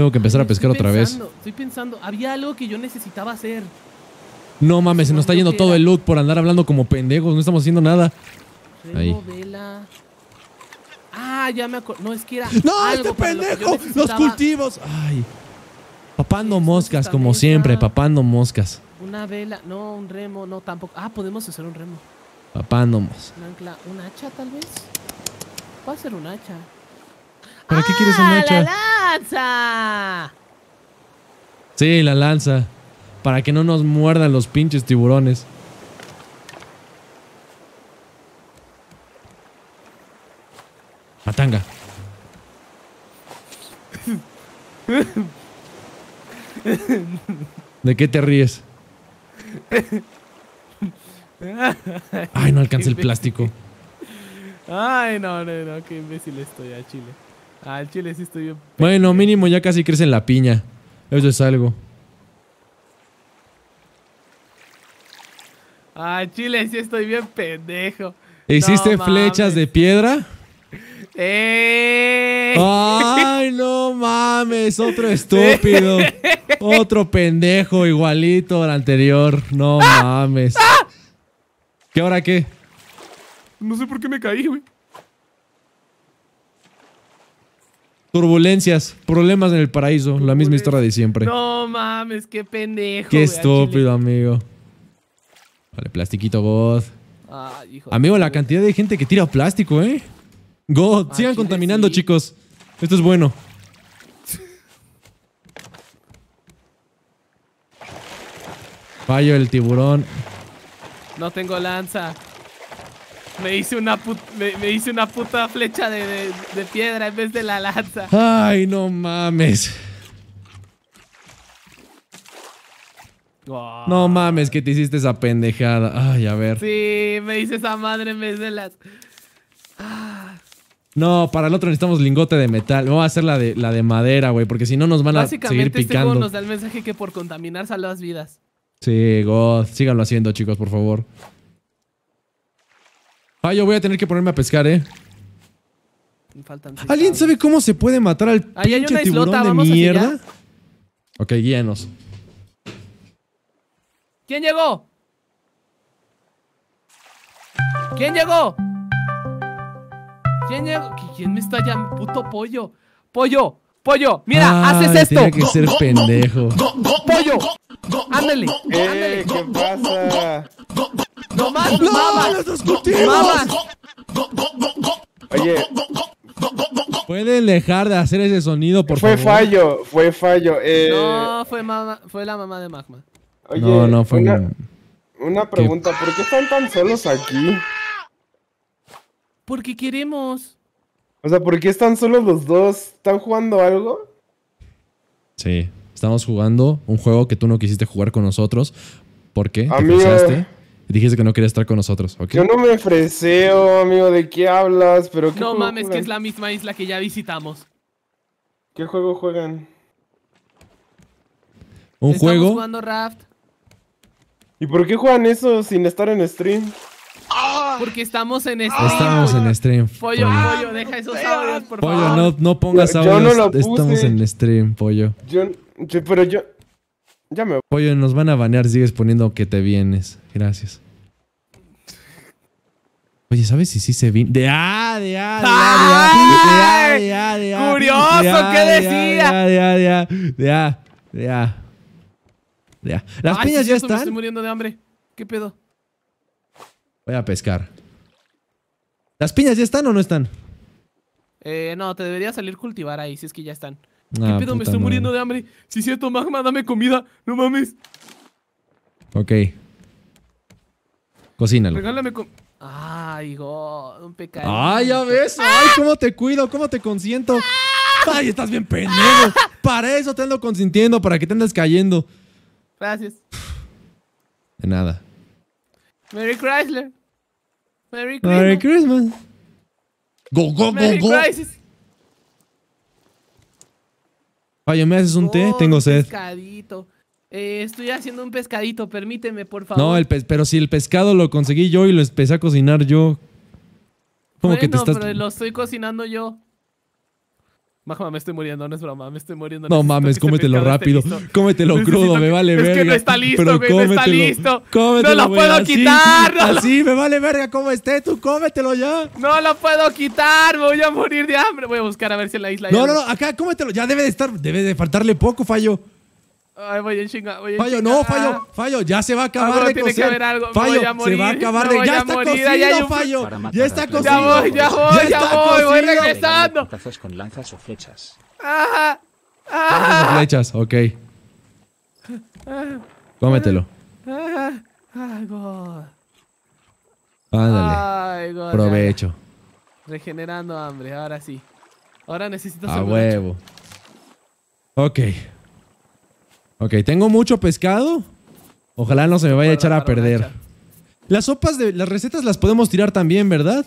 Tengo que empezar a pescar otra vez. Estoy pensando, había algo que yo necesitaba hacer. No mames, se nos está yendo todo el loot por andar hablando como pendejos. No estamos haciendo nada. Ahí. Vela. Ah, ya me acuerdo. No, es que era. ¡No, algo este pendejo! ¡Los cultivos! ¡Ay! Papando moscas, como siempre, papando moscas. Una vela, no, un remo, no, tampoco. Ah, podemos hacer un remo. Papando moscas. Un ancla, un hacha tal vez. Puede ser un hacha. ¿Para qué quieres ah, un ¡La lanza! Sí, la lanza. Para que no nos muerdan los pinches tiburones. Matanga. ¿De qué te ríes? Ay, no alcancé el plástico. Ay, no, no, no, qué imbécil estoy a Chile. Ah, chile sí estoy bien. Bueno, mínimo ya casi crece en la piña. Eso es algo. ah, chile sí estoy bien pendejo. ¿Hiciste flechas de piedra? ¡Eh! ¡Ay, no mames! Otro estúpido. Otro pendejo igualito al anterior. No mames. ¿Qué hora qué? No sé por qué me caí, güey. Turbulencias, problemas en el paraíso, la misma historia de siempre. No mames, qué pendejo. Qué estúpido, amigo. Vale, plastiquito God. amigo, la cantidad de gente que tira plástico, ¿eh? God, sigan contaminando, chicos. Esto es bueno. Fallo el tiburón. No tengo lanza. Me hice una, me, una puta flecha de, piedra en vez de la lanza. Ay, no mames. No mames que te hiciste esa pendejada. Ay, a ver. Sí, me hice esa madre en vez de las... Ah. No, para el otro necesitamos lingote de metal. Vamos a hacer la de, la de madera, güey, porque si no nos van a seguir picando. Básicamente este juego nos da el mensaje que por contaminar salvas vidas. Sí, God. Síganlo haciendo, chicos, por favor. Ah, yo voy a tener que ponerme a pescar, ¿eh? ¿Alguien sabe cómo se puede matar al pinche tiburón de mierda? ok, guíanos. ¿Quién llegó? ¿Quién llegó? ¿Quién llegó? ¿Quién me está llamando? Puto pollo. Pollo, pollo, mira, haces esto. Tiene que ser pendejo. Pollo, ándale, eh, ándale. ¿Qué pasa? Puede mamas. Mamas. Oye. ¿Pueden dejar de hacer ese sonido, por fue favor? Fue fallo, fue fallo. No, fue, mamá, fue la mamá de Magma. Oye, no, no fue una, una... pregunta. ¿Por qué están tan solos aquí? Porque queremos. O sea, ¿por qué están solos los dos? ¿Están jugando algo? Sí, estamos jugando un juego que tú no quisiste jugar con nosotros. ¿Por qué? ¿Te Amigo, y dijiste que no quería estar con nosotros, ¿ok? Yo no me freseo, amigo, ¿de qué hablas? Pero No mames, que es la misma isla que ya visitamos. ¿Qué juego juegan? ¿Un Estamos juego? jugando Raft. ¿Y por qué juegan eso sin estar en stream? Porque estamos en stream. Estamos en stream. Pollo, pollo, deja esos audios, por favor. Pollo, no, pongas audios. Yo no Estamos en stream, pollo. yo, pero yo, ya me voy. nos van a banear sigues poniendo que te vienes. Gracias. Oye, ¿sabes si sí se vino? De A, de A, de A, de A, de A, ¡Curioso! ¿Qué decía? De A, de A, de A, de Las piñas ya están. estoy muriendo de hambre. ¿Qué pedo? Voy a pescar. ¿Las piñas ya están o no están? Eh, no, te debería salir cultivar ahí, si es que ya están. ¿Qué pedo? Me estoy muriendo de hambre. Si siento magma, dame comida. No mames. Ok. Cocínalo. Regálame comida. Ay, God, un pecado. Ay, ya ves. Ay, cómo te cuido, cómo te consiento. Ay, estás bien pendejo. Para eso te ando consintiendo, para que te andes cayendo. Gracias. De nada. Merry Chrysler. Merry Christmas. Merry Christmas. Go, go, go, Merry go. ¿me haces un té? Oh, Tengo sed. Pescadito. Eh, estoy haciendo un pescadito, permíteme, por favor. No, el pero si el pescado lo conseguí yo y lo empecé a cocinar yo. ¿Cómo pero lo estoy cocinando yo. Majo, me estoy muriendo, no es broma, me estoy muriendo. No mames, cómetelo rápido. Cómetelo crudo, me vale verga. Es que no está listo, güey, no está listo. no lo puedo quitar. Así, me vale verga cómo esté, tú cómetelo ya. No lo puedo quitar, me voy a morir de hambre. Voy a buscar a ver si en la isla. No, no, no, acá cómetelo, ya debe de estar, debe de faltarle poco, fallo. Ay, voy en chinga, voy en fallo, no, fallo, fallo, ya se va a acabar de tiene algo. Fallo, se va a acabar de. Ya está cocido, ya fallo. Ya está cocido. Ya voy, ya voy, ya, voy, voy regresando. Cazas con lanzas o flechas. Ajá. Ajá. Flechas, ok. Cómetelo. Ay, God. Ándale. Ay, Provecho. Regenerando hambre, ahora sí. Ahora necesito A huevo. Ok. Ok, tengo mucho pescado. Ojalá no se me vaya a echar a perder. Las sopas de. Las recetas las podemos tirar también, ¿verdad?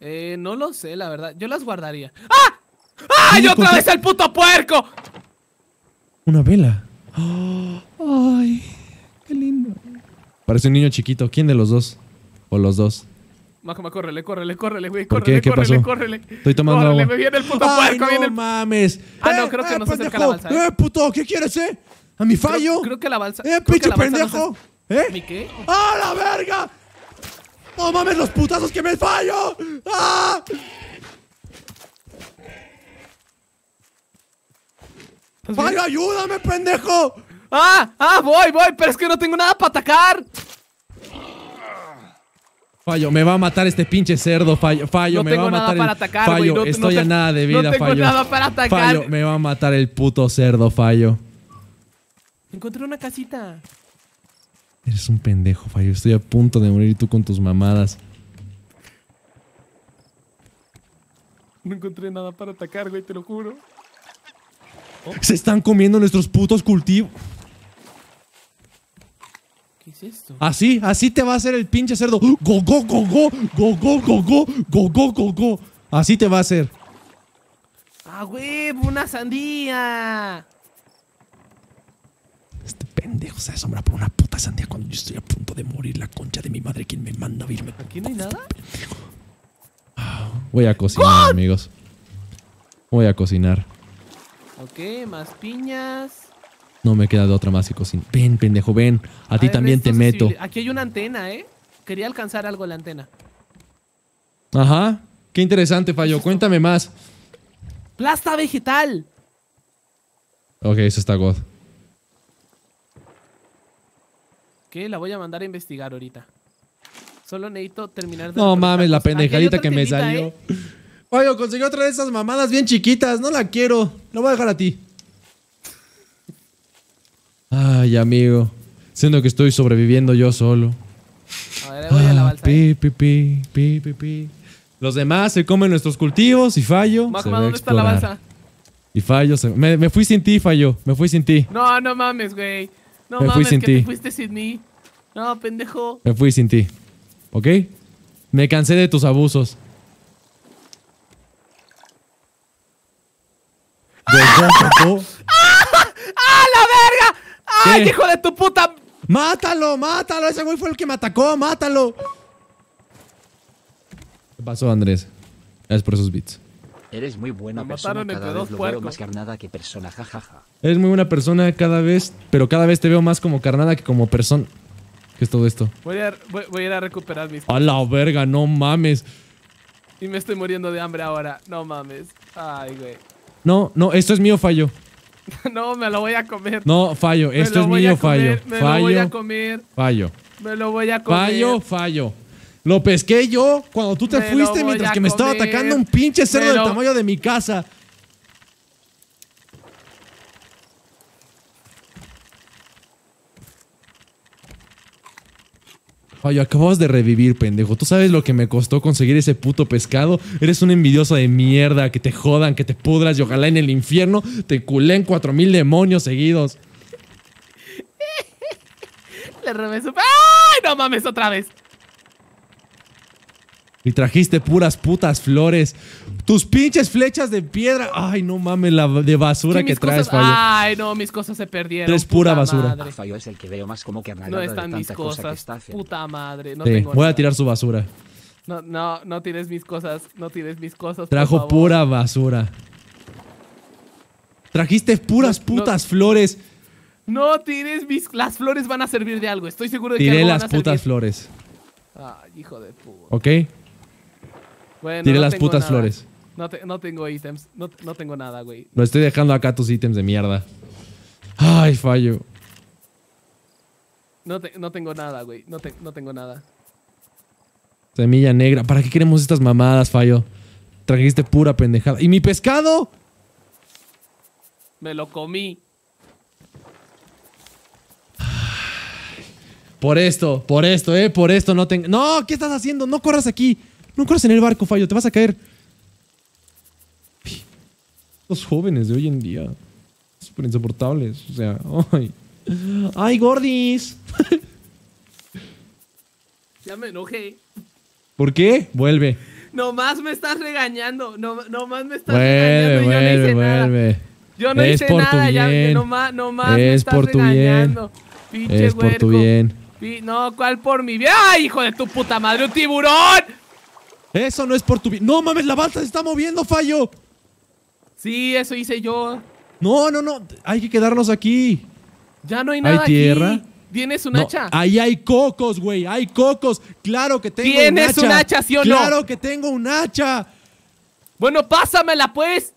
Eh, no lo sé, la verdad. Yo las guardaría. ¡Ah! ¡Ah! otra vez el puto puerco! Una vela. ¡Ay! ¡Qué lindo! Parece un niño chiquito. ¿Quién de los dos? O los dos más, córrele, córrele, córrele, güey. Córrele, ¿Qué? ¿Qué córrele, pasó? córrele. Estoy tomando Córrele, me viene el puto puerco, no mames. Ah, no, eh, creo que no eh, se acerca la balsa. ¿eh? ¿eh? puto, ¿qué quieres, eh? A mi fallo. Creo, que la balsa. Eh, pinche pendejo. ¿Eh? ¿Mi qué? ¡Ah, la verga! ¡No mames los putazos que me fallo! ¡Ah! ayúdame, pendejo! ¡Ah! ¡Ah! ¡Voy, voy! ¡Pero es que no tengo nada para atacar! Fallo, me va a matar este pinche cerdo, fallo, fallo, no me va a matar. Nada para atacar, fallo, no, estoy a nada de vida, no tengo Nada para atacar. Fallo, me va a matar el puto cerdo, fallo. Encontré una casita. Eres un pendejo, fallo. Estoy a punto de morir tú con tus mamadas. No encontré nada para atacar, güey, te lo juro. Se están comiendo nuestros putos cultivos. ¿Qué es esto? Así, así te va a hacer el pinche cerdo. Go, go, go, go, go, go, go, go, go, go, go, Así te va a hacer. ¡Ah, wey, ¡Una sandía! Este pendejo se asombra por una puta sandía cuando yo estoy a punto de morir. La concha de mi madre, ¿quién me manda a irme? ¿Aquí no hay nada? voy a cocinar, amigos. Voy a cocinar. Ok, más piñas. No me queda de otra más y cocinar. Ven, pendejo, ven. A ti también te meto. Aquí hay una antena, ¿eh? Quería alcanzar algo la antena. Ajá. Qué interesante, Fallo. Cuéntame más. Plasta vegetal. Ok, eso está God. ¿Qué? La voy a mandar a investigar ahorita. Solo necesito terminar de... No mames, la pendejadita que me salió. ¿eh? Fallo, conseguí otra de esas mamadas bien chiquitas. No la quiero. La voy a dejar a ti. Ay, amigo. Siento que estoy sobreviviendo yo solo. A ver, voy a la ah, balsa, pi, eh. pi, pi, pi, pi, pi. Los demás se comen nuestros cultivos y fallo. ¿dónde está la balsa? Y fallo. Se... Me, fui sin ti, fallo. Me fui sin ti. No, no mames, güey. No me mames, fui sin que ti. te fuiste sin mí. No, pendejo. Me fui sin ti. ¿Ok? Me cansé de tus abusos. ¡Ah! ¡Ah! ¡Ah! ¡Ah! ¡La verga! ¡Ay, hijo de tu puta! ¡Mátalo, mátalo! Ese güey fue el que me atacó, mátalo. ¿Qué pasó, Andrés? Gracias por esos beats. Eres muy buena persona cada vez que persona, muy buena persona cada vez, pero cada vez te veo más como carnada que como persona. ¿Qué es todo esto? Voy a, ir a recuperar mis... ¡A la verga! ¡No mames! Y me estoy muriendo de hambre ahora. No mames. Ay, güey. No, no, esto es mío fallo. no, me lo voy a comer. No, fallo. Esto es mío, fallo. me lo voy a comer. Fallo. Me lo voy a comer. Fallo, fallo. Lo pesqué yo cuando tú te fuiste mientras que me estaba atacando un pinche cerdo del tamaño de mi casa. Ay, acabas de revivir, pendejo. ¿Tú sabes lo que me costó conseguir ese puto pescado? Eres un envidioso de mierda, que te jodan, que te pudras y ojalá en el infierno te culen cuatro mil demonios seguidos. Le robé su... ¡Ay, no mames, otra vez! Y trajiste puras putas flores. Tus pinches flechas de piedra. Ay, no mames, la de basura que traes, Ay, no, mis cosas se perdieron. Tres pura basura. Ah, falló es el que veo más como que No están mis cosas. puta madre. No tengo voy a tirar su basura. No, no, no tires mis cosas. No tienes mis cosas. Trajo pura basura. Trajiste puras putas flores. No tienes mis. Las flores van a servir de algo. Estoy seguro de que algo las putas flores. Ay, hijo de puta. Ok. Bueno, Tiré las putas flores. No, tengo ítems. No, tengo nada, güey. No estoy dejando acá tus ítems de mierda. Ay, fallo. No, tengo nada, güey. No, no tengo nada. Semilla negra. ¿Para qué queremos estas mamadas, fallo? Trajiste pura pendejada. ¿Y mi pescado? Me lo comí. Por esto, por esto, eh, por esto no tengo. ¡No! ¿Qué estás haciendo? No corras aquí. No corras en el barco, fallo. Te vas a caer. Los jóvenes de hoy en día. Súper insoportables. O sea, ay. ¡Ay, gordis! ya me enojé. ¿Por qué? Vuelve. Nomás me estás regañando. No, nomás me estás regañando. Vuelve, yo no hice vuelve. Yo no es hice nada. nomás, es me estás por tu regañando. Bien. es por tu bien. No, ¿cuál por mi bien? ¡Ay, hijo de tu puta madre! ¡Un tiburón! Eso no es por tu bien. ¡No mames! ¡La balsa se está moviendo, fallo! Sí, eso hice yo. No, no, no. Hay que quedarnos aquí. Ya no hay nada. ¿Hay tierra? ¿Tienes un hacha? Ahí hay cocos, güey. Hay cocos. Claro que tengo un hacha. ¿Tienes un hacha, sí o no? Claro que tengo un hacha. Bueno, pásamela, pues.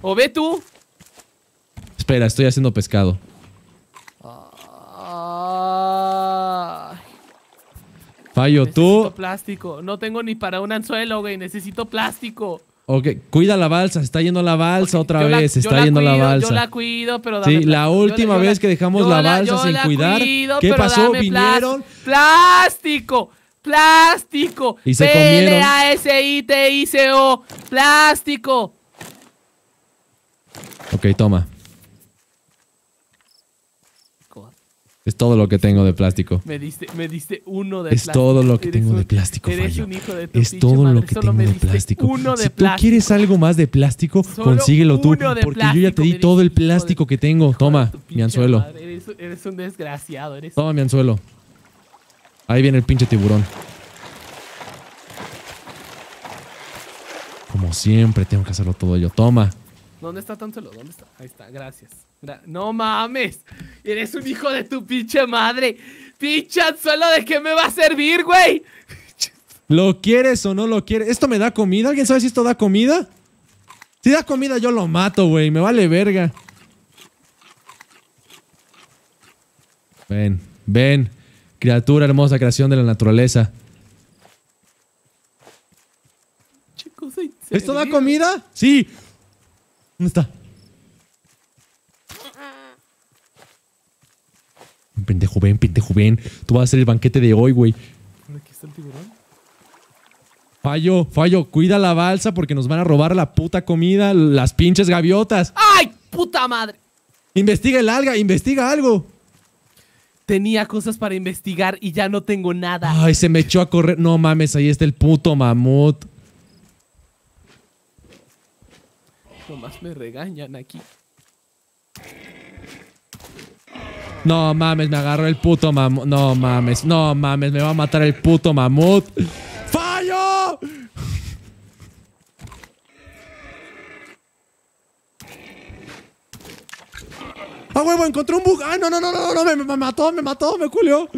O ve tú. Espera, estoy haciendo pescado. Fallo, tú. Necesito plástico. No tengo ni para un anzuelo, güey. Necesito plástico. Ok, cuida la balsa, se está yendo la balsa otra vez, está yendo la balsa. Yo la cuido, pero dame Sí, la última vez que dejamos la balsa sin cuidar, ¿qué pasó? Vinieron plástico, plástico. Y se A plástico. Ok, toma. Es todo lo que tengo de plástico. Me diste, me diste uno de plástico. Es todo lo que tengo de plástico, fallo. es todo lo que tengo de plástico. si tú quieres algo más de plástico, consíguelo tú. Porque yo ya te di todo el plástico que tengo. Toma, mi anzuelo. Eres, un desgraciado. Eres Toma, mi anzuelo. Ahí viene el pinche tiburón. Como siempre, tengo que hacerlo todo yo. Toma. ¿Dónde está tu anzuelo? ¿Dónde está? Ahí está, gracias. No mames. Eres un hijo de tu pinche madre. Pinche suelo de qué me va a servir, güey. ¿Lo quieres o no lo quieres? ¿Esto me da comida? ¿Alguien sabe si esto da comida? Si da comida, yo lo mato, güey. Me vale verga. Ven, ven. Criatura hermosa, creación de la naturaleza. ¿Esto da comida? Sí. ¿Dónde está? pendejo, ven, pendejo, ven. Tú vas a hacer el banquete de hoy, güey. Aquí está el tiburón. Fallo, fallo, cuida la balsa porque nos van a robar la puta comida, las pinches gaviotas. ¡Ay, puta madre! Investiga el alga, investiga algo. Tenía cosas para investigar y ya no tengo nada. Ay, se me echó a correr. No mames, ahí está el puto mamut. Nomás me regañan aquí. No mames, me agarró el puto mamut. No mames, no mames, me va a matar el puto mamut. ¡Fallo! ¡Ah, huevo! Encontré un bug. ¡Ay, no, no, no, no! no me, mató, me mató, me culió.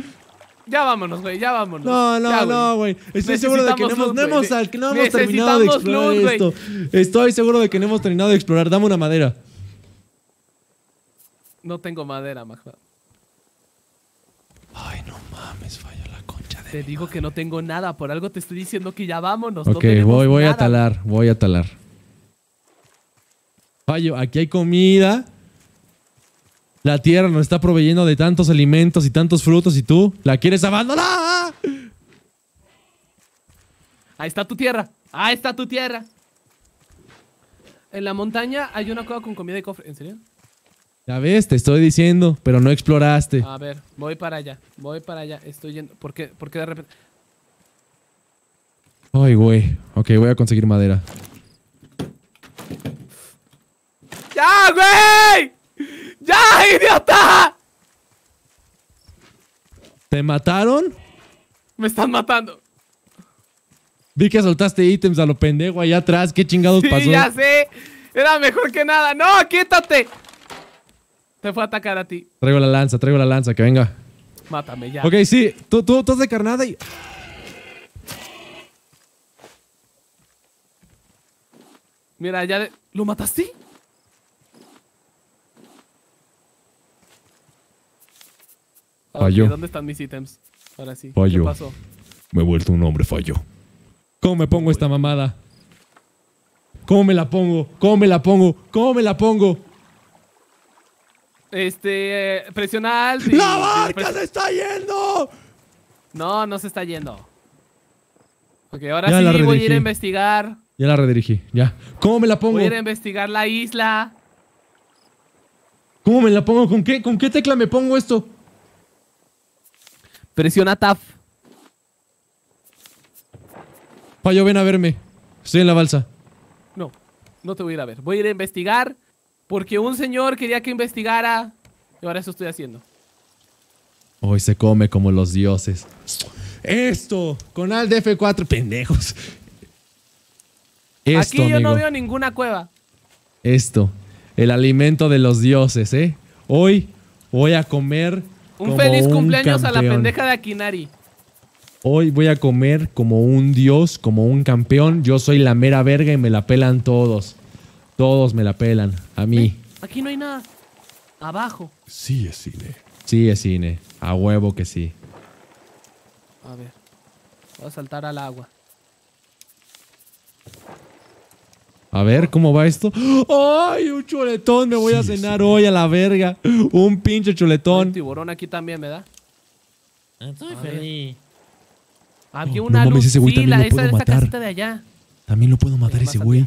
Ya vámonos, güey, ya vámonos. No, no, no, güey. Estoy seguro de que no hemos, no hemos, terminado de explorar esto. Estoy seguro de que no hemos terminado de explorar. Dame una madera. No tengo madera, Magda. Te digo que no tengo nada, por algo te estoy diciendo que ya vámonos. Ok, voy, voy a talar, voy a talar. Fallo, aquí hay comida. La tierra nos está proveyendo de tantos alimentos y tantos frutos y tú la quieres abandonar. Ahí está tu tierra, ahí está tu tierra. En la montaña hay una cueva con comida y cofre, ¿en serio? Ya ves, te estoy diciendo, pero no exploraste. A ver, voy para allá, voy para allá, estoy yendo. ¿Por qué, de repente? Ay, güey. Ok, voy a conseguir madera. ¡Ya, güey! ¡Ya, idiota! ¿Te mataron? Me están matando. Vi que soltaste ítems a lo pendejo allá atrás. ¿Qué chingados pasó? ya sé. Era mejor que nada. ¡No, quítate! Te fue a atacar a ti. Traigo la lanza, traigo la lanza, que venga. Mátame ya. Ok, sí. Tú, tú, tú de carnada y... Mira, ya de... ¿Lo mataste? Fallo. ¿Dónde están mis ítems? Ahora sí. Fallo. ¿Qué pasó? Me he vuelto un hombre fallo. ¿Cómo me pongo esta mamada? ¿Cómo me la pongo? ¿Cómo me la pongo? ¿Cómo me la pongo? Este, eh, presiona alt. ¡La barca se está yendo! No, no se está yendo. Ok, ahora sí voy a ir a investigar. Ya la redirigí, ya. ¿Cómo me la pongo? Voy a ir a investigar la isla. ¿Cómo me la pongo? ¿Con qué, ¿Con qué tecla me pongo esto? Presiona TAF. Payo, ven a verme. Estoy en la balsa. No, no te voy a ir a ver. Voy a ir a investigar porque un señor quería que investigara y ahora eso estoy haciendo. Hoy se come como los dioses. Esto, con al F4, pendejos. Esto, Aquí yo no veo ninguna cueva. Esto, el alimento de los dioses, ¿eh? Hoy voy a comer. Un feliz cumpleaños a la pendeja de Akinari. Hoy voy a comer como un dios, como un campeón. Yo soy la mera verga y me la pelan todos. Todos me la pelan. A mí. aquí no hay nada. Abajo. Sí es cine. Sí es cine. A huevo que sí. A ver. Voy a saltar al agua. A ver, ¿cómo va esto? ¡Ay, un chuletón! Me voy a cenar hoy a la verga. Un pinche chuletón. Un tiburón aquí también, ¿verdad? Ah, estoy feliz. Aquí un una no, la, esa, esa casita de allá. También lo puedo matar ese güey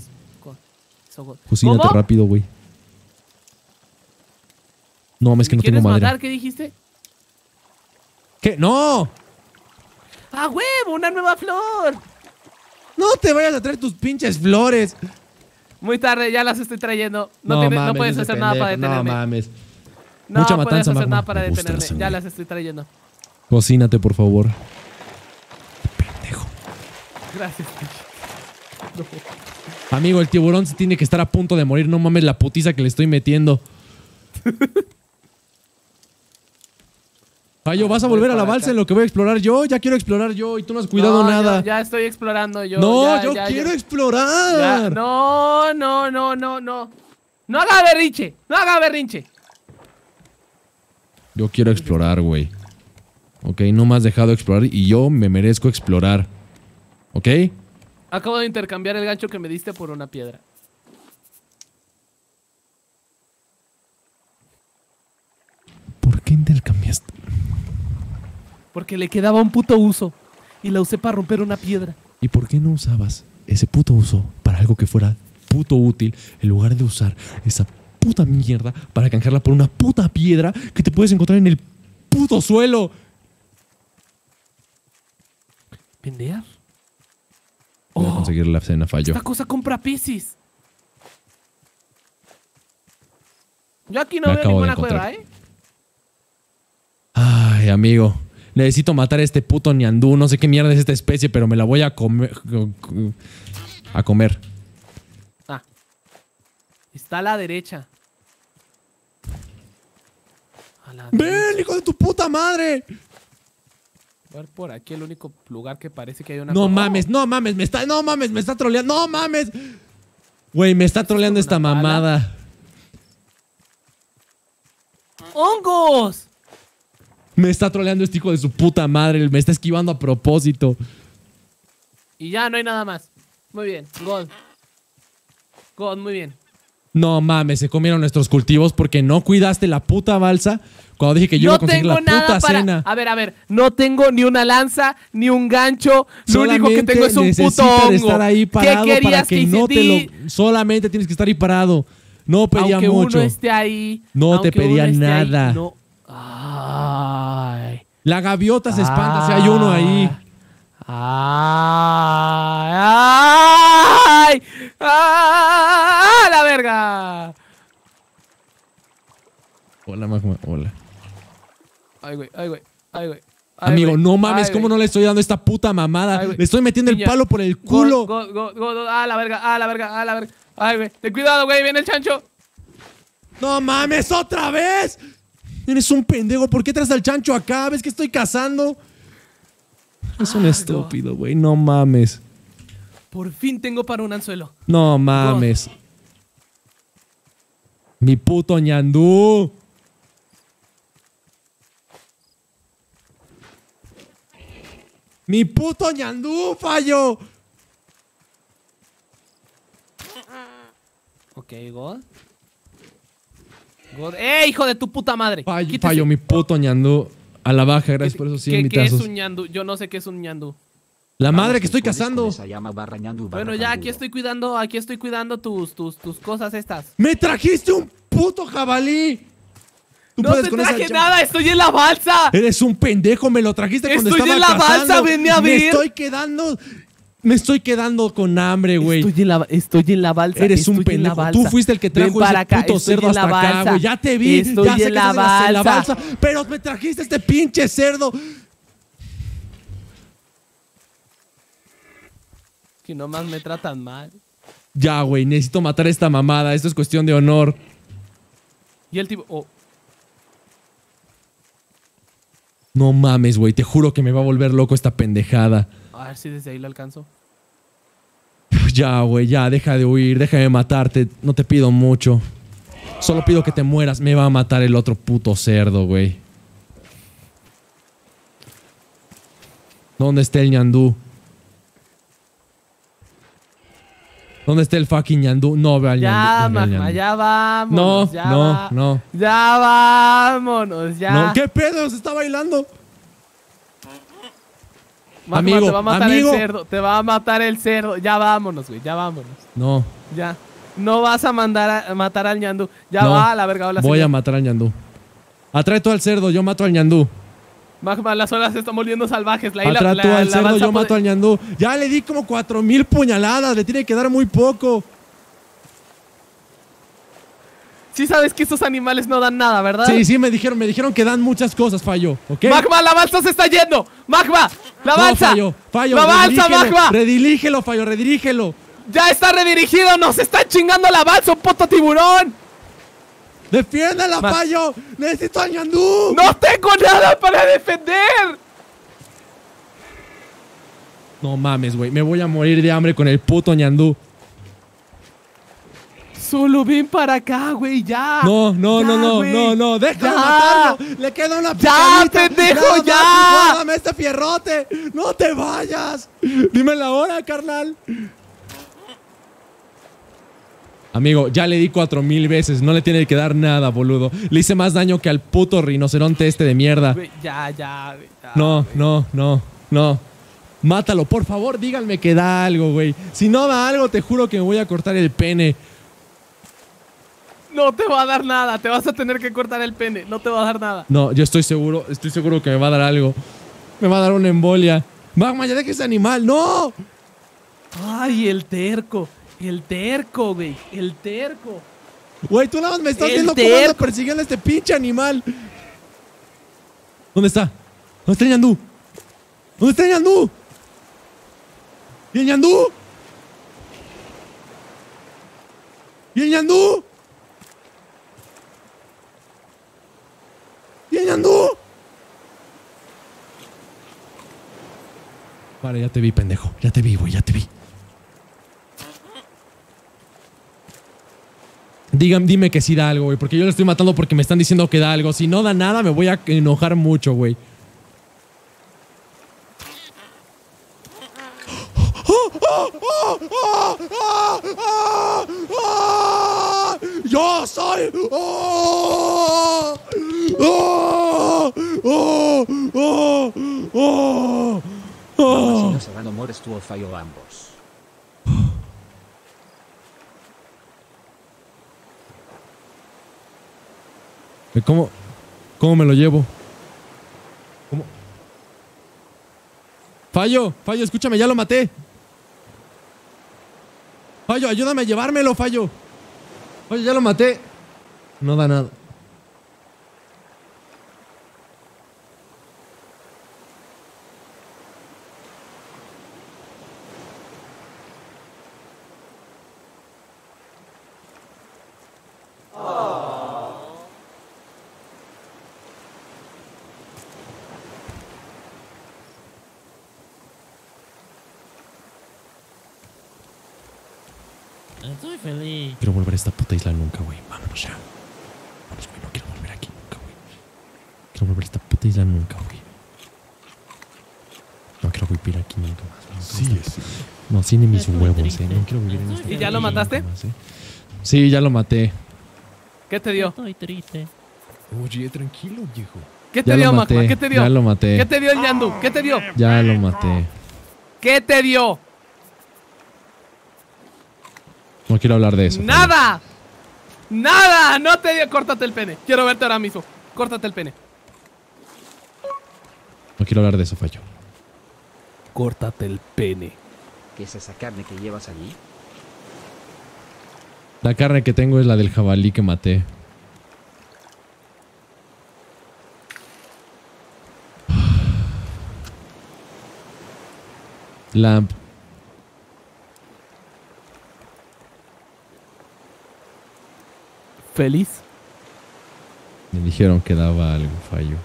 cocínate rápido, güey. No, es que no tengo matar? ¿Qué dijiste? ¿Qué? ¡No! ¡Ah, huevo! ¡Una nueva flor! ¡No te vayas a traer tus pinches flores! Muy tarde, ya las estoy trayendo. No, no puedes hacer nada para detenerme. No mames. No puedes hacer nada para detenerme. ya las estoy trayendo. Cocínate, por favor. Pendejo. Gracias, no. Amigo, el tiburón se tiene que estar a punto de morir. No mames la putiza que le estoy metiendo. Payo, ah, vas a volver a la balsa en lo que voy a explorar yo. Ya quiero explorar yo y tú no has cuidado nada. Ya, estoy explorando yo. No, yo quiero explorar. No, no, no, no, no. No haga berrinche. No haga berrinche. Yo quiero explorar, güey. Ok, no me has dejado explorar y yo me merezco explorar. ¿Ok? Acabo de intercambiar el gancho que me diste por una piedra. ¿Por qué intercambiaste? Porque le quedaba un puto uso. Y la usé para romper una piedra. ¿Y por qué no usabas ese puto uso para algo que fuera puto útil en lugar de usar esa puta mierda para canjearla por una puta piedra que te puedes encontrar en el puto suelo? Pendear. Voy a oh. conseguir la cena, falló. Esta cosa compra Pisces. Yo aquí no veo ninguna cueva, ¿eh? Ay, amigo. Necesito matar a este puto ñandú. No sé qué mierda es esta especie, pero me la voy a comer. A comer. Ah. Está a la derecha. ¡Ven, hijo de tu puta madre! por aquí el único lugar que parece que hay una... No mames, no mames, me está... No mames, me está troleando. No mames. Güey, me está troleando esta mamada. ¡Hongos! Me está troleando este hijo de su puta madre. Me está esquivando a propósito. Y ya, no hay nada más. Muy bien, God. God, muy bien. No mames, se comieron nuestros cultivos porque no cuidaste la puta balsa cuando dije que yo no iba a conseguir tengo la puta cena. A ver, a ver, no tengo ni una lanza, ni un gancho. lo único que tengo es un puto hongo. estar ahí ¿Qué para que, que no te lo... Solamente tienes que estar ahí parado. No pedía aunque mucho. Uno esté ahí, no te pedía nada. no. La gaviota se espanta si hay uno ahí. ¡Ay! ¡Ay! ¡Ay! ¡La verga! Hola, Magma. Amigo, no mames, ¿cómo no le estoy dando esta puta mamada? le estoy metiendo el palo por el culo. ah, la verga, ah, la verga, ah, la verga. Ay, güey. Ten cuidado, güey, viene el chancho. No mames, otra vez. Eres un pendejo, ¿por qué traes al chancho acá? ¿Ves que estoy cazando? Es un estúpido, güey, no. mames. Por fin tengo para un anzuelo. No mames. Mi puto ñandú. ¡Mi puto ñandú falló! Ok, God. ¡Eh, hijo de tu puta madre! Fallo, mi puto ñandú. A la baja, gracias por eso sí. ¿Qué, es un ñandú? Yo no sé qué es un ñandú. La madre que estoy cazando. Bueno, ya aquí estoy cuidando, aquí estoy cuidando tus, tus, tus cosas estas. ¡Me trajiste un puto jabalí! no te traje nada, estoy en la balsa. Eres un pendejo, me lo trajiste cuando Estoy en la balsa, venme a ver. Me estoy quedando me estoy quedando con hambre, güey. Estoy, estoy, en la balsa. Eres un pendejo. Tú fuiste el que trajo ese puto cerdo hasta acá, güey. Ya te vi. ya la balsa. Pero me trajiste este pinche cerdo. Que nomás me tratan mal. Ya, güey. Necesito matar a esta mamada. Esto es cuestión de honor. Y el tipo... Oh, No mames, güey. Te juro que me va a volver loco esta pendejada. A ver si desde ahí la alcanzo. Ya, güey, ya, deja de huir, déjame matarte. No te pido mucho. Solo pido que te mueras. Me va a matar el otro puto cerdo, güey. ¿Dónde está el ñandú? ¿Dónde está el fucking ñandú? No veo al ya, ñandú. No ya vámonos. No, ya no, no. Ya vámonos, ya. No, ¿qué pedo? Se está bailando. amigo, te va a matar el cerdo. Te va a matar el cerdo. Ya vámonos, güey. Ya vámonos. No. Ya. No vas a mandar a matar al ñandú. Ya va a la verga. Hola, voy a matar al ñandú. Atrae todo al cerdo. Yo mato al ñandú. Magma, las olas se están volviendo salvajes. La isla, la, al yo mato al ñandú. Ya le di como cuatro mil puñaladas. Le tiene que dar muy poco. Sí sabes que estos animales no dan nada, ¿verdad? Sí, sí, me dijeron, me dijeron que dan muchas cosas, fallo, ¡Magma, la balsa se está yendo! ¡Magma, la balsa! fallo, fallo, ¡La Magma! Redirígelo, fallo, redirígelo. ¡Ya está redirigido! ¡Nos está chingando la balsa, un puto tiburón! ¡Defiéndala, la Payo! ¡Necesito a Ñandú! ¡No tengo nada para defender! No mames, güey. Me voy a morir de hambre con el puto Ñandú. Solo ven para acá, güey, ya. No, no, no, no, no, no, déjalo matarlo. Le queda una picadita. ¡Ya, pendejo, pues, dejo ya! ¡Dame este fierrote! ¡No te vayas! Dime la hora, carnal. Amigo, ya le di cuatro mil veces. No le tiene que dar nada, boludo. Le hice más daño que al puto rinoceronte este de mierda. Ya, ya, ya No, no, no, no. Mátalo, por favor, díganme que da algo, güey. Si no da algo, te juro que me voy a cortar el pene. No te va a dar nada, te vas a tener que cortar el pene, no te va a dar nada. No, yo estoy seguro, estoy seguro que me va a dar algo. Me va a dar una embolia. Magma, ya deja ese animal, no. Ay, el terco. El terco, güey. El terco. Güey, tú nada más me estás viendo cómo persiguiendo a este pinche animal. ¿Dónde está? ¿Dónde está el ñandú? ¿Dónde está el ñandú? ¿Y el ñandú? ¿Y el ñandú? ¿Y el ñandú? Para, ya te vi, pendejo. Ya te vi, güey, ya te vi. Digan, dime que sí da algo, güey. Porque yo lo estoy matando porque me están diciendo que da algo. Si no da nada, me voy a enojar mucho, güey. Yo soy. cómo, cómo me lo llevo? ¿Cómo? Fallo, fallo, escúchame, ya lo maté. Fallo, ayúdame a llevármelo, fallo. Fallo, ya lo maté. No da nada. esta puta isla nunca, güey. Vámonos ya. Vámonos, güey. No quiero volver aquí nunca, güey. Quiero volver a esta puta isla nunca, güey. No quiero vivir aquí nunca más. Sí, no, sí. ni mis huevos, eh. No quiero vivir en esta ¿Y ya lo mataste? Eh. Sí, ya lo maté. ¿Qué te dio? Estoy triste. Oye, tranquilo, viejo. ¿Qué te dio, Macma? ¿Qué te dio? Ya lo maté. ¿Qué te dio el Yandu? ¿Qué te dio? Ya lo maté. ¿Qué te dio? No quiero hablar de eso. ¡Nada! ¡Nada! No te dio... Córtate el pene. Quiero verte ahora mismo. Córtate el pene. No quiero hablar de eso, Fallo. Córtate el pene. ¿Qué es esa carne que llevas allí? La carne que tengo es la del jabalí que maté. Lamp feliz. Me dijeron que daba algo fallo.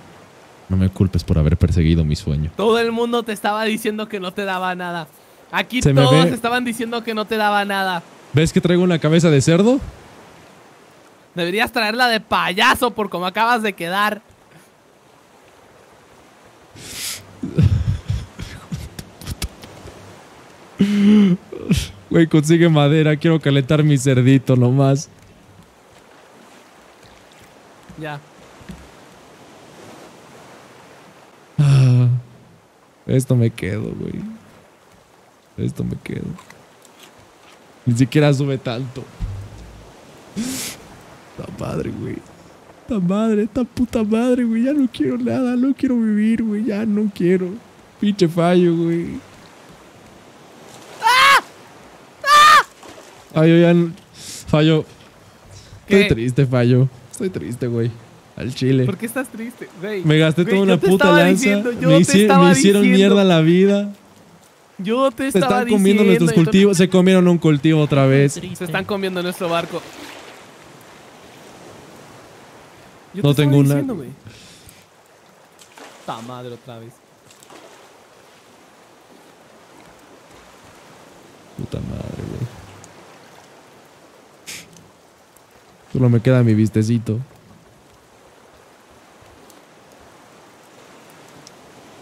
No me culpes por haber perseguido mi sueño. Todo el mundo te estaba diciendo que no te daba nada. Aquí todos estaban diciendo que no te daba nada. ¿Ves que traigo una cabeza de cerdo? Deberías traerla de payaso por como acabas de quedar. Güey, consigue madera. Quiero calentar mi cerdito nomás. Ya. Ah, esto me quedo, güey. Esto me quedo. Ni siquiera sube tanto. Esta madre, güey. Esta madre, esta puta madre, güey. Ya no quiero nada, no quiero vivir, güey. Ya no quiero. Pinche fallo, güey. ¡Ah! ¡Ah! ya. Fallo. ¿Qué? triste, fallo. Estoy triste, güey. Al chile. ¿Por qué estás triste, güey? Me gasté toda una puta lanza. me, hicieron mierda la vida. Yo te estaba Se están comiendo nuestros cultivos. Se comieron un cultivo otra vez. Se están comiendo nuestro barco. Yo no tengo una. Puta madre otra vez. Puta madre, güey. no me queda mi vistecito.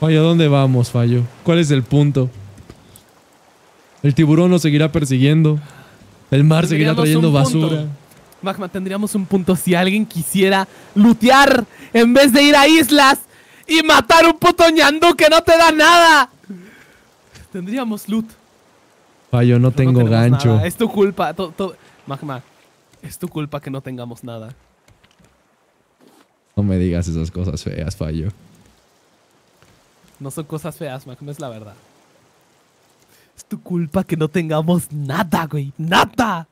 Fallo, ¿a dónde vamos, Fallo? ¿Cuál es el punto? El tiburón nos seguirá persiguiendo. El mar seguirá trayendo basura. Magma, tendríamos un punto si alguien quisiera lutear en vez de ir a islas y matar un puto ñandú que no te da nada. Tendríamos loot. Fallo, no tengo gancho. Es tu culpa. Magma, es tu culpa que no tengamos nada. No me digas esas cosas feas, Fallo. No son cosas feas, Mac, no es la verdad. Es tu culpa que no tengamos nada, güey. ¡Nada!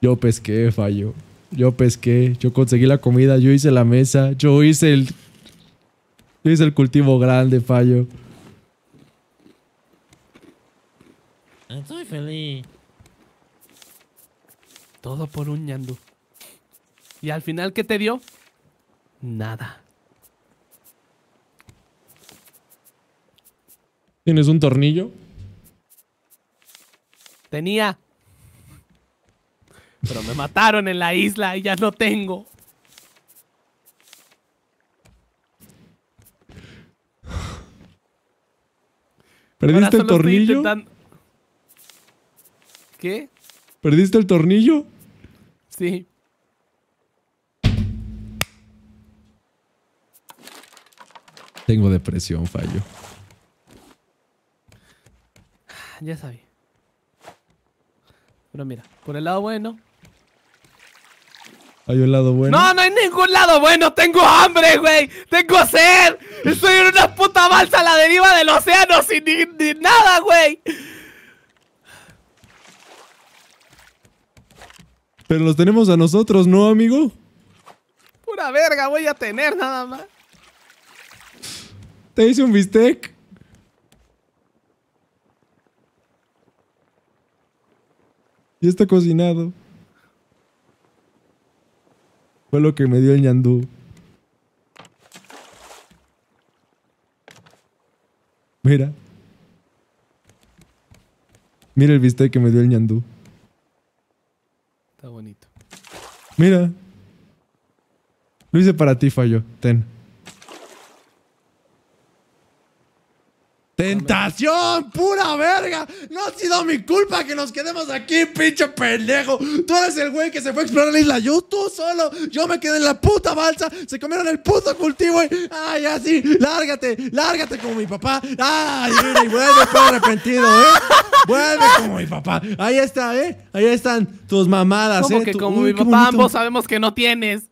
Yo pesqué, Fallo. Yo pesqué, yo conseguí la comida, yo hice la mesa, yo hice el... Yo hice el cultivo grande, Fallo. Estoy feliz. Todo por un ñandú. Y al final, ¿qué te dio? Nada. ¿Tienes un tornillo? Tenía. Pero me mataron en la isla y ya no tengo. ¿Perdiste el tornillo? ¿Qué? ¿Perdiste el tornillo? Sí. Tengo depresión, fallo. Ah, ya sabía. Pero mira, por el lado bueno. Hay un lado bueno. No, no hay ningún lado bueno. Tengo hambre, güey. Tengo sed. Estoy en una puta balsa a la deriva del océano sin nada, güey. Pero los tenemos a nosotros, ¿no, amigo? Pura verga voy a tener nada más. Te hice un bistec. Y está cocinado. Fue lo que me dio el ñandú. Mira. Mira el bistec que me dio el ñandú bonito. Mira. Lo hice para ti, fallo. Ten. ¡Tentación! ¡Pura verga! No ha sido mi culpa que nos quedemos aquí, pinche pendejo. Tú eres el güey que se fue a explorar la isla. Yo tú solo. Yo me quedé en la puta balsa. Se comieron el puto cultivo y. ¡Ay, así! ¡Lárgate! ¡Lárgate como mi papá! ¡Ay, mira! Y vuelve arrepentido, ¿eh? Vuelve como mi papá. Ahí está, ¿eh? Ahí están tus mamadas, ¿eh? como mi papá, ambos sabemos que no tienes.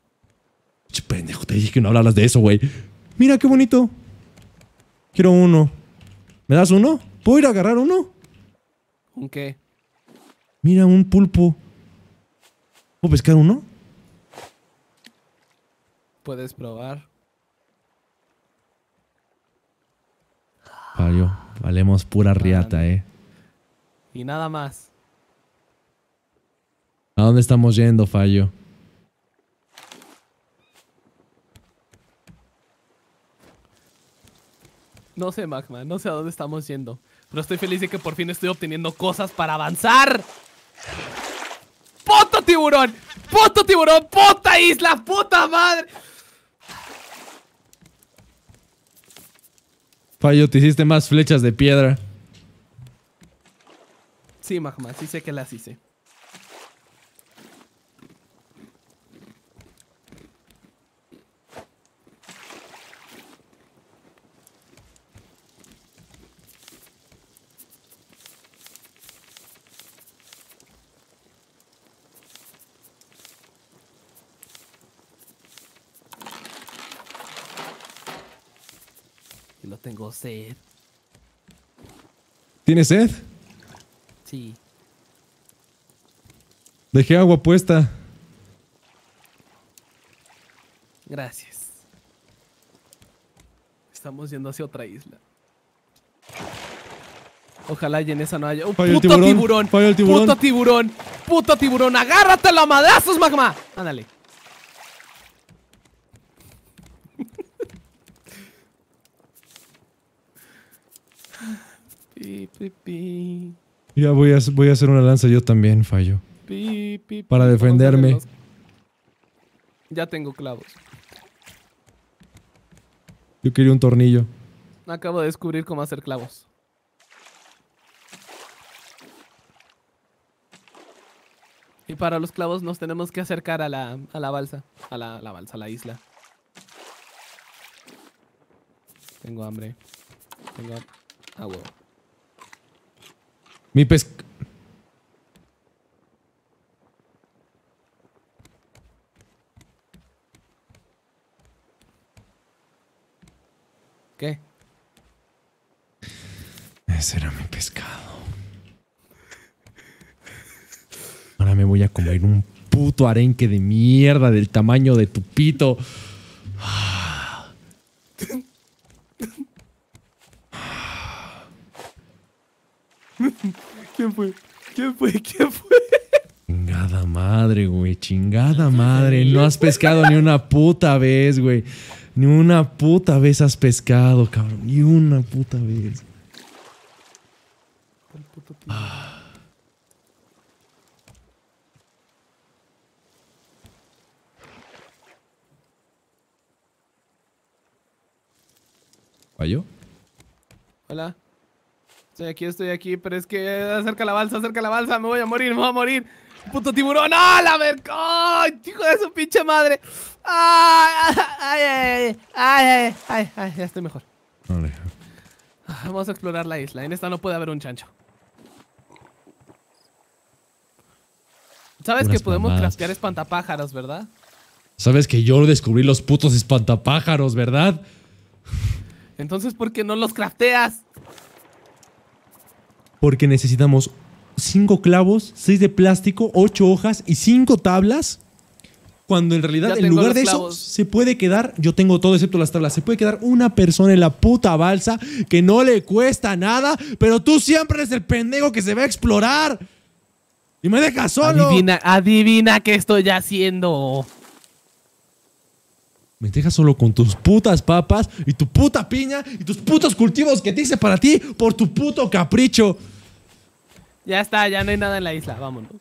Pinche pendejo, te dije que no hablaras de eso, güey. Mira qué bonito. Quiero uno. ¿Me das uno? ¿Puedo ir a agarrar uno? ¿Un qué? Mira, un pulpo. ¿Puedo pescar uno? Puedes probar. Fallo. valemos pura riata, eh. Y nada más. ¿A dónde estamos yendo, Fallo? No sé, Magma, no sé a dónde estamos yendo. Pero estoy feliz de que por fin estoy obteniendo cosas para avanzar. ¡Poto tiburón! ¡Poto tiburón! ¡Pota isla! ¡Puta madre! Fallo, te hiciste más flechas de piedra. Sí, Magma, sí sé que las hice. tengo sed. ¿Tienes sed? Sí. Dejé agua puesta. Gracias. Estamos yendo hacia otra isla. Ojalá y en esa no haya. ¡Un ¡Oh, puto tiburón! tiburón. tiburón! ¡Puto tiburón! ¡Puto tiburón! ¡Agárrate la madrazos, magma! Ándale. Ya voy a, voy a hacer una lanza, yo también fallo. Para defenderme. Ya tengo clavos. Yo quería un tornillo. Acabo de descubrir cómo hacer clavos. Y para los clavos nos tenemos que acercar a la, balsa. A la, la balsa, a la isla. Tengo hambre. Tengo agua. Mi pes... ¿Qué? Ese era mi pescado. Ahora me voy a comer un puto arenque de mierda del tamaño de tu pito. ¿Quién fue? ¿Quién fue? ¿Quién fue? Chingada madre, güey. Chingada madre. No has pescado ni una puta vez, güey. Ni una puta vez has pescado, cabrón. Ni una puta vez. Ah. ¿Falló? Hola. Estoy aquí, estoy aquí, pero es que acerca la balsa, acerca la balsa, me voy a morir, me voy a morir. ¡Puto tiburón! ¡Ah, la ver! hijo de su pinche madre! ¡Ay, ay, ay! ¡Ay, ay, ay Ya estoy mejor. Vale. Vamos a explorar la isla. En esta no puede haber un chancho. Sabes que podemos craftear espantapájaros, ¿verdad? Sabes que yo descubrí los putos espantapájaros, ¿verdad? Entonces, ¿por qué no los crafteas? porque necesitamos cinco clavos, seis de plástico, ocho hojas y cinco tablas. Cuando en realidad, en lugar de eso, se puede quedar, yo tengo todo excepto las tablas, se puede quedar una persona en la puta balsa que no le cuesta nada, pero tú siempre eres el pendejo que se va a explorar. Y me dejas solo. Adivina, adivina qué estoy haciendo. Me dejas solo con tus putas papas y tu puta piña y tus putos cultivos que te hice para ti por tu puto capricho. Ya está, ya no hay nada en la isla, vámonos.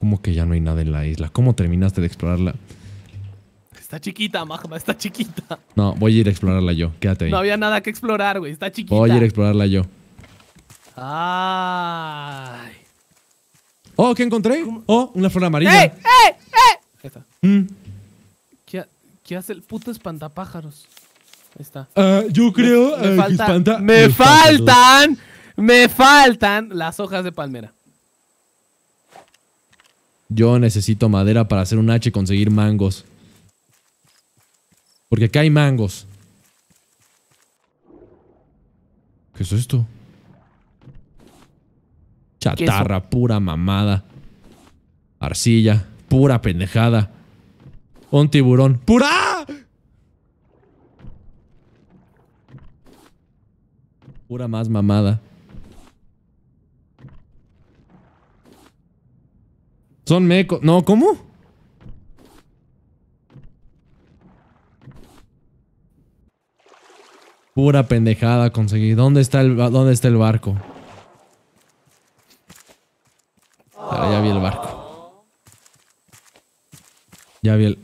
¿Cómo que ya no hay nada en la isla? ¿Cómo terminaste de explorarla? Está chiquita, Magma, está chiquita. No, voy a ir a explorarla yo, quédate ahí. No había nada que explorar, güey, está chiquita. Voy a ir a explorarla yo. Ay. Oh, ¿qué encontré? Oh, una flor amarilla. ¡Eh! eh, eh! Mm. ¿Qué, hace el puto espantapájaros? Ahí está. Eh, yo creo me, que Me, faltan. Me faltan las hojas de palmera. Yo necesito madera para hacer un H y conseguir mangos. Porque acá hay mangos. ¿Qué es esto? Chatarra, pura mamada. Arcilla, pura pendejada. Un tiburón. ¡Pura! Pura más mamada. Son meco... No, ¿cómo? Pura pendejada conseguí. ¿Dónde está el, dónde está el barco? ya vi el barco. Ya vi el...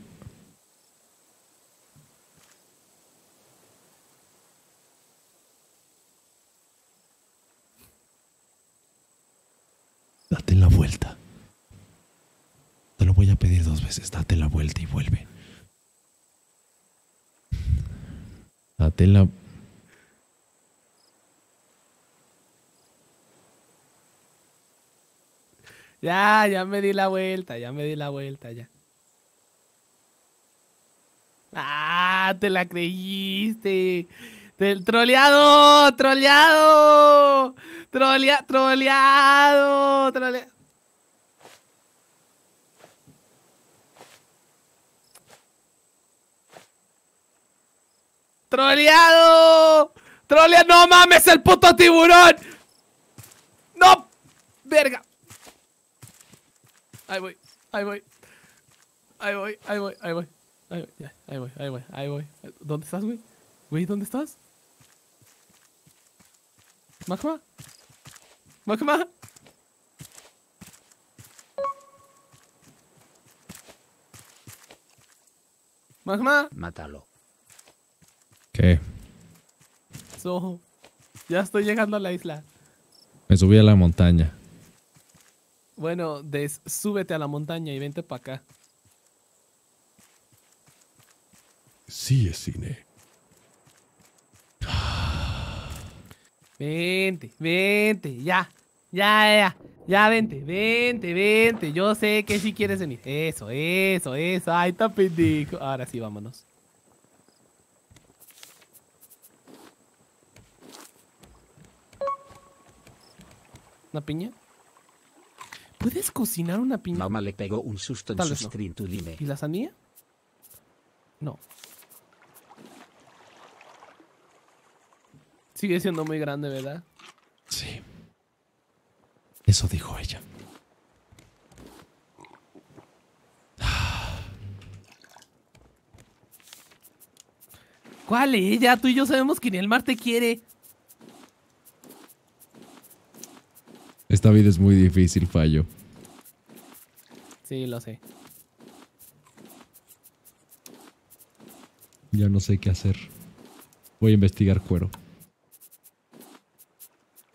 Date la vuelta. Te lo voy a pedir dos veces. Date la vuelta y vuelve. Date la... Ya, ya me di la vuelta, ya me di la vuelta, ya. Ah, te la creíste. Del troleado, troleado, troleado, troleado. Troleado, troleado, no mames el puto tiburón. No, verga ahí voy, ahí voy. Ahí voy, ahí voy, ahí voy. Ahí voy, ahí voy, ahí voy, ¿Dónde estás, güey? Güey, ¿dónde estás? Magma. Magma. Magma. Mátalo. ¿Qué? So, ya estoy llegando a la isla. Me subí a la montaña. Bueno, des, súbete a la montaña y vente para acá. Sí es cine. Vente, vente, ya. Ya, ya, ya, vente, vente, vente. Yo sé que sí quieres venir. Eso, eso, eso. Ay, está pendejo. Ahora sí, vámonos. ¿Una piña? ¿Puedes cocinar una piña? Mamá le pegó un susto en su screen, dime. ¿Y la sandía? No. Sigue siendo muy grande, ¿verdad? Sí. Eso dijo ella. ¿Cuál ella? Tú y yo sabemos que ni el mar te quiere. Esta vida es muy difícil, fallo. Sí, lo sé. Ya no sé qué hacer. Voy a investigar cuero.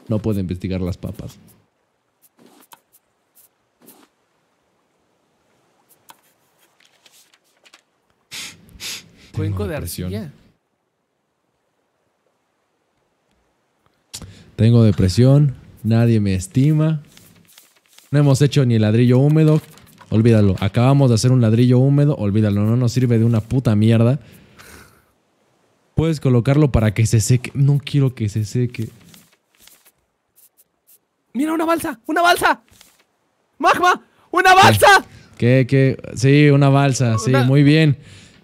No puedo investigar las papas. Cuenco de arcilla. Tengo depresión. Nadie me estima. No hemos hecho ni ladrillo húmedo. Olvídalo. Acabamos de hacer un ladrillo húmedo. Olvídalo. No nos sirve de una puta mierda. Puedes colocarlo para que se seque. No quiero que se seque. Mira, una balsa. Una balsa. Magma. Una balsa. ¿Qué? ¿Qué? Sí, una balsa. Sí, muy bien.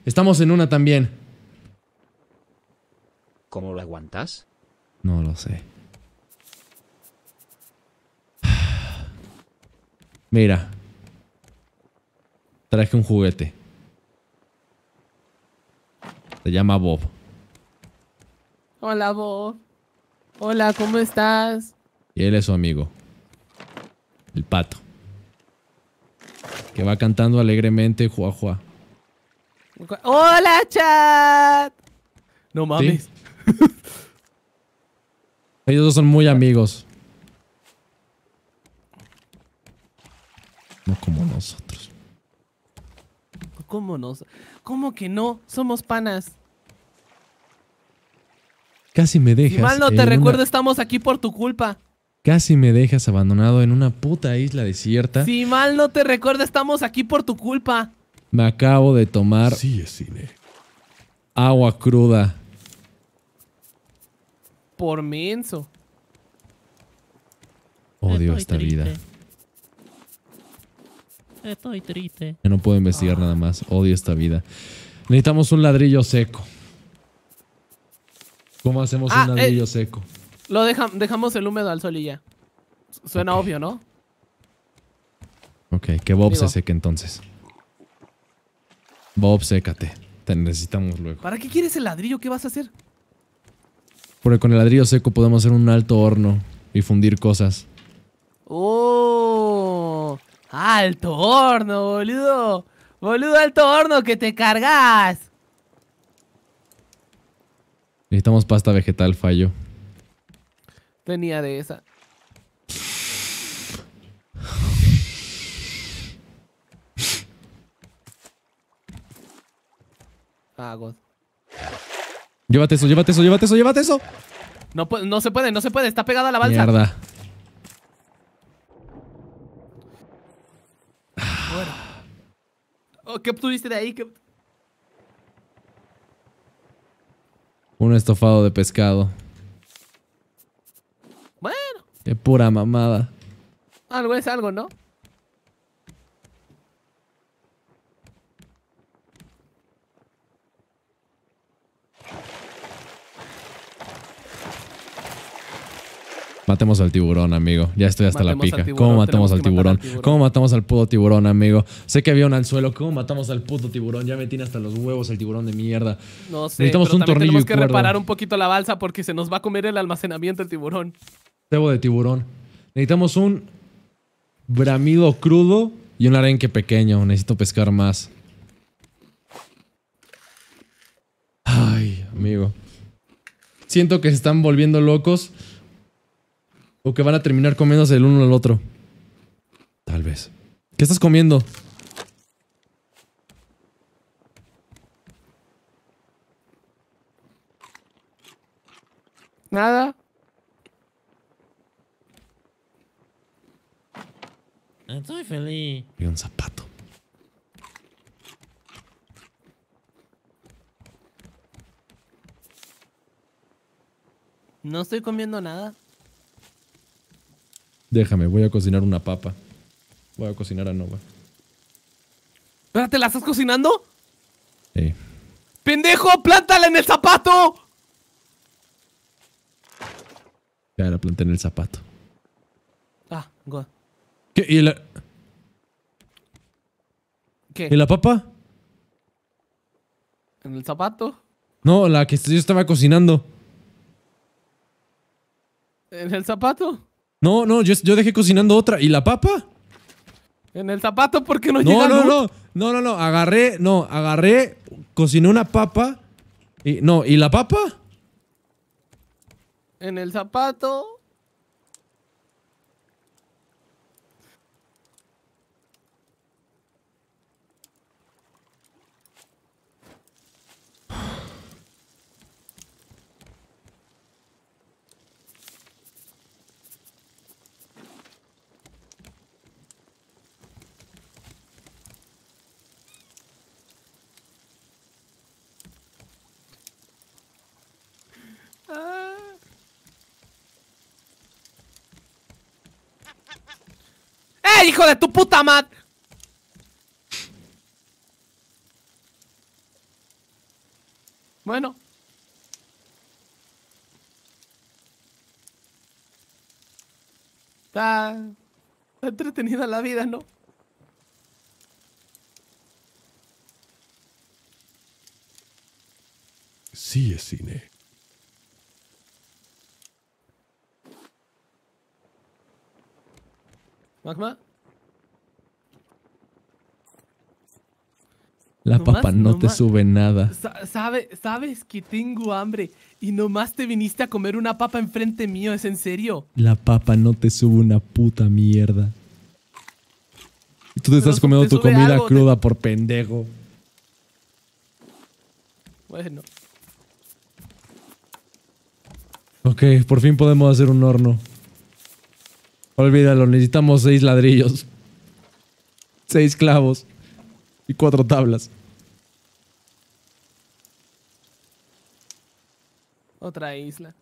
Estamos en una también. ¿Cómo lo aguantas? No lo sé. Mira. Traje un juguete. Se llama Bob. Hola, Bob. Hola, ¿cómo estás? Y él es su amigo. El pato. Que va cantando alegremente, Juá Juá. ¡Hola, chat! No mames. Ellos dos son muy amigos. No como nosotros. ¿Cómo nos? ¿Cómo que no? Somos panas. Casi me dejas. Si mal no te recuerdo, estamos aquí por tu culpa. Casi me dejas abandonado en una puta isla desierta. Si mal no te recuerdo, estamos aquí por tu culpa. Me acabo de tomar. Agua cruda. Por menso. Odio esta vida. Estoy triste. Ya no puedo investigar nada más. Odio esta vida. Necesitamos un ladrillo seco. ¿Cómo hacemos un ah, ladrillo eh, seco? Lo dejamos el húmedo al sol y ya. Suena obvio, ¿no? Ok, que Bob se seque entonces. Bob, sécate. Te necesitamos luego. ¿Para qué quieres el ladrillo? ¿Qué vas a hacer? Porque con el ladrillo seco podemos hacer un alto horno y fundir cosas. ¡Oh! Alto horno, boludo. Boludo, alto horno que te cargas. Necesitamos pasta vegetal, fallo. Tenía de esa. Ah, God. Llévate eso, llévate eso, llévate eso, llévate eso. No, no se puede, no se puede, está pegada a la balsa. ¿Qué obtuviste de ahí? Un estofado de pescado. Bueno. Qué pura mamada. Algo es algo, ¿no? Matemos al tiburón, amigo. Ya estoy hasta la pica. ¿Cómo matamos al tiburón? ¿Cómo matamos al puto tiburón, amigo? Sé que había un suelo ¿Cómo matamos al puto tiburón? Ya me tiene hasta los huevos el tiburón de mierda. No sé. Necesitamos un tornillo Tenemos que reparar un poquito la balsa porque se nos va a comer el almacenamiento el tiburón. Cebo de tiburón. Necesitamos un bramido crudo y un arenque pequeño. Necesito pescar más. Ay, amigo. Siento que se están volviendo locos o que van a terminar comiéndose el uno al otro. Tal vez. ¿Qué estás comiendo? Nada. Ah, estoy feliz. Y un zapato. No estoy comiendo nada. Déjame, voy a cocinar una papa. Voy a cocinar a Nova. Espérate, ¿la estás cocinando? Sí. ¡Pendejo! ¡Plántala en el zapato! Ya la planté en el zapato. Ah, go. ¿Qué? ¿Y la... ¿Y la papa? ¿En el zapato? No, la que yo estaba cocinando. ¿En el zapato? No, no, yo, dejé cocinando otra. ¿Y la papa? En el zapato, ¿por qué no, no No, no, no, no, no, agarré, no, agarré, cociné una papa. Y, no, ¿y la papa? En el zapato. Ah. ¡Eh, hijo de tu puta madre! Bueno. Está... entretenida la vida, ¿no? Sí es cine. Magma. La papa no te sube nada. sabes que tengo hambre y nomás te viniste a comer una papa enfrente mío, ¿es en serio? La papa no te sube una puta mierda. Y tú te estás comiendo tu comida cruda por pendejo. Bueno. Ok, por fin podemos hacer un horno. Olvídalo, necesitamos seis ladrillos. Seis clavos. Y cuatro tablas. Otra isla.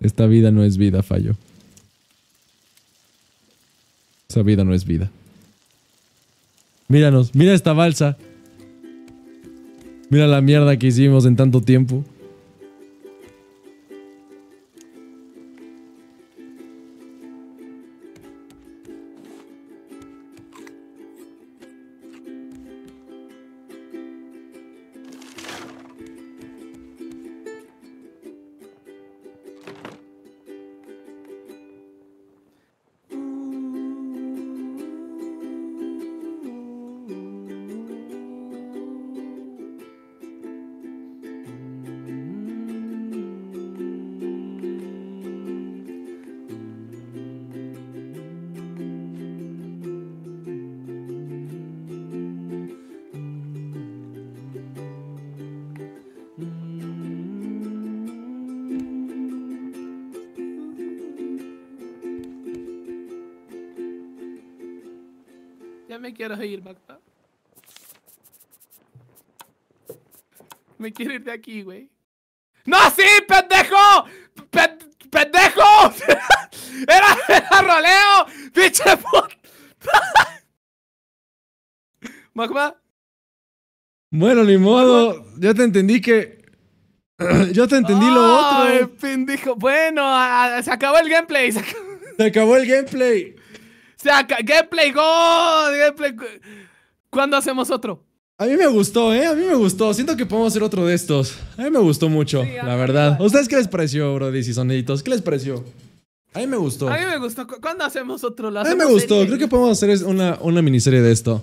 Esta vida no es vida, fallo. Esa vida no es vida. Míranos, mira esta balsa. Mira la mierda que hicimos en tanto tiempo. me quiero ir, magma. Me quiero ir de aquí, güey. ¡No, sí, pendejo! ¡Pendejo! era, roleo! ¡Pinche puta! Magma. Bueno, ni modo. Yo te entendí que. Yo te entendí lo otro. Pendejo. Bueno, se acabó el gameplay. se acabó el gameplay sea, gameplay God, gameplay. ¿Cuándo hacemos otro? A mí me gustó, ¿eh? A mí me gustó. Siento que podemos hacer otro de estos. A mí me gustó mucho, la verdad. ustedes qué les pareció, Brody, y Soniditos? ¿Qué les pareció? A mí me gustó. A mí me gustó. ¿Cuándo hacemos otro? a mí me gustó. Creo que podemos hacer una, una miniserie de esto.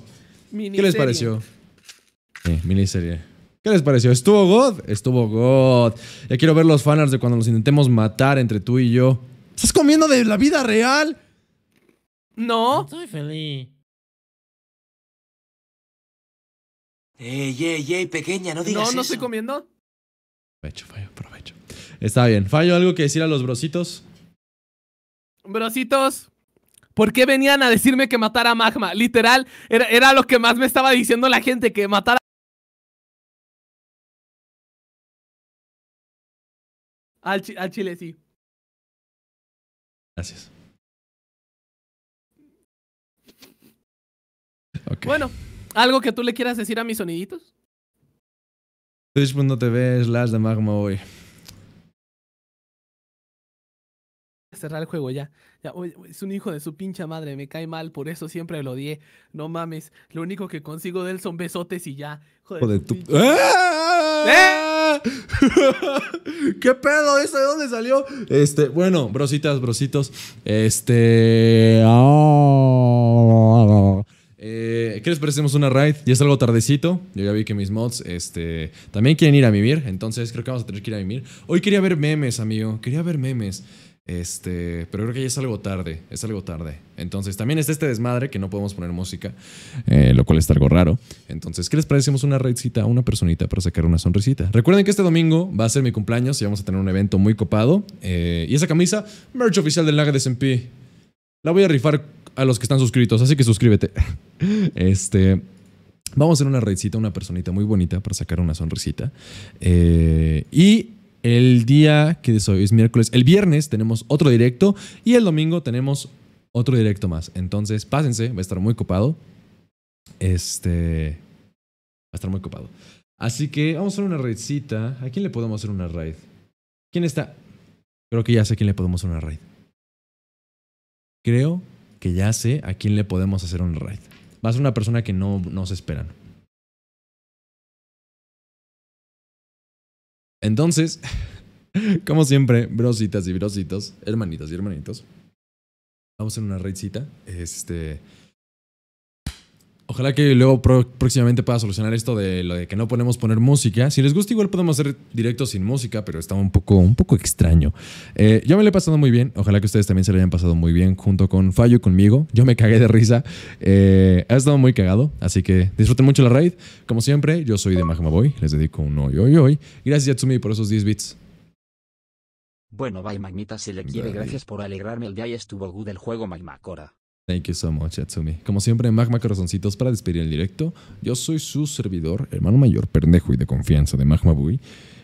¿Qué les pareció? Sí, miniserie. ¿Qué les pareció? ¿Estuvo God? Estuvo God. Ya quiero ver los fanarts de cuando nos intentemos matar entre tú y yo. ¿Estás comiendo de la vida real? No. Estoy feliz. Ey, ey, ey, pequeña, no digas eso. No, no estoy comiendo. Aprovecho, fallo, aprovecho. Está bien. Fallo, ¿algo que decir a los brositos? Brositos, ¿por qué venían a decirme que matara a Magma? Literal, era, era lo que más me estaba diciendo la gente, que matara al chile, sí. Gracias. Bueno, ¿algo que tú le quieras decir a mis soniditos? Twitch.tv pues, slash de magma hoy. cerrar el juego ya. ya. Es un hijo de su pincha madre, me cae mal, por eso siempre lo odié. No mames, lo único que consigo de él son besotes y ya. Joder, ¡Eh! ¡Eh! ¿Qué pedo? ¿Eso de dónde salió? Este, bueno, brositas, brositos. Este. Ah. Eh, ¿Qué les parecemos una raid? Ya es algo tardecito. Yo ya vi que mis mods este, también quieren ir a vivir. Entonces creo que vamos a tener que ir a vivir. Hoy quería ver memes, amigo. Quería ver memes. Este, pero creo que ya es algo tarde, es algo tarde. Entonces, también está este desmadre que no podemos poner música, eh, lo cual está algo raro. Entonces, ¿qué les parecemos una a una personita para sacar una sonrisita? Recuerden que este domingo va a ser mi cumpleaños y vamos a tener un evento muy copado. Eh, y esa camisa, merch oficial del Naga de SMP, la voy a rifar a los que están suscritos, así que suscríbete. Este. Vamos a hacer una raidcita una personita muy bonita para sacar una sonrisita. Eh, y el día que es hoy, es miércoles, el viernes tenemos otro directo y el domingo tenemos otro directo más. Entonces, pásense, va a estar muy copado. Este. Va a estar muy copado. Así que vamos a hacer una raidcita. ¿A quién le podemos hacer una raid? ¿Quién está? Creo que ya sé a quién le podemos hacer una raid. Creo que ya sé a quién le podemos hacer un raid. Va a ser una persona que no nos esperan. Entonces, como siempre, brositas y brositos, hermanitas y hermanitos, vamos a hacer una raidcita. Este Ojalá que luego próximamente pueda solucionar esto de lo de que no podemos poner música. Si les gusta, igual podemos hacer directo sin música, pero está un poco, un poco extraño. Eh, yo me lo he pasado muy bien. Ojalá que ustedes también se lo hayan pasado muy bien junto con Fallo conmigo. Yo me cagué de risa. Eh, ha estado muy cagado, así que disfruten mucho la raid. Como siempre, yo soy de Magma Boy. Les dedico un hoy, hoy, hoy. Gracias, Yatsumi, por esos 10 bits. Bueno, bye, Magmita. Si le quiere. Gracias por alegrarme el día y estuvo good el juego, Magma Cora. Thank you so much, Atsumi. Como siempre, Magma Corazoncitos para despedir el directo. Yo soy su servidor, hermano mayor, pendejo y de confianza de Magma Bui.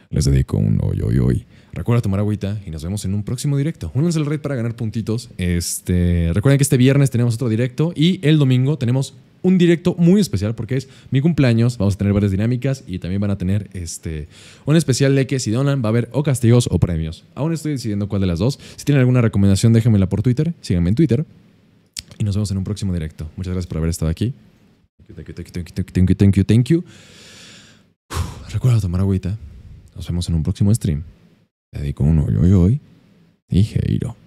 Les dedico un hoy, hoy, hoy. Recuerda tomar agüita y nos vemos en un próximo directo. Únanse al red para ganar puntitos. Este, recuerden que este viernes tenemos otro directo y el domingo tenemos un directo muy especial porque es mi cumpleaños. Vamos a tener varias dinámicas y también van a tener este, un especial de que si donan va a haber o castigos o premios. Aún estoy decidiendo cuál de las dos. Si tienen alguna recomendación, déjenmela por Twitter. Síganme en Twitter. Y nos vemos en un próximo directo. Muchas gracias por haber estado aquí. Thank you, thank you, thank you, thank you, thank you, recuerda tomar agüita. Nos vemos en un próximo stream. Te dedico un hoy, hoy, hoy. Y Heiro.